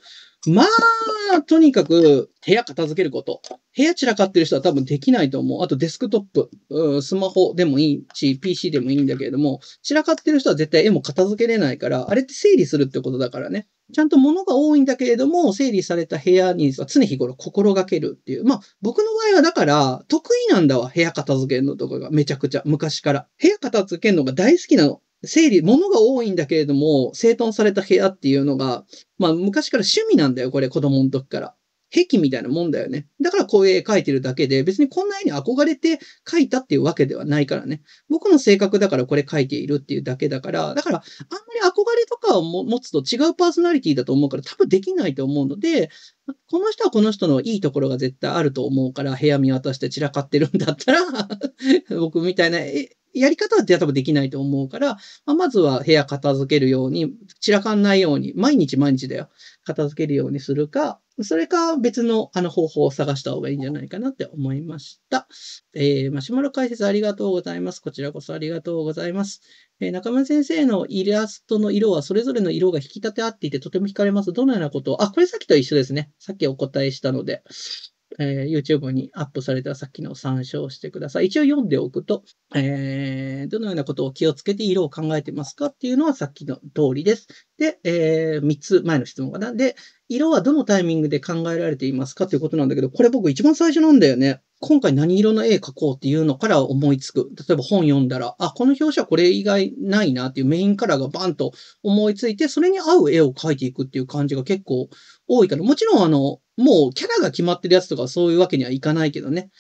まあ、とにかく部屋片付けること。部屋散らかってる人は多分できないと思う。あとデスクトップ、うスマホでもいいし、PC でもいいんだけれども、散らかってる人は絶対絵も片付けれないから、あれって整理するってことだからね。ちゃんと物が多いんだけれども、整理された部屋には常日頃心がけるっていう。まあ、僕の場合はだから、得意なんだわ。部屋片付けるのとかがめちゃくちゃ昔から。部屋片付けるのが大好きなの。整理、物が多いんだけれども、整頓された部屋っていうのが、まあ昔から趣味なんだよ、これ、子供の時から。壁みたいなもんだよね。だからこういう絵描いてるだけで、別にこんな絵に憧れて描いたっていうわけではないからね。僕の性格だからこれ描いているっていうだけだから、だからあんまり憧れとかを持つと違うパーソナリティだと思うから多分できないと思うので、この人はこの人のいいところが絶対あると思うから、部屋見渡して散らかってるんだったら (laughs) 僕みたいなやり方って多分できないと思うから、まあ、まずは部屋片付けるように、散らかんないように、毎日毎日だよ。片付けるようにするか、それか別のあの方法を探した方がいいんじゃないかなって思いました。えー、マシュマロ解説ありがとうございます。こちらこそありがとうございます。えー、中村先生のイラストの色はそれぞれの色が引き立て合っていてとても惹かれます。どのようなことをあ、これさっきと一緒ですね。さっきお答えしたので。えー、YouTube にアップされたさっきの参照してください。一応読んでおくと、えー、どのようなことを気をつけて色を考えてますかっていうのはさっきの通りです。で、えー、3つ前の質問かな。で、色はどのタイミングで考えられていますかということなんだけど、これ僕一番最初なんだよね。今回何色の絵描こうっていうのから思いつく。例えば本読んだら、あ、この表紙はこれ以外ないなっていうメインカラーがバンと思いついて、それに合う絵を描いていくっていう感じが結構多いから、もちろんあの、もうキャラが決まってるやつとかそういうわけにはいかないけどね。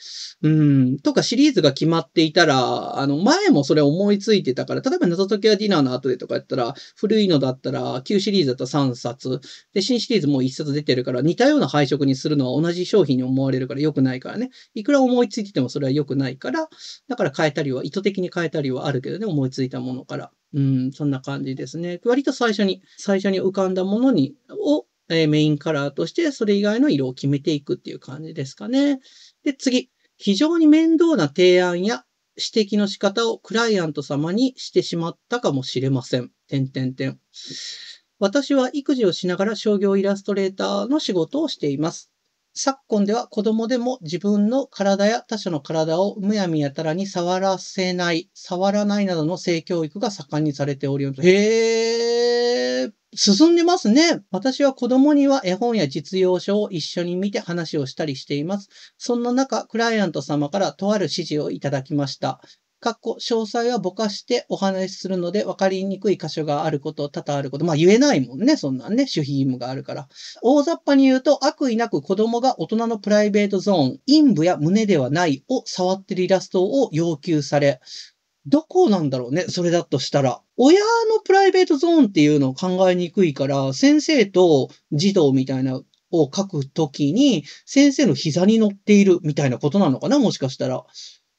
うん、とかシリーズが決まっていたら、あの、前もそれ思いついてたから、例えば謎解きはディナーの後でとかやったら、古いのだったら、旧シリーズだったら3冊、で、新シリーズもう1冊出てるから、似たような配色にするのは同じ商品に思われるから良くないからね。いくら思いついててもそれは良くないから、だから変えたりは、意図的に変えたりはあるけどね、思いついたものから。うん、そんな感じですね。割と最初に、最初に浮かんだものに、を、えー、メインカラーとして、それ以外の色を決めていくっていう感じですかね。で、次。非常に面倒な提案や指摘の仕方をクライアント様にしてしまったかもしれません。点点点。私は育児をしながら商業イラストレーターの仕事をしています。昨今では子供でも自分の体や他者の体をむやみやたらに触らせない、触らないなどの性教育が盛んにされております。へー。進んでますね。私は子供には絵本や実用書を一緒に見て話をしたりしています。そんな中、クライアント様からとある指示をいただきました。かっこ、詳細はぼかしてお話しするので、わかりにくい箇所があること、多々あること。まあ言えないもんね、そんなんね、守秘義務があるから。大雑把に言うと、悪意なく子供が大人のプライベートゾーン、陰部や胸ではないを触ってるイラストを要求され、どこなんだろうね、それだとしたら。親のプライベートゾーンっていうのを考えにくいから、先生と児童みたいなを書くときに、先生の膝に乗っているみたいなことなのかな、もしかしたら。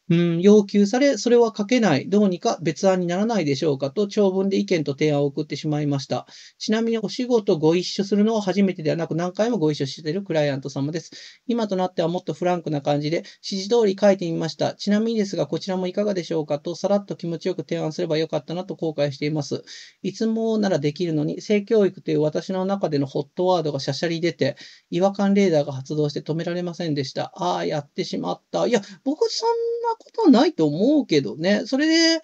うん、要求され、それは書けない。どうにか別案にならないでしょうかと、長文で意見と提案を送ってしまいました。ちなみにお仕事ご一緒するのは初めてではなく、何回もご一緒しているクライアント様です。今となってはもっとフランクな感じで、指示通り書いてみました。ちなみにですが、こちらもいかがでしょうかと、さらっと気持ちよく提案すればよかったなと後悔しています。いつもならできるのに、性教育という私の中でのホットワードがしゃしゃり出て、違和感レーダーが発動して止められませんでした。ああ、やってしまった。いや、僕そんなことはないと思うけどね。それで、やっ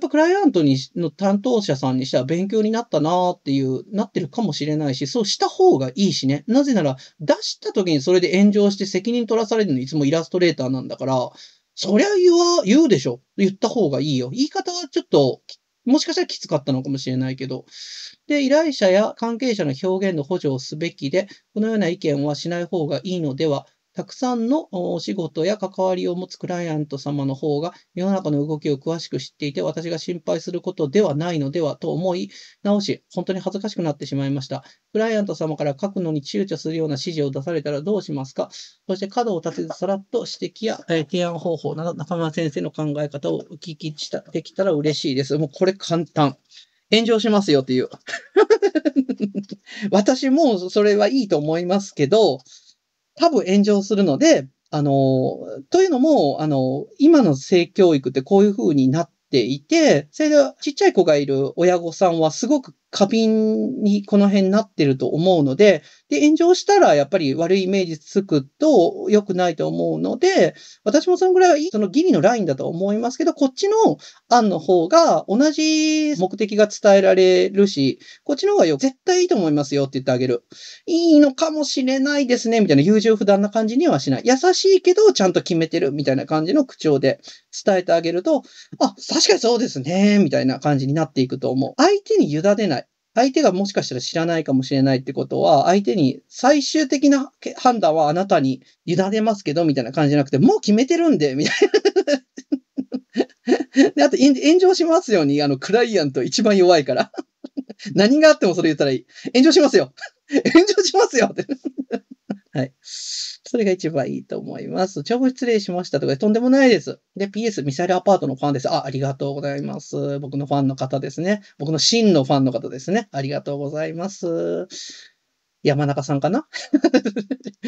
ぱクライアントにの担当者さんにしては勉強になったなっていう、なってるかもしれないし、そうした方がいいしね。なぜなら、出した時にそれで炎上して責任取らされるのいつもイラストレーターなんだから、そりゃ言わ、言うでしょ。言った方がいいよ。言い方はちょっと、もしかしたらきつかったのかもしれないけど。で、依頼者や関係者の表現の補助をすべきで、このような意見はしない方がいいのではたくさんのお仕事や関わりを持つクライアント様の方が世の中の動きを詳しく知っていて私が心配することではないのではと思い直し、本当に恥ずかしくなってしまいました。クライアント様から書くのに躊躇するような指示を出されたらどうしますかそして角を立てずさらっと指摘や、えー、提案方法など中村先生の考え方をお聞きしたできたら嬉しいです。もうこれ簡単。炎上しますよっていう (laughs) 私もそれはいいと思いますけど、多分炎上するので、あの、というのも、あの、今の性教育ってこういう風になっていて、それでちっちゃい子がいる親御さんはすごく過敏にこの辺なってると思うので、で、炎上したらやっぱり悪いイメージつくと良くないと思うので、私もそのぐらいそのギリのラインだと思いますけど、こっちの案の方が同じ目的が伝えられるし、こっちの方がよ、絶対いいと思いますよって言ってあげる。いいのかもしれないですね、みたいな優柔不断な感じにはしない。優しいけどちゃんと決めてるみたいな感じの口調で伝えてあげると、あ、確かにそうですね、みたいな感じになっていくと思う。相手に委ねない。相手がもしかしたら知らないかもしれないってことは、相手に最終的な判断はあなたに委ねますけど、みたいな感じじゃなくて、もう決めてるんで、みたいな (laughs) で、あと、炎上しますように、あの、クライアント一番弱いから (laughs) 何があってもそれ言ったらいい。炎上しますよ (laughs) 炎上しますよってはい。それが一番いいと思います。うど失礼しましたとか、とんでもないです。で、PS、ミサイルアパートのファンです。あ、ありがとうございます。僕のファンの方ですね。僕の真のファンの方ですね。ありがとうございます。山中さんかな (laughs)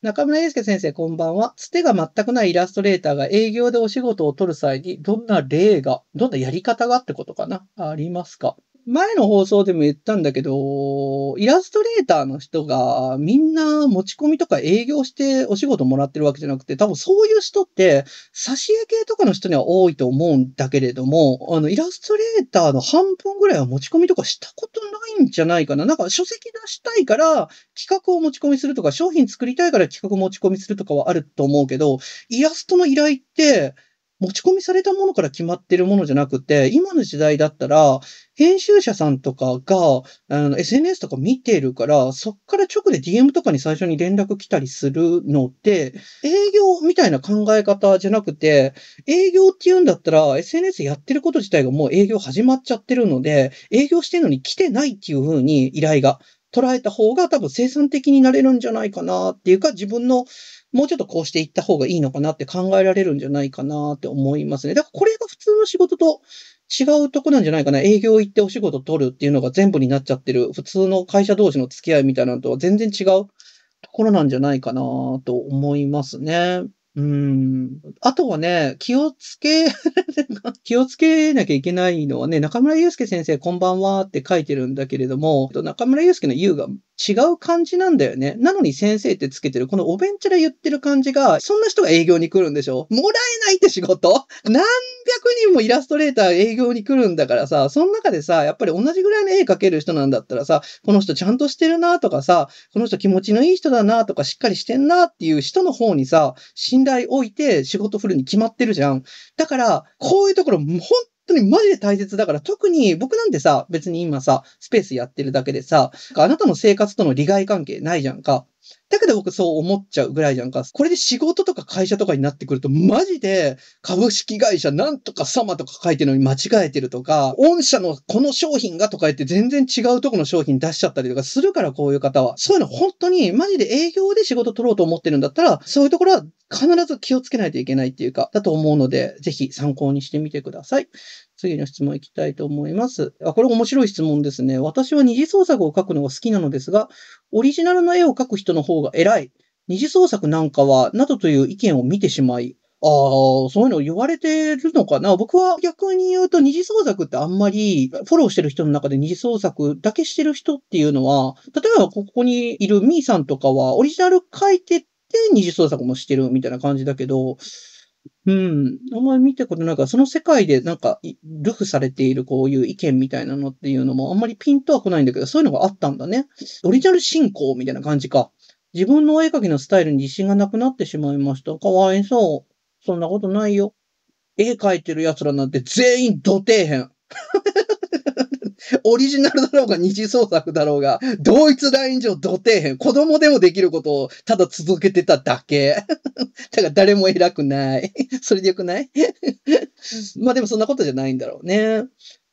中村祐介先生、こんばんは。つてが全くないイラストレーターが営業でお仕事を取る際に、どんな例が、どんなやり方がってことかなありますか前の放送でも言ったんだけど、イラストレーターの人がみんな持ち込みとか営業してお仕事もらってるわけじゃなくて、多分そういう人って、差入絵系とかの人には多いと思うんだけれども、あの、イラストレーターの半分ぐらいは持ち込みとかしたことないんじゃないかな。なんか書籍出したいから企画を持ち込みするとか、商品作りたいから企画持ち込みするとかはあると思うけど、イラストの依頼って、持ち込みされたものから決まってるものじゃなくて、今の時代だったら、編集者さんとかが、あの、SNS とか見てるから、そっから直で DM とかに最初に連絡来たりするので、営業みたいな考え方じゃなくて、営業って言うんだったら、SNS やってること自体がもう営業始まっちゃってるので、営業してるのに来てないっていう風に依頼が。捉えた方が多分生産的になれるんじゃないかなっていうか、自分のもうちょっとこうしていった方がいいのかなって考えられるんじゃないかなって思いますね。だからこれが普通の仕事と違うとこなんじゃないかな。営業行ってお仕事取るっていうのが全部になっちゃってる、普通の会社同士の付き合いみたいなのとは全然違うところなんじゃないかなと思いますね。うん。あとはね、気をつけ、(laughs) 気をつけなきゃいけないのはね、中村祐介先生こんばんはって書いてるんだけれども、中村祐介の U が違う感じなんだよね。なのに先生ってつけてる、このお弁ゃら言ってる感じが、そんな人が営業に来るんでしょもらえないって仕事何百人もイラストレーター営業に来るんだからさ、その中でさ、やっぱり同じぐらいの絵描ける人なんだったらさ、この人ちゃんとしてるなとかさ、この人気持ちのいい人だなとか、しっかりしてんなっていう人の方にさ、信頼置いて仕事振るに決まってるじゃん。だから、こういうところ、本当にマジで大切だから、特に僕なんてさ、別に今さ、スペースやってるだけでさ、あなたの生活との利害関係ないじゃんか。だけど僕そう思っちゃうぐらいじゃんか。これで仕事とか会社とかになってくると、マジで株式会社なんとか様とか書いてるのに間違えてるとか、御社のこの商品がとか言って全然違うとこの商品出しちゃったりとかするから、こういう方は。そういうの本当にマジで営業で仕事取ろうと思ってるんだったら、そういうところは必ず気をつけないといけないっていうか、だと思うので、ぜひ参考にしてみてください。次の質問いきたいと思います。あ、これ面白い質問ですね。私は二次創作を描くのが好きなのですが、オリジナルの絵を描く人の方が偉い。二次創作なんかは、などという意見を見てしまい、ああ、そういうの言われてるのかな僕は逆に言うと二次創作ってあんまりフォローしてる人の中で二次創作だけしてる人っていうのは、例えばここにいるミーさんとかはオリジナル書いてて二次創作もしてるみたいな感じだけど、うん。あんまり見たことないから、その世界でなんか、ルフされているこういう意見みたいなのっていうのもあんまりピンとは来ないんだけど、そういうのがあったんだね。オリジナル進行みたいな感じか。自分のお絵描きのスタイルに自信がなくなってしまいました。かわいそう。そんなことないよ。絵描いてる奴らなんて全員土底辺。オリジナルだろうが二次創作だろうが、同一ライン上ど底辺。子供でもできることをただ続けてただけ。(laughs) だから誰も偉くない。(laughs) それでよくない (laughs) まあでもそんなことじゃないんだろうね。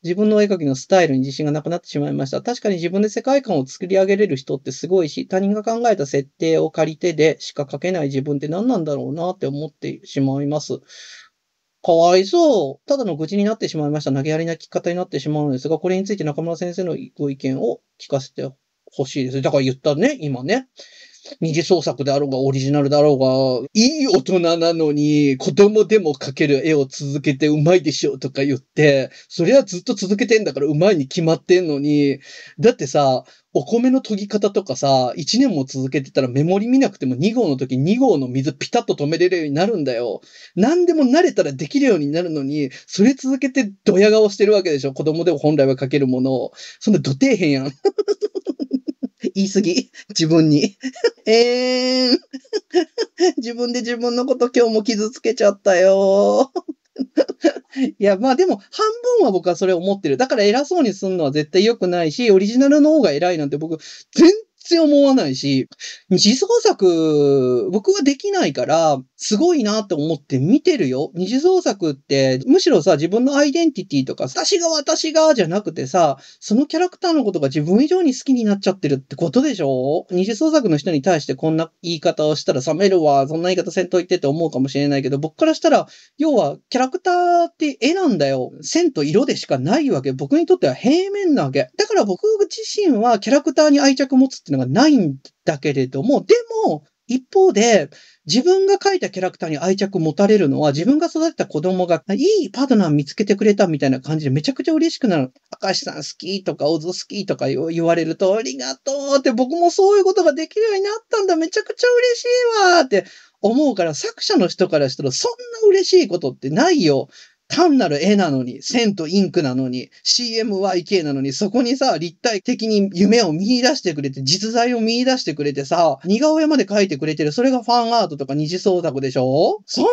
自分の絵描きのスタイルに自信がなくなってしまいました。確かに自分で世界観を作り上げれる人ってすごいし、他人が考えた設定を借りてでしか描けない自分って何なんだろうなって思ってしまいます。かわいそう。ただの愚痴になってしまいました。投げやりな聞き方になってしまうのですが、これについて中村先生のご意見を聞かせてほしいです。だから言ったね、今ね。二次創作であろうが、オリジナルだろうが、いい大人なのに、子供でも描ける絵を続けてうまいでしょとか言って、それはずっと続けてんだからうまいに決まってんのに、だってさ、お米の研ぎ方とかさ、1年も続けてたらメモリ見なくても2号の時2号の水ピタッと止めれるようになるんだよ。何でも慣れたらできるようになるのに、それ続けてドヤ顔してるわけでしょ。子供でも本来は書けるものを。そんなど底辺やん。(laughs) 言い過ぎ。自分に。えーん。(laughs) 自分で自分のこと今日も傷つけちゃったよ。(laughs) いや、まあでも、半分は僕はそれ思ってる。だから偉そうにすんのは絶対良くないし、オリジナルの方が偉いなんて僕、全然思わないし、二次創作、僕はできないから、すごいなって思って見てるよ。二次創作って、むしろさ、自分のアイデンティティとか、私が私がじゃなくてさ、そのキャラクターのことが自分以上に好きになっちゃってるってことでしょ二次創作の人に対してこんな言い方をしたら冷めるわ、そんな言い方せんといてって思うかもしれないけど、僕からしたら、要はキャラクターって絵なんだよ。線と色でしかないわけ。僕にとっては平面なわけ。だから僕自身はキャラクターに愛着持つってのがないんだけれども、でも、一方で、自分が書いたキャラクターに愛着持たれるのは、自分が育てた子供がいいパートナー見つけてくれたみたいな感じでめちゃくちゃ嬉しくなる。明石さん好きとか、オズ好きとか言われると、ありがとうって僕もそういうことができるようになったんだ。めちゃくちゃ嬉しいわって思うから、作者の人からしたらそんな嬉しいことってないよ。単なる絵なのに、線とインクなのに、CMYK なのに、そこにさ、立体的に夢を見出してくれて、実在を見出してくれてさ、似顔絵まで描いてくれてる。それがファンアートとか二次創作でしょそんな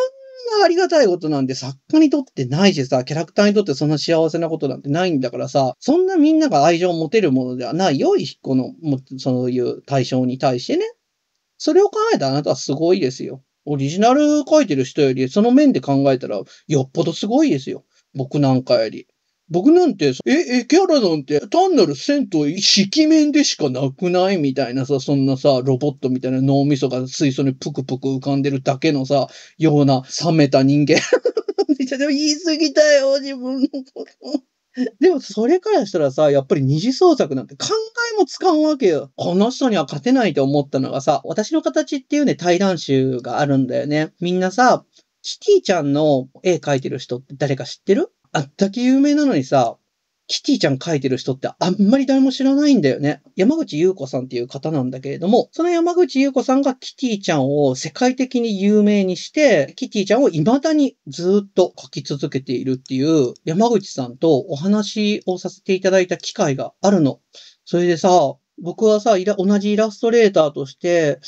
ありがたいことなんて作家にとってないしさ、キャラクターにとってそんな幸せなことなんてないんだからさ、そんなみんなが愛情を持てるものではないよ、一個の、そういう対象に対してね。それを考えたあなたはすごいですよ。オリジナル書いてる人より、その面で考えたら、よっぽどすごいですよ。僕なんかより。僕なんて、え、え、キャラなんて単なる銭湯、色面でしかなくないみたいなさ、そんなさ、ロボットみたいな脳みそが水素にぷくぷく浮かんでるだけのさ、ような冷めた人間。(laughs) 言い過ぎたよ、自分のこと。でも、それからしたらさ、やっぱり二次創作なんて考えもつかんわけよ。この人には勝てないと思ったのがさ、私の形っていうね、対談集があるんだよね。みんなさ、キティちゃんの絵描いてる人って誰か知ってるあったけ有名なのにさ、キティちゃん書いてる人ってあんまり誰も知らないんだよね。山口優子さんっていう方なんだけれども、その山口優子さんがキティちゃんを世界的に有名にして、キティちゃんを未だにずっと書き続けているっていう山口さんとお話をさせていただいた機会があるの。それでさ、僕はさ、同じイラストレーターとして、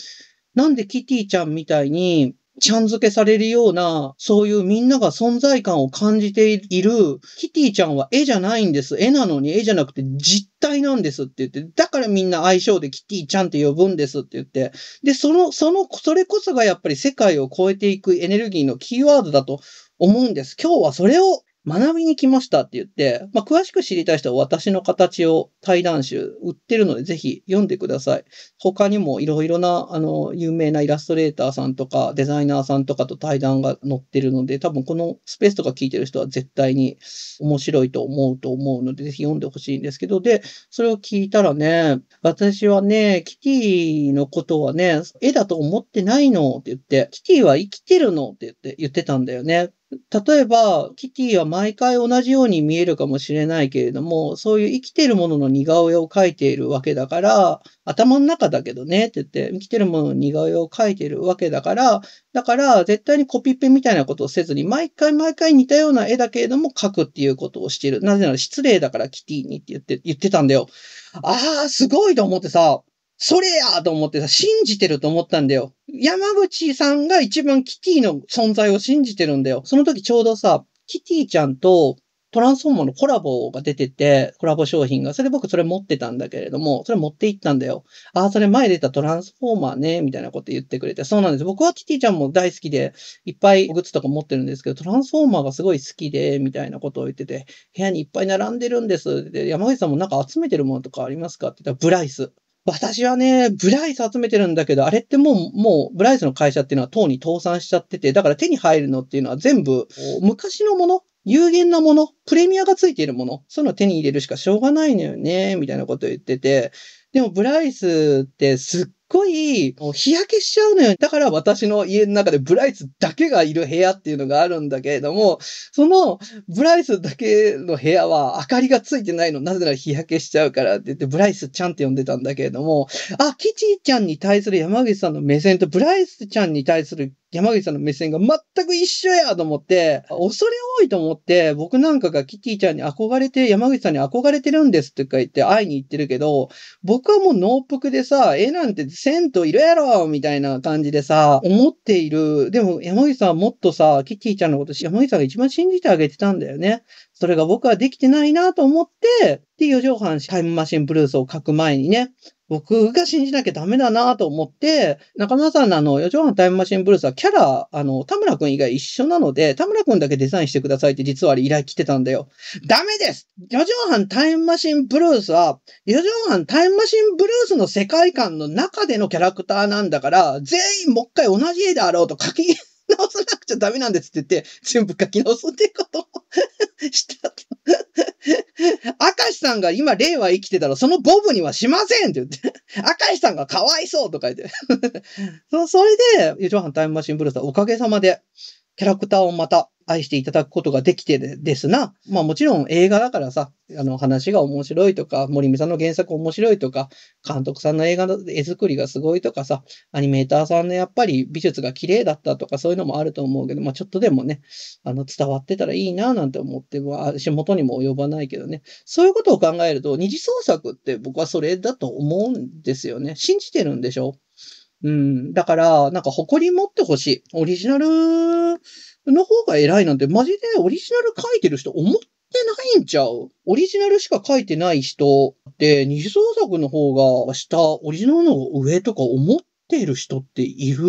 なんでキティちゃんみたいにちゃん付けされるような、そういうみんなが存在感を感じている、キティちゃんは絵じゃないんです。絵なのに絵じゃなくて実体なんですって言って、だからみんな愛称でキティちゃんって呼ぶんですって言って、で、その、その、それこそがやっぱり世界を超えていくエネルギーのキーワードだと思うんです。今日はそれを学びに来ましたって言って、まあ、詳しく知りたい人は私の形を対談集売ってるので、ぜひ読んでください。他にもいろいろな、あの、有名なイラストレーターさんとか、デザイナーさんとかと対談が載ってるので、多分このスペースとか聞いてる人は絶対に面白いと思うと思うので、ぜひ読んでほしいんですけど、で、それを聞いたらね、私はね、キティのことはね、絵だと思ってないのって言って、キティは生きてるのって言って、言ってたんだよね。例えば、キティは毎回同じように見えるかもしれないけれども、そういう生きてるものの似顔絵を描いているわけだから、頭の中だけどねって言って、生きてるものの似顔絵を描いているわけだから、だから絶対にコピペみたいなことをせずに、毎回毎回似たような絵だけれども描くっていうことをしている。なぜなら失礼だからキティにって言って、言ってたんだよ。ああ、すごいと思ってさ、それやと思ってさ、信じてると思ったんだよ。山口さんが一番キティの存在を信じてるんだよ。その時ちょうどさ、キティちゃんとトランスフォーマーのコラボが出てて、コラボ商品が。それで僕それ持ってたんだけれども、それ持って行ったんだよ。ああ、それ前出たトランスフォーマーね、みたいなこと言ってくれて。そうなんです。僕はキティちゃんも大好きで、いっぱいグッズとか持ってるんですけど、トランスフォーマーがすごい好きで、みたいなことを言ってて、部屋にいっぱい並んでるんです。で、山口さんもなんか集めてるものとかありますかって言ったら、ブライス。私はね、ブライス集めてるんだけど、あれってもう、もう、ブライスの会社っていうのはとうに倒産しちゃってて、だから手に入るのっていうのは全部、昔のもの有限なものプレミアがついているものそういうのを手に入れるしかしょうがないのよね、みたいなことを言ってて。でも、ブライスってすっごい、もう日焼けしちゃうのよ。だから私の家の中でブライスだけがいる部屋っていうのがあるんだけれども、そのブライスだけの部屋は明かりがついてないの。なぜなら日焼けしちゃうからって言って、ブライスちゃんって呼んでたんだけれども、あ、キチちゃんに対する山口さんの目線とブライスちゃんに対する山口さんの目線が全く一緒やと思って、恐れ多いと思って、僕なんかがキティちゃんに憧れて、山口さんに憧れてるんですって言って会いに行ってるけど、僕はもう納服でさ、絵なんて銭湯いるやろみたいな感じでさ、思っている。でも、山口さんはもっとさ、キッキーちゃんのこと、山口さんが一番信じてあげてたんだよね。それが僕はできてないなと思って、って T4 上半タイムマシンブルースを書く前にね、僕が信じなきゃダメだなと思って、中村さんのあの、四畳半タイムマシンブルースはキャラ、あの、田村くん以外一緒なので、田村くんだけデザインしてくださいって実はあれ依頼来てたんだよ。ダメです四畳半タイムマシンブルースは、四畳半タイムマシンブルースの世界観の中でのキャラクターなんだから、全員もう一回同じ絵であろうと書き、直さなくちゃダメなんですって言って、全部書き直すってことを (laughs) したと。明石さんが今、令和生きてたら、そのボブにはしませんって言って、明石さんがかわいそうとか言って。(laughs) それで、一応タイムマシンブルースはおかげさまで、キャラクターをまた愛していただくことができてですな、まあもちろん映画だからさ、あの話が面白いとか、森美さんの原作面白いとか、監督さんの映画の絵作りがすごいとかさ、アニメーターさんのやっぱり美術が綺麗だったとかそういうのもあると思うけど、まあちょっとでもね、あの伝わってたらいいななんて思って、まあ足元にも及ばないけどね、そういうことを考えると二次創作って僕はそれだと思うんですよね。信じてるんでしょうん。だから、なんか誇り持ってほしい。オリジナルの方が偉いなんて、マジでオリジナル書いてる人思ってないんちゃうオリジナルしか書いてない人って、二次創作の方が下、オリジナルの方が上とか思ってる人っている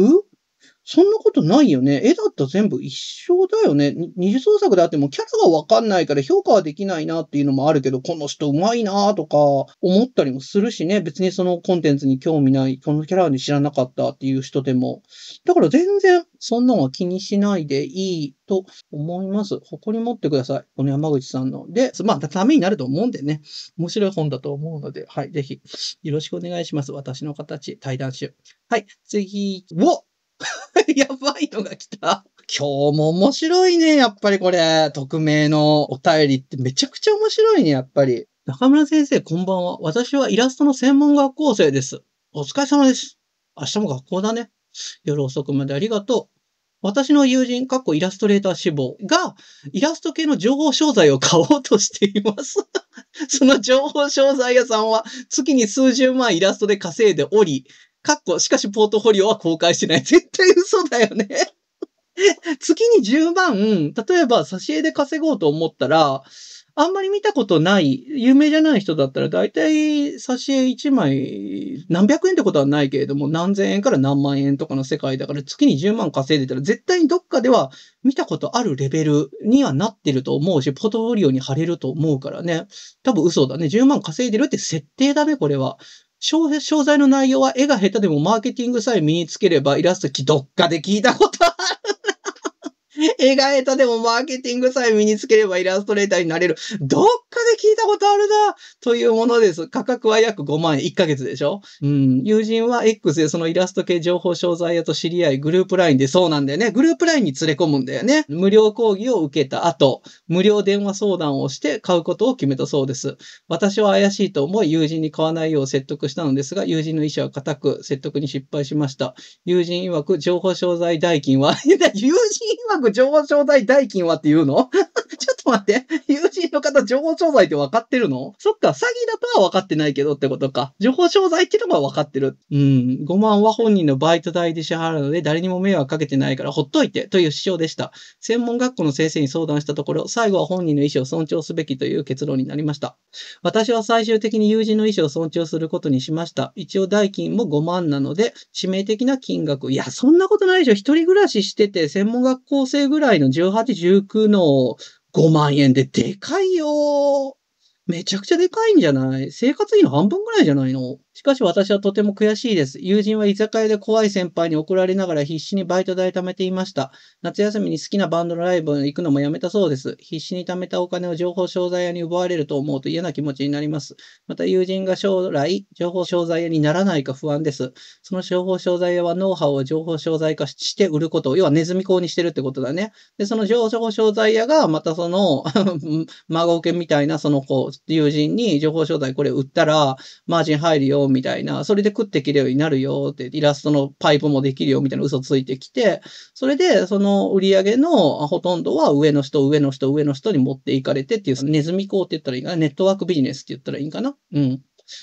そんなことないよね。絵だったら全部一緒だよね。二次創作であってもキャラがわかんないから評価はできないなっていうのもあるけど、この人うまいなとか思ったりもするしね。別にそのコンテンツに興味ない、このキャラに知らなかったっていう人でも。だから全然そんなのは気にしないでいいと思います。誇り持ってください。この山口さんの。で、まあ、ためになると思うんでね。面白い本だと思うので、はい、ぜひよろしくお願いします。私の形、対談集。はい、次を、(laughs) やばいのが来た。今日も面白いね、やっぱりこれ。匿名のお便りってめちゃくちゃ面白いね、やっぱり。中村先生、こんばんは。私はイラストの専門学校生です。お疲れ様です。明日も学校だね。夜遅くまでありがとう。私の友人、かっこイラストレーター志望が、イラスト系の情報商材を買おうとしています (laughs) その情報商材屋さんは、月に数十万イラストで稼いでおり、かっこ、しかしポートフォリオは公開してない。(laughs) 絶対嘘だよね月に10万、例えば差し絵で稼ごうと思ったら、あんまり見たことない、有名じゃない人だったら、だいたいし絵1枚、何百円ってことはないけれども、何千円から何万円とかの世界だから、月に10万稼いでたら、絶対にどっかでは見たことあるレベルにはなってると思うし、ポートフォリオに貼れると思うからね。多分嘘だね。10万稼いでるって設定だね、これは。商商材の内容は絵が下手でもマーケティングさえ身につければイラストどっかで聞いたことある絵が下手でもマーケティングさえ身につければイラストレーターになれる。どっかで聞いたことあるなというものです。価格は約5万円。1ヶ月でしょうん。友人は X でそのイラスト系情報商材屋と知り合い、グループ LINE でそうなんだよね。グループ LINE に連れ込むんだよね。無料講義を受けた後、無料電話相談をして買うことを決めたそうです。私は怪しいと思い、友人に買わないよう説得したのですが、友人の意思は固く、説得に失敗しました。友人曰く情報商材代金は (laughs) 友人曰く情報状態代金はっていうのと待って。(laughs) 友人の方、情報商材って分かってるのそっか、詐欺だとは分かってないけどってことか。情報商材ってのは分かってる。うん。5万は本人のバイト代で支払うので、誰にも迷惑かけてないから、ほっといて、という主張でした。専門学校の先生に相談したところ、最後は本人の意思を尊重すべきという結論になりました。私は最終的に友人の意思を尊重することにしました。一応代金も5万なので、致命的な金額。いや、そんなことないでしょ。一人暮らししてて、専門学校生ぐらいの18、19の5万円ででかいよめちゃくちゃでかいんじゃない生活費の半分ぐらいじゃないのしかし私はとても悔しいです。友人は居酒屋で怖い先輩に怒られながら必死にバイト代貯めていました。夏休みに好きなバンドのライブに行くのもやめたそうです。必死に貯めたお金を情報商材屋に奪われると思うと嫌な気持ちになります。また友人が将来、情報商材屋にならないか不安です。その情報商材屋はノウハウを情報商材化して売ることを、要はネズミ講にしてるってことだね。で、その情報商材屋がまたその (laughs) 孫受けみたいなその子、友人に情報商材これ売ったらマージン入るよみたいな、それで食っていけるようになるよって、イラストのパイプもできるよ、みたいな嘘ついてきて、それで、その売り上げのほとんどは上の人、上の人、上の人に持っていかれてっていう、ネズミ講って言ったらいいかな、ネットワークビジネスって言ったらいいんかな。うん。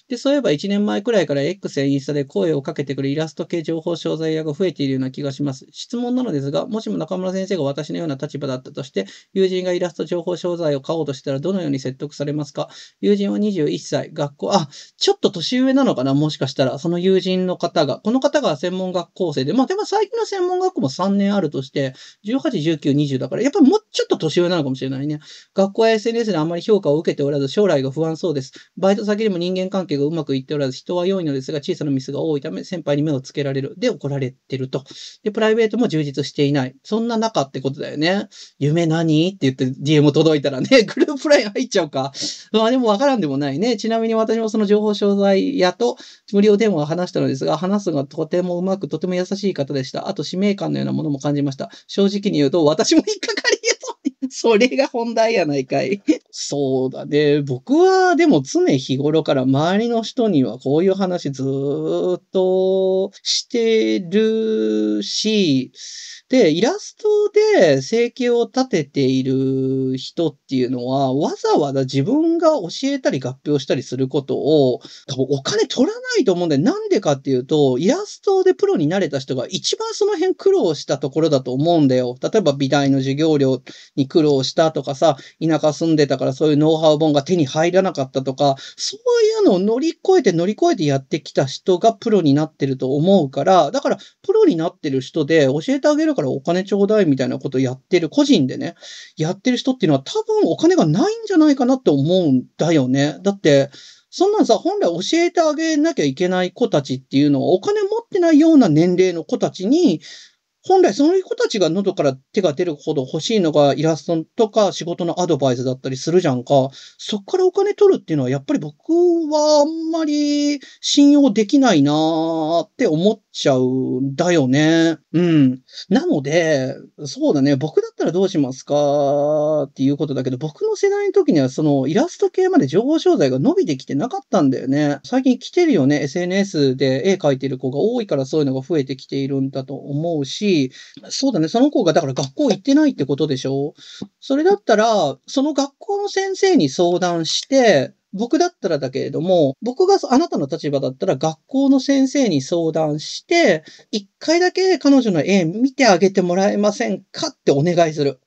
で、そういえば1年前くらいから X やインスタで声をかけてくるイラスト系情報商材屋が増えているような気がします。質問なのですが、もしも中村先生が私のような立場だったとして、友人がイラスト情報商材を買おうとしたらどのように説得されますか友人は21歳、学校、あ、ちょっと年上なのかなもしかしたら、その友人の方が、この方が専門学校生で、まあでも最近の専門学校も3年あるとして、18、19、20だから、やっぱりもうちょっと年上なのかもしれないね。学校や SNS であまり評価を受けておらず、将来が不安そうです。バイト先でも人間関係がうまくいっておらず、人は良いのですが、小さなミスが多いため、先輩に目をつけられる。で、怒られてると。で、プライベートも充実していない。そんな中ってことだよね。夢何って言って DM 届いたらね、(laughs) グループライン入っちゃうか。まあでもわからんでもないね。ちなみに私もその情報商材屋と無料電話を話したのですが、話すのがとてもうまく、とても優しい方でした。あと使命感のようなものも感じました。正直に言うと、私も引っかかり (laughs) それが本題やないかい。(laughs) そうだね。僕はでも常日頃から周りの人にはこういう話ずっとしてるし、で、イラストで生計を立てている人っていうのは、わざわざ自分が教えたり合併したりすることを、多分お金取らないと思うんだよ。なんでかっていうと、イラストでプロになれた人が一番その辺苦労したところだと思うんだよ。例えば美大の授業料に苦労したとかさ、田舎住んでたからそういうノウハウ本が手に入らなかったとか、そういうのを乗り越えて乗り越えてやってきた人がプロになってると思うから、だからプロになってる人で教えてあげるからからお金ちょうだいみたいなことをやってる、個人でね、やってる人っていうのは多分お金がないんじゃないかなって思うんだよね。だって、そんなんさ、本来教えてあげなきゃいけない子たちっていうのは、お金持ってないような年齢の子たちに、本来その子たちが喉から手が出るほど欲しいのがイラストとか仕事のアドバイスだったりするじゃんか、そっからお金取るっていうのはやっぱり僕はあんまり信用できないなーって思っちゃうんだよね。うん。なので、そうだね、僕だったらどうしますかっていうことだけど、僕の世代の時にはそのイラスト系まで情報商材が伸びてきてなかったんだよね。最近来てるよね、SNS で絵描いてる子が多いからそういうのが増えてきているんだと思うし、し、そうだね、その子がだから学校行ってないってことでしょそれだったら、その学校の先生に相談して、僕だったらだけれども、僕があなたの立場だったら学校の先生に相談して、一回だけ彼女の絵見てあげてもらえませんかってお願いする。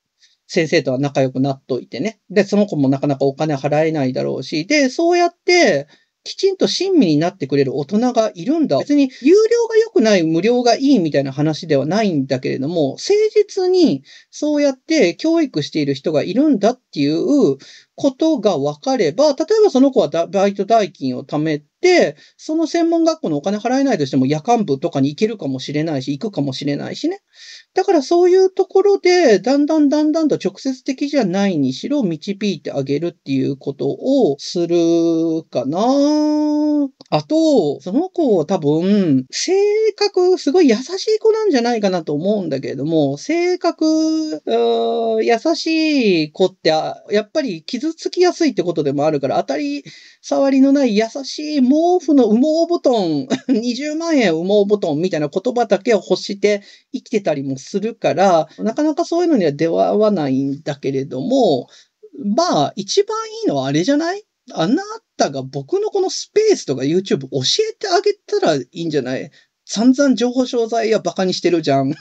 先生とは仲良くなっといてね。で、その子もなかなかお金払えないだろうし、で、そうやって、きちんと親身になってくれる大人がいるんだ。別に有料が良くない、無料がいいみたいな話ではないんだけれども、誠実にそうやって教育している人がいるんだっていうことが分かれば、例えばその子はバイト代金を貯めて、その専門学校のお金払えないとしても夜間部とかに行けるかもしれないし、行くかもしれないしね。だからそういうところで、だんだんだんだんと直接的じゃないにしろ導いてあげるっていうことをするかな。あと、その子は多分、性格すごい優しい子なんじゃないかなと思うんだけれども、性格、優しい子って、やっぱり気傷つきやすいってことでもあるから、当たり障りのない優しい毛布の羽毛布団、20 (laughs) 万円羽毛布団みたいな言葉だけを欲して生きてたりもするから、なかなかそういうのには出会わないんだけれども、まあ、一番いいのはあれじゃないあなたが僕のこのスペースとか YouTube 教えてあげたらいいんじゃない散々情報商材やバカにしてるじゃん。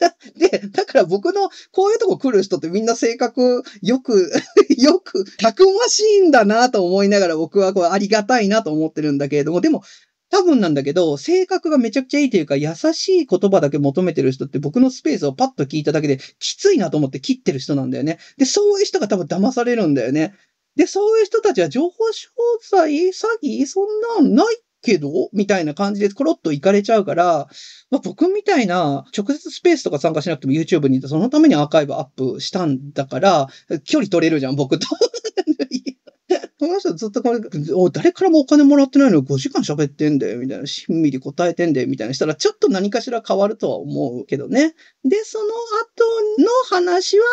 (laughs) で、だから僕のこういうとこ来る人ってみんな性格よく (laughs) よく、たくましいんだなと思いながら僕はこうありがたいなと思ってるんだけれども、でも、多分なんだけど、性格がめちゃくちゃいいというか、優しい言葉だけ求めてる人って僕のスペースをパッと聞いただけで、きついなと思って切ってる人なんだよね。で、そういう人が多分騙されるんだよね。で、そういう人たちは情報商材、詐欺、そんなんないけどみたいな感じでコロッと行かれちゃうから、まあ、僕みたいな直接スペースとか参加しなくても YouTube にいてそのためにアーカイブアップしたんだから、距離取れるじゃん、僕と。(laughs) この人ずっとこれ、誰からもお金もらってないのに5時間喋ってんだよ、みたいな。しんみり答えてんだよ、みたいなしたら、ちょっと何かしら変わるとは思うけどね。で、その後の話は、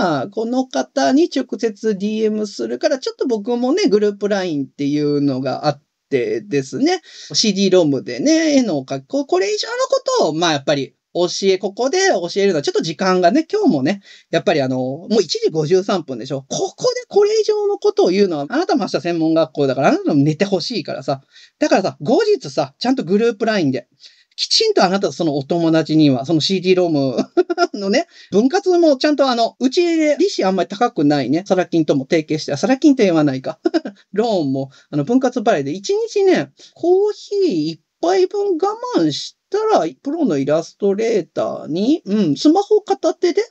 まあ、この方に直接 DM するから、ちょっと僕もね、グループ LINE っていうのがあって、てですね、CD ロムでね、絵の格好、これ以上のことを、まあやっぱり教え、ここで教えるのはちょっと時間がね、今日もね、やっぱりあの、もう1時53分でしょ。ここでこれ以上のことを言うのは、あなたも明日専門学校だから、あなたも寝てほしいからさ。だからさ、後日さ、ちゃんとグループ LINE で、きちんとあなた、そのお友達には、その CD ローム (laughs) のね、分割もちゃんとあの、うちで利子あんまり高くないね、サラ金とも提携して、サラ金って言わないか。(laughs) ローンも、あの、分割払いで、1日ね、コーヒー一杯分我慢して、たら、プロのイラストレーターに、うん、スマホ片手で、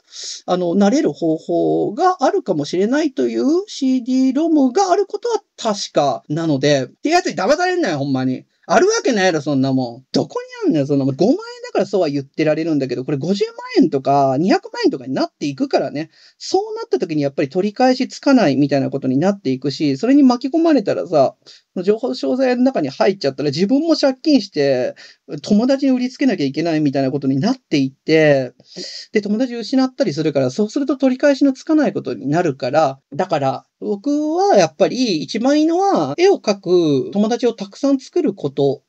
あの、慣れる方法があるかもしれないという CD ロムがあることは確かなので、ってやつに騙されんなよ、ほんまに。あるわけないやろ、そんなもん。どこにあんのよ、そんなもん。5万円だからそうは言ってられるんだけど、これ50万円とか200万円とかになっていくからね。そうなった時にやっぱり取り返しつかないみたいなことになっていくし、それに巻き込まれたらさ、情報商材の中に入っちゃったら自分も借金して友達に売りつけなきゃいけないみたいなことになっていて、で、友達失ったりするから、そうすると取り返しのつかないことになるから、だから、僕はやっぱり一番いいのは、絵を描く友達をたくさん作ること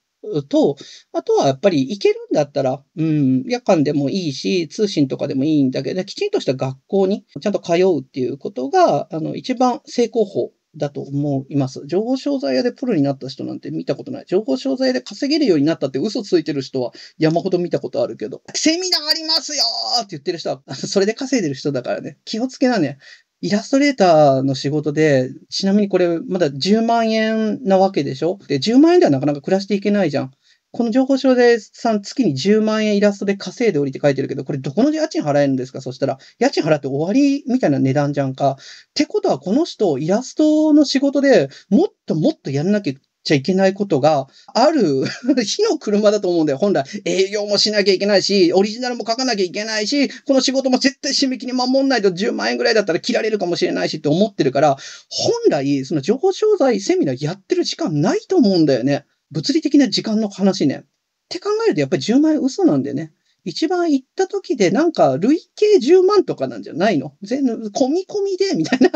と、あとはやっぱり行けるんだったら、うん、夜間でもいいし、通信とかでもいいんだけど、きちんとした学校にちゃんと通うっていうことが、あの、一番成功法だと思います。情報商材屋でプロになった人なんて見たことない。情報商材で稼げるようになったって嘘ついてる人は山ほど見たことあるけど、セミナーありますよって言ってる人は、(laughs) それで稼いでる人だからね。気をつけなね。イラストレーターの仕事で、ちなみにこれまだ10万円なわけでしょで、10万円ではなかなか暮らしていけないじゃん。この情報商でさん月に10万円イラストで稼いでおりって書いてるけど、これどこの家賃払えるんですかそしたら、家賃払って終わりみたいな値段じゃんか。ってことはこの人、イラストの仕事でもっともっとやんなきゃちゃいけないことがある (laughs) 火の車だと思うんだよ。本来、営業もしなきゃいけないし、オリジナルも書かなきゃいけないし、この仕事も絶対締め切り守んないと10万円ぐらいだったら切られるかもしれないしって思ってるから、本来、その情報商材セミナーやってる時間ないと思うんだよね。物理的な時間の話ね。って考えると、やっぱり10万円嘘なんでね。一番行った時でなんか累計10万とかなんじゃないの全部、込み込みで、みたいな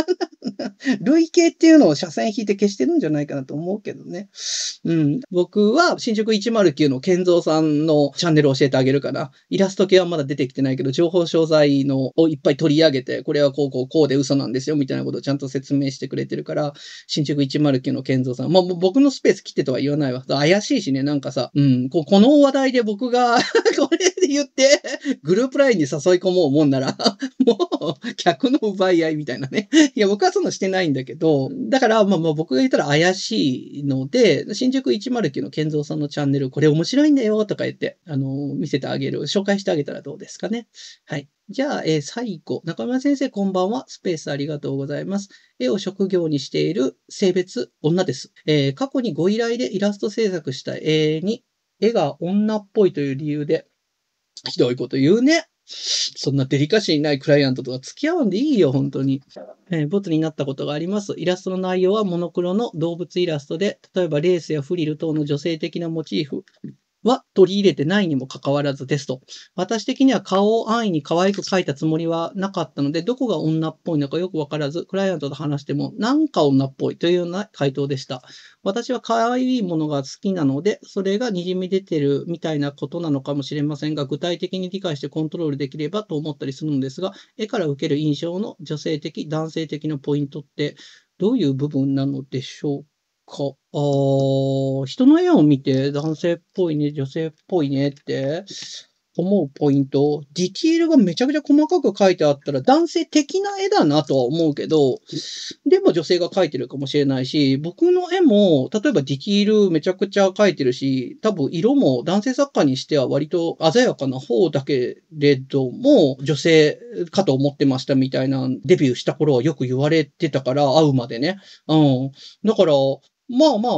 (laughs) 累計っていうのを車線引いて消してるんじゃないかなと思うけどね。うん。僕は新宿109の健三さんのチャンネルを教えてあげるから、イラスト系はまだ出てきてないけど、情報商材のをいっぱい取り上げて、これはこうこうこうで嘘なんですよ、みたいなことをちゃんと説明してくれてるから、新宿109の健三さん。まあ僕のスペース切ってとは言わないわ。怪しいしね、なんかさ、うん、この話題で僕が (laughs) これで言言って、グループラインに誘い込もうもんなら、(laughs) もう、客の奪い合いみたいなね。いや、僕はそんなしてないんだけど、だから、まあまあ僕が言ったら怪しいので、新宿109の健造さんのチャンネル、これ面白いんだよ、とか言って、あの、見せてあげる、紹介してあげたらどうですかね。はい。じゃあ、えー、最後。中村先生、こんばんは。スペースありがとうございます。絵を職業にしている性別、女です。えー、過去にご依頼でイラスト制作した絵に、絵が女っぽいという理由で、ひどいこと言うね。そんなデリカシーないクライアントとか付き合わんでいいよ、本当に。えー、ボツになったことがあります。イラストの内容はモノクロの動物イラストで、例えばレースやフリル等の女性的なモチーフ、は取り入れてないにもかかわらずテスト。私的には顔を安易に可愛く描いたつもりはなかったので、どこが女っぽいのかよくわからず、クライアントと話しても、なんか女っぽいというような回答でした。私は可愛いものが好きなので、それが滲み出てるみたいなことなのかもしれませんが、具体的に理解してコントロールできればと思ったりするのですが、絵から受ける印象の女性的、男性的なポイントって、どういう部分なのでしょうか、あ人の絵を見て男性っぽいね、女性っぽいねって思うポイント、ディティールがめちゃくちゃ細かく書いてあったら男性的な絵だなとは思うけど、でも女性が描いてるかもしれないし、僕の絵も、例えばディティールめちゃくちゃ描いてるし、多分色も男性作家にしては割と鮮やかな方だけれども、女性かと思ってましたみたいな、デビューした頃はよく言われてたから、会うまでね。うん。だから、まあまあ、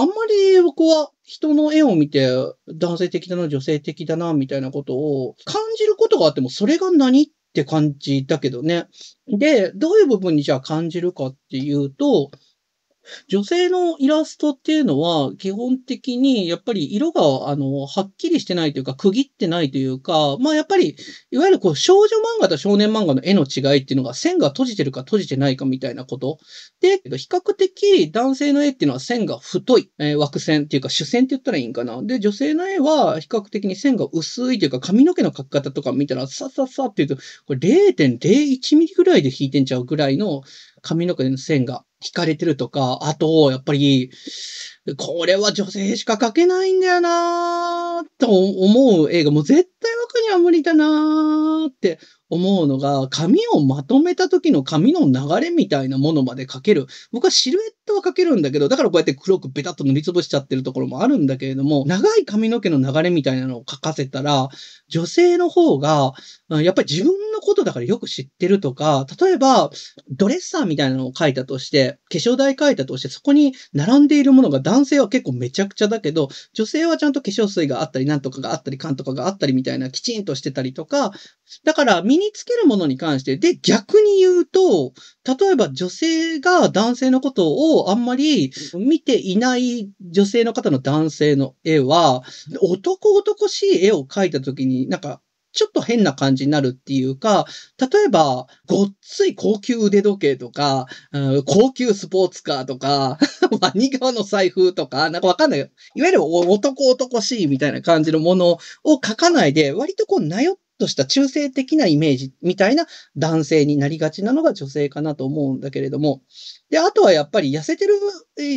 あんまり僕は人の絵を見て男性的だな、女性的だな、みたいなことを感じることがあってもそれが何って感じだけどね。で、どういう部分にじゃあ感じるかっていうと、女性のイラストっていうのは、基本的に、やっぱり色が、あの、はっきりしてないというか、区切ってないというか、まあ、やっぱり、いわゆるこう、少女漫画と少年漫画の絵の違いっていうのが、線が閉じてるか閉じてないかみたいなこと。で、比較的、男性の絵っていうのは線が太い、えー、枠線っていうか、主線って言ったらいいんかな。で、女性の絵は、比較的に線が薄いというか、髪の毛の描き方とか見たら、さささって言うと、これ0.01ミリぐらいで引いてんちゃうぐらいの、髪の毛の線が惹かれてるとか、あと、やっぱり、これは女性しか描けないんだよなと思う映画、も絶対枠には無理だなって思うのが、紙をまとめた時の紙の流れみたいなものまで書ける。僕はシルエットは書けるんだけど、だからこうやって黒くベタっと塗りつぶしちゃってるところもあるんだけれども、長い髪の毛の流れみたいなのを書かせたら、女性の方が、やっぱり自分のことだからよく知ってるとか、例えば、ドレッサーみたいなのを書いたとして、化粧台書いたとして、そこに並んでいるものが男性は結構めちゃくちゃだけど、女性はちゃんと化粧水があったり、なんとかがあったり、缶とかがあったりみたいな、きちんとしてたりとか、だから、身につけるものに関して、で、逆に言うと、例えば女性が男性のことをあんまり見ていない女性の方の男性の絵は、男男しい絵を描いた時に、なんか、ちょっと変な感じになるっていうか、例えば、ごっつい高級腕時計とか、うん、高級スポーツカーとか、(laughs) ワニ側の財布とか、なんかわかんないよ。いわゆる男男しいみたいな感じのものを書かないで、割とこう、なよっとした中性的なイメージみたいな男性になりがちなのが女性かなと思うんだけれども。で、あとはやっぱり痩せてる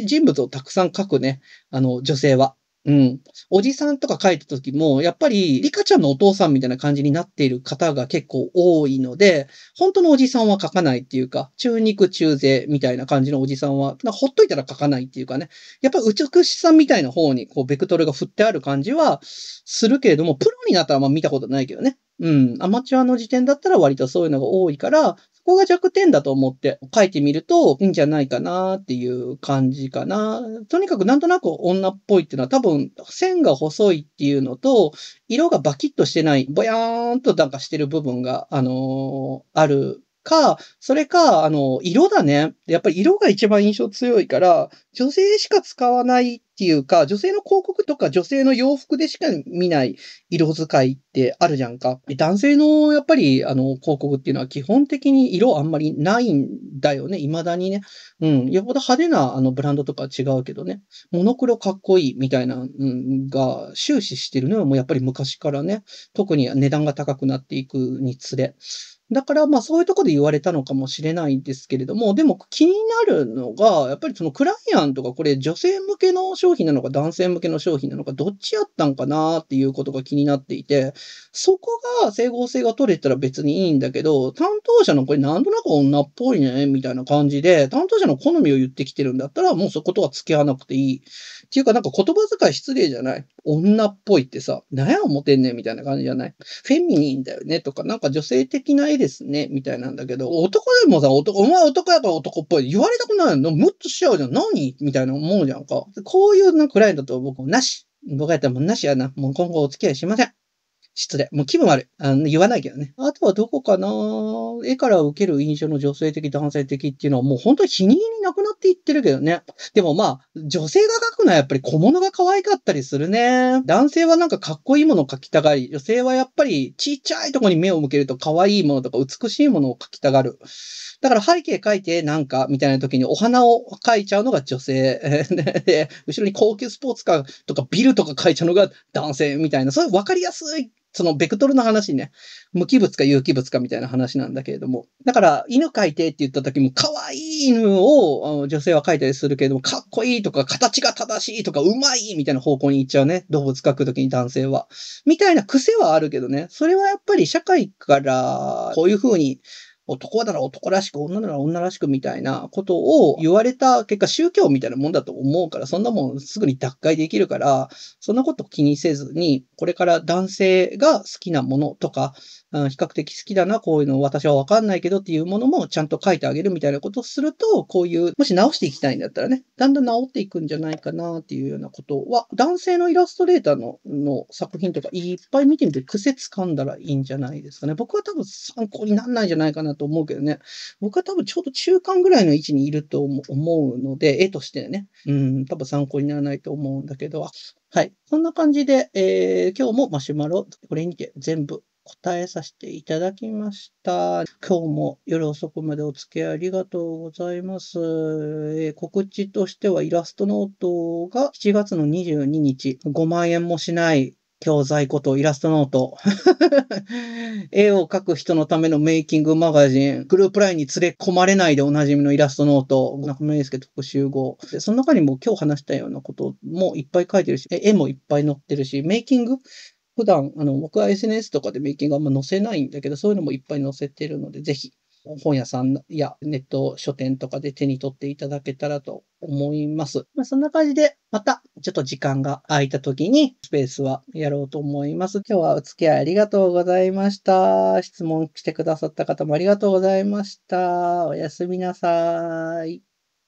人物をたくさん描くね、あの、女性は。うん。おじさんとか書いた時も、やっぱり、リカちゃんのお父さんみたいな感じになっている方が結構多いので、本当のおじさんは書かないっていうか、中肉中背みたいな感じのおじさんは、ほっといたら書かないっていうかね、やっぱ美しさみたいな方に、こう、ベクトルが振ってある感じはするけれども、プロになったらまあ見たことないけどね。うん。アマチュアの時点だったら割とそういうのが多いから、ここが弱点だと思って書いてみるといいんじゃないかなっていう感じかな。とにかくなんとなく女っぽいっていうのは多分線が細いっていうのと、色がバキッとしてない、ぼやーんとなんかしてる部分が、あのー、あるか、それか、あの、色だね。やっぱり色が一番印象強いから、女性しか使わないっていうか、女性の広告とか女性の洋服でしか見ない色使いってあるじゃんか。男性のやっぱり、あの、広告っていうのは基本的に色あんまりないんだよね。未だにね。うん。よほど派手なあのブランドとか違うけどね。モノクロかっこいいみたいな、うん、が終始してるのはもうやっぱり昔からね。特に値段が高くなっていくにつれ。だから、まあそういうとこで言われたのかもしれないんですけれども、でも気になるのが、やっぱりそのクライアントがこれ女性向けの商品なのか男性向けの商品なのかどっちやったんかなっていうことが気になっていて、そこが整合性が取れたら別にいいんだけど、担当者のこれなんとなく女っぽいね、みたいな感じで、担当者の好みを言ってきてるんだったらもうそことは付き合わなくていいっていうかなんか言葉遣い失礼じゃない女っぽいってさ、何や思てんねんみたいな感じじゃないフェミニンだよねとか、なんか女性的な絵ですね、みたいなんだけど、男でもさ、男、お前男やから男っぽい。言われたくないのむっとしちゃうじゃん。何みたいな思うじゃんか。こういうのくらいだと僕もなし。僕やったらもうなしやな。もう今後お付き合いしません。失礼。もう気分悪い。あの言わないけどね。あとはどこかな絵から受ける印象の女性的、男性的っていうのはもう本当に日に日になくなっていってるけどね。でもまあ、女性が描くのはやっぱり小物が可愛かったりするね。男性はなんかかっこいいものを描きたがり、女性はやっぱりちっちゃいとこに目を向けると可愛いものとか美しいものを描きたがる。だから背景描いてなんかみたいな時にお花を描いちゃうのが女性。(laughs) で、後ろに高級スポーツカーとかビルとか描いちゃうのが男性みたいな、そういうわかりやすいそのベクトルの話ね、無機物か有機物かみたいな話なんだけれども。だから、犬描いてって言った時も、可愛い犬を女性は描いたりするけれども、かっこいいとか、形が正しいとか、うまいみたいな方向に行っちゃうね。動物描く時に男性は。みたいな癖はあるけどね。それはやっぱり社会から、こういう風に、男なら男らしく、女なら女らしくみたいなことを言われた結果、宗教みたいなもんだと思うから、そんなもんすぐに脱会できるから、そんなこと気にせずに、これから男性が好きなものとか、うん、比較的好きだな、こういうの私はわかんないけどっていうものもちゃんと書いてあげるみたいなことをすると、こういう、もし直していきたいんだったらね、だんだん直っていくんじゃないかなっていうようなことは、男性のイラストレーターのの作品とかいっぱい見てみて癖掴んだらいいんじゃないですかね。僕は多分参考にならないんじゃないかなと思うけどね。僕は多分ちょうど中間ぐらいの位置にいると思うので、絵としてね、うん、多分参考にならないと思うんだけど、はい。こんな感じで、えー、今日もマシュマロ、これにて全部答えさせていただきました。今日も夜遅くまでお付き合いありがとうございます。えー、告知としてはイラストノートが7月の22日、5万円もしない教材ことイラストノート。(laughs) 絵を描く人のためのメイキングマガジン。グループラインに連れ込まれないでおなじみのイラストノート。中村祐介特集号。その中にも今日話したようなこともいっぱい書いてるし、絵もいっぱい載ってるし、メイキング普段、あの、僕は SNS とかでメイキングあんま載せないんだけど、そういうのもいっぱい載せてるので、ぜひ、本屋さんやネット書店とかで手に取っていただけたらと思います。まあ、そんな感じで、また、ちょっと時間が空いた時に、スペースはやろうと思います。今日はお付き合いありがとうございました。質問してくださった方もありがとうございました。おやすみなさい。